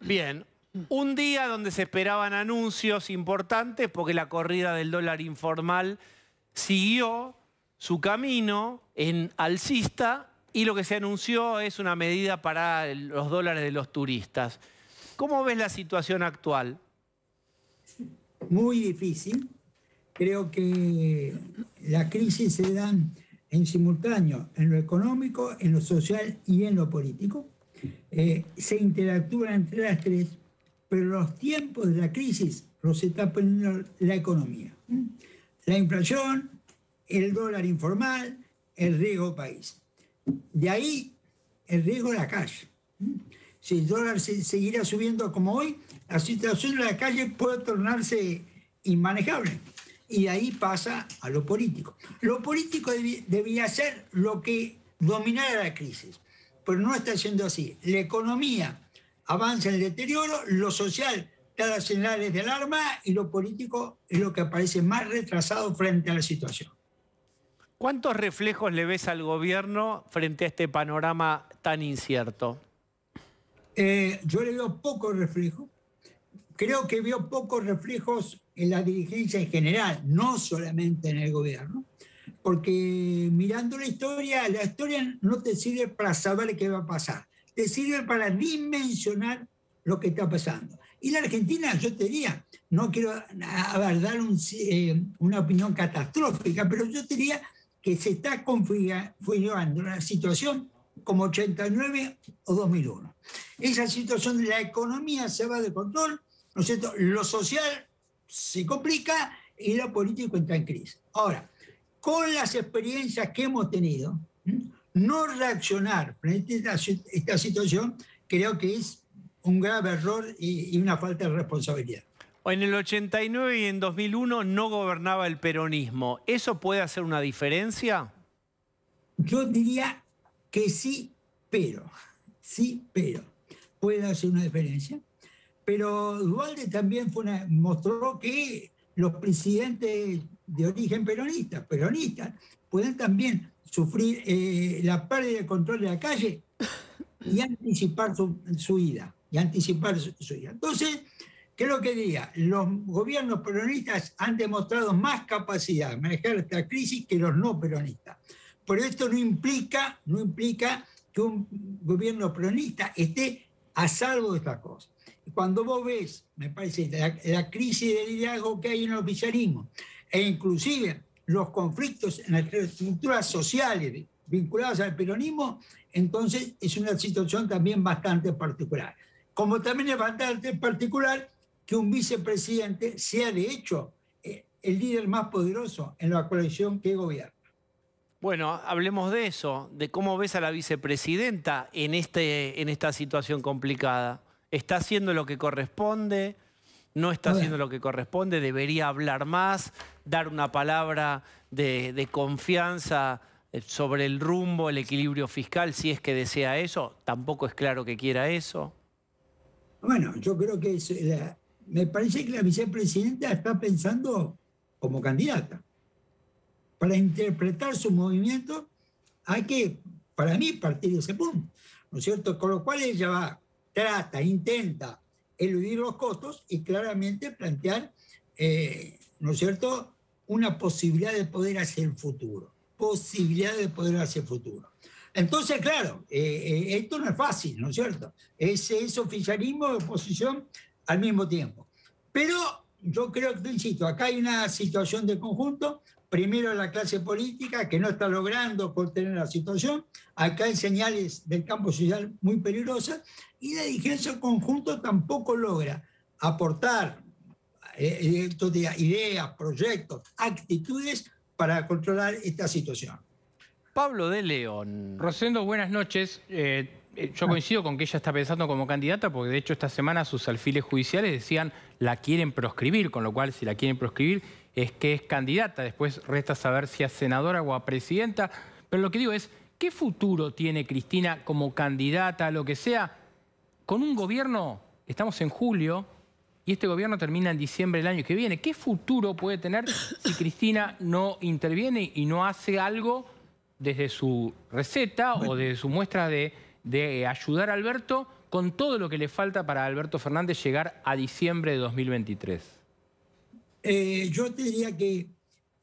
Bien. Un día donde se esperaban anuncios importantes porque la corrida del dólar informal siguió su camino en alcista y lo que se anunció es una medida para los dólares de los turistas. ¿Cómo ves la situación actual? Muy difícil. Creo que la crisis se da en simultáneo en lo económico, en lo social y en lo político. Eh, se interactúan entre las tres, pero los tiempos de la crisis los está poniendo la economía. La inflación, el dólar informal, el riesgo país. De ahí el riesgo de la calle. Si el dólar seguirá subiendo como hoy, la situación de la calle puede tornarse inmanejable y ahí pasa a lo político. Lo político debía ser lo que dominara la crisis, pero no está siendo así. La economía avanza en el deterioro, lo social da señales de alarma y lo político es lo que aparece más retrasado frente a la situación. ¿Cuántos reflejos le ves al gobierno frente a este panorama tan incierto? Eh, yo le veo poco reflejo, creo que vio pocos reflejos en la dirigencia en general, no solamente en el gobierno, porque mirando la historia, la historia no te sirve para saber qué va a pasar, te sirve para dimensionar lo que está pasando. Y la Argentina, yo te diría, no quiero a dar eh, una opinión catastrófica, pero yo te diría que se está configurando una situación como 89 o 2001. Esa situación de la economía se va de control, lo social se complica y lo político entra en crisis. Ahora, con las experiencias que hemos tenido, no reaccionar frente a esta situación creo que es un grave error y, una falta de responsabilidad. En el 89 y en 2001 no gobernaba el peronismo. ¿Eso puede hacer una diferencia? Yo diría que sí, pero. Sí, pero. ¿Puede hacer una diferencia? Pero Dualde también mostró que los presidentes de origen peronista, peronistas, pueden también sufrir eh, la pérdida de control de la calle y anticipar su, su Y anticipar su, Entonces, ¿Qué es lo que diría? Los gobiernos peronistas han demostrado más capacidad de manejar esta crisis que los no peronistas. Pero esto no implica, no implica que un gobierno peronista esté a salvo de estas cosas cuando vos ves, me parece, la, crisis de liderazgo que hay en el oficialismo, e inclusive los conflictos en las estructuras sociales vinculadas al peronismo, entonces es una situación también bastante particular. Como también es bastante particular que un vicepresidente sea de hecho eh, el líder más poderoso en la coalición que gobierna. Bueno, hablemos de eso, de cómo ves a la vicepresidenta en, este, en esta situación complicada está haciendo lo que corresponde, no está haciendo lo que corresponde, debería hablar más, dar una palabra de, confianza eh, sobre el rumbo, el equilibrio fiscal, si es que desea eso, tampoco es claro que quiera eso. Bueno, yo creo que eh, me parece que la vicepresidenta está pensando como candidata. Para interpretar su movimiento hay que, para mí, partir de ese punto, ¿no es cierto? Con lo cual ella va trata, intenta eludir los costos y claramente plantear, eh, ¿no es cierto?, una posibilidad de poder hacia el futuro, posibilidad de poder hacia el futuro. Entonces, claro, eh, eh, esto no es fácil, ¿no es cierto? Es, es oficialismo de oposición al mismo tiempo. Pero yo creo que, insisto, acá hay una situación de conjunto, primero la clase política, que no está logrando contener la situación. Acá hay señales del campo social muy peligrosas y la dirigencia conjunto tampoco logra aportar eh, eh, ideas, proyectos, actitudes para controlar esta situación. Pablo de León. Rosendo, buenas noches. Eh, yo ah. coincido con que ella está pensando como candidata porque de hecho esta semana sus alfiles judiciales decían la quieren proscribir, con lo cual si la quieren proscribir es que es candidata, después resta saber si a senadora o a presidenta, pero lo que digo es, ¿qué futuro tiene Cristina como candidata, lo que sea, con un gobierno, estamos en julio, y este gobierno termina en diciembre del año que viene. ¿Qué futuro puede tener si Cristina no interviene y no hace algo desde su receta o desde su muestra de, ayudar a Alberto con todo lo que le falta para Alberto Fernández llegar a diciembre de 2023? Eh, yo te diría que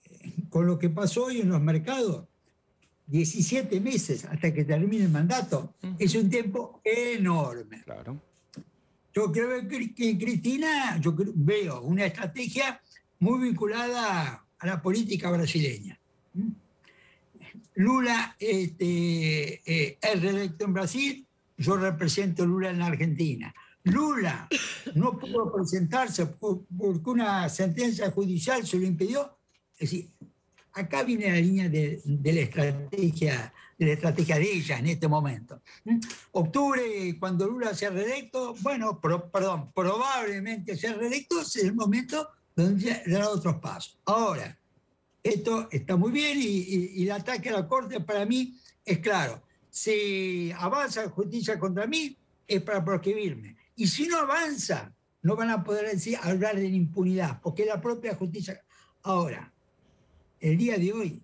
eh, con lo que pasó hoy en los mercados, 17 meses hasta que termine el mandato, es un tiempo enorme. Claro. Yo creo que, Cristina, yo veo una estrategia muy vinculada a la política brasileña. Lula este, eh, es reelecto en Brasil, yo represento a Lula en la Argentina. Lula no pudo presentarse porque una sentencia judicial se lo impidió. Es decir, acá viene la línea de, la, estrategia, de la estrategia de ella en este momento. ¿Mm? Octubre, cuando Lula sea reelecto, bueno, perdón, probablemente sea reelecto, es el momento donde dará otros pasos. Ahora, esto está muy bien y, y el ataque a la Corte para mí es claro. Si avanza justicia contra mí, es para proscribirme. Y si no avanza, no van a poder decir, hablar de impunidad, porque la propia justicia... Ahora, el día de hoy,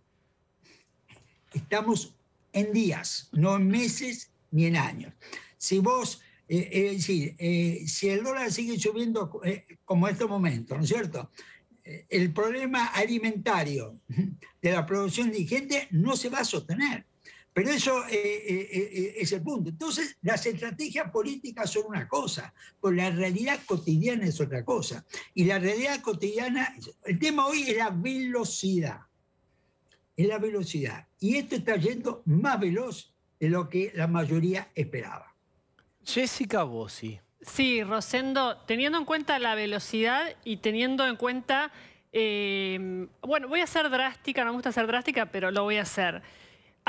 estamos en días, no en meses ni en años. Si vos, eh, es decir, eh, si, el dólar sigue subiendo eh, como en este momento, ¿no es cierto? El problema alimentario de la producción de gente no se va a sostener. Pero eso eh, eh, eh, es el punto. Entonces, las estrategias políticas son una cosa, pero la realidad cotidiana es otra cosa. Y la realidad cotidiana, el tema hoy es la velocidad. Es la velocidad. Y esto está yendo más veloz de lo que la mayoría esperaba. Jessica Bossi. Sí, Rosendo, teniendo en cuenta la velocidad y teniendo en cuenta... bueno, voy a ser drástica, no me gusta ser drástica, pero lo voy a hacer.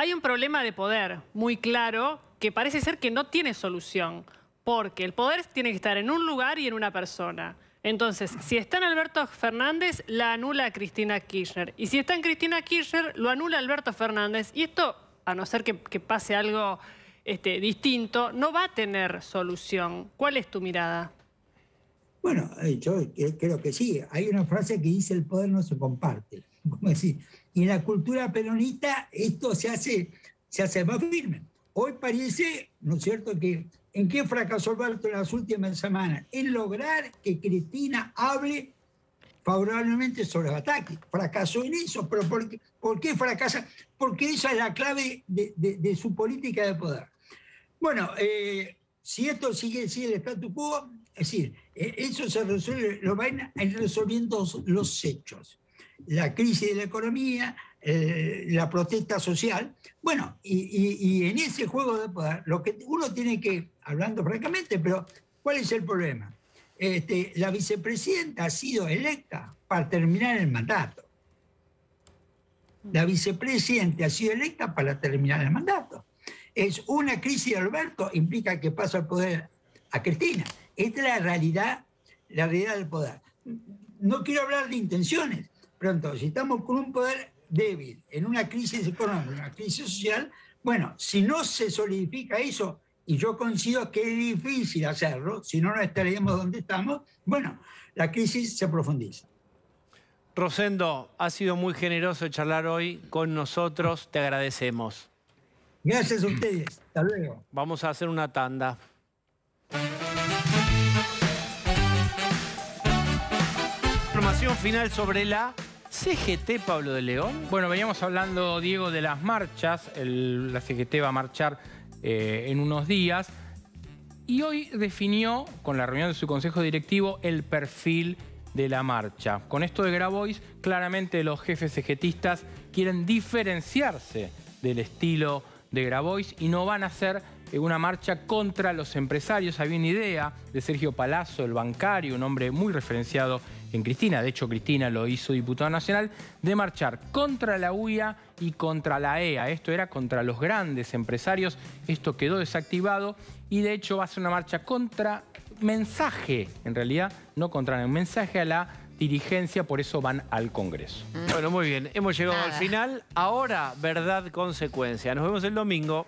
Hay un problema de poder muy claro que parece ser que no tiene solución, porque el poder tiene que estar en un lugar y en una persona. Entonces, si está en Alberto Fernández, la anula Cristina Kirchner. Y si está en Cristina Kirchner, lo anula Alberto Fernández. Y esto, a no ser que, pase algo este, distinto, no va a tener solución. ¿Cuál es tu mirada? Bueno, eh, yo creo que sí. Hay una frase que dice el poder no se comparte. Como decir, y en la cultura peronista esto se hace, se hace más firme. Hoy parece, ¿no es cierto?, que en qué fracasó Alberto en las últimas semanas, en lograr que Cristina hable favorablemente sobre los ataques. Fracasó en eso, pero ¿por qué, fracasa? Porque esa es la clave de, su política de poder. Bueno, eh, si esto sigue, el estatus quo, es decir, eh, eso se resuelve, lo van resolviendo los hechos la crisis de la economía, eh, la protesta social. Bueno, y, en ese juego de poder, lo que uno tiene que, hablando francamente, pero ¿cuál es el problema? Este, la vicepresidenta ha sido electa para terminar el mandato. La vicepresidenta ha sido electa para terminar el mandato. Es una crisis de Alberto, implica que pasa el poder a Cristina. Esta es la realidad, la realidad del poder. No quiero hablar de intenciones, Pronto, si estamos con un poder débil, en una crisis económica, una crisis social, bueno, si no se solidifica eso, y yo coincido que es difícil hacerlo, si no, no estaríamos donde estamos, bueno, la crisis se profundiza. Rosendo, ha sido muy generoso charlar hoy con nosotros, te agradecemos. Gracias a ustedes, hasta luego. Vamos a hacer una tanda. Información final sobre la CGT, Pablo de León. Bueno, veníamos hablando, Diego, de las marchas. la CGT va a marchar eh, en unos días. Y hoy definió, con la reunión de su consejo directivo, el perfil de la marcha. Con esto de Grabois, claramente los jefes CGTistas quieren diferenciarse del estilo de Grabois y no van a hacer eh, una marcha contra los empresarios. Había una idea de Sergio Palazzo, el bancario, un hombre muy referenciado en Cristina, de hecho Cristina lo hizo diputada nacional, de marchar contra la UIA y contra la EA. Esto era contra los grandes empresarios, esto quedó desactivado y de hecho va a ser una marcha contra mensaje, en realidad no contra un mensaje a la dirigencia, por eso van al Congreso. Bueno, muy bien, hemos llegado al final. Ahora, verdad, consecuencia. Nos vemos el domingo.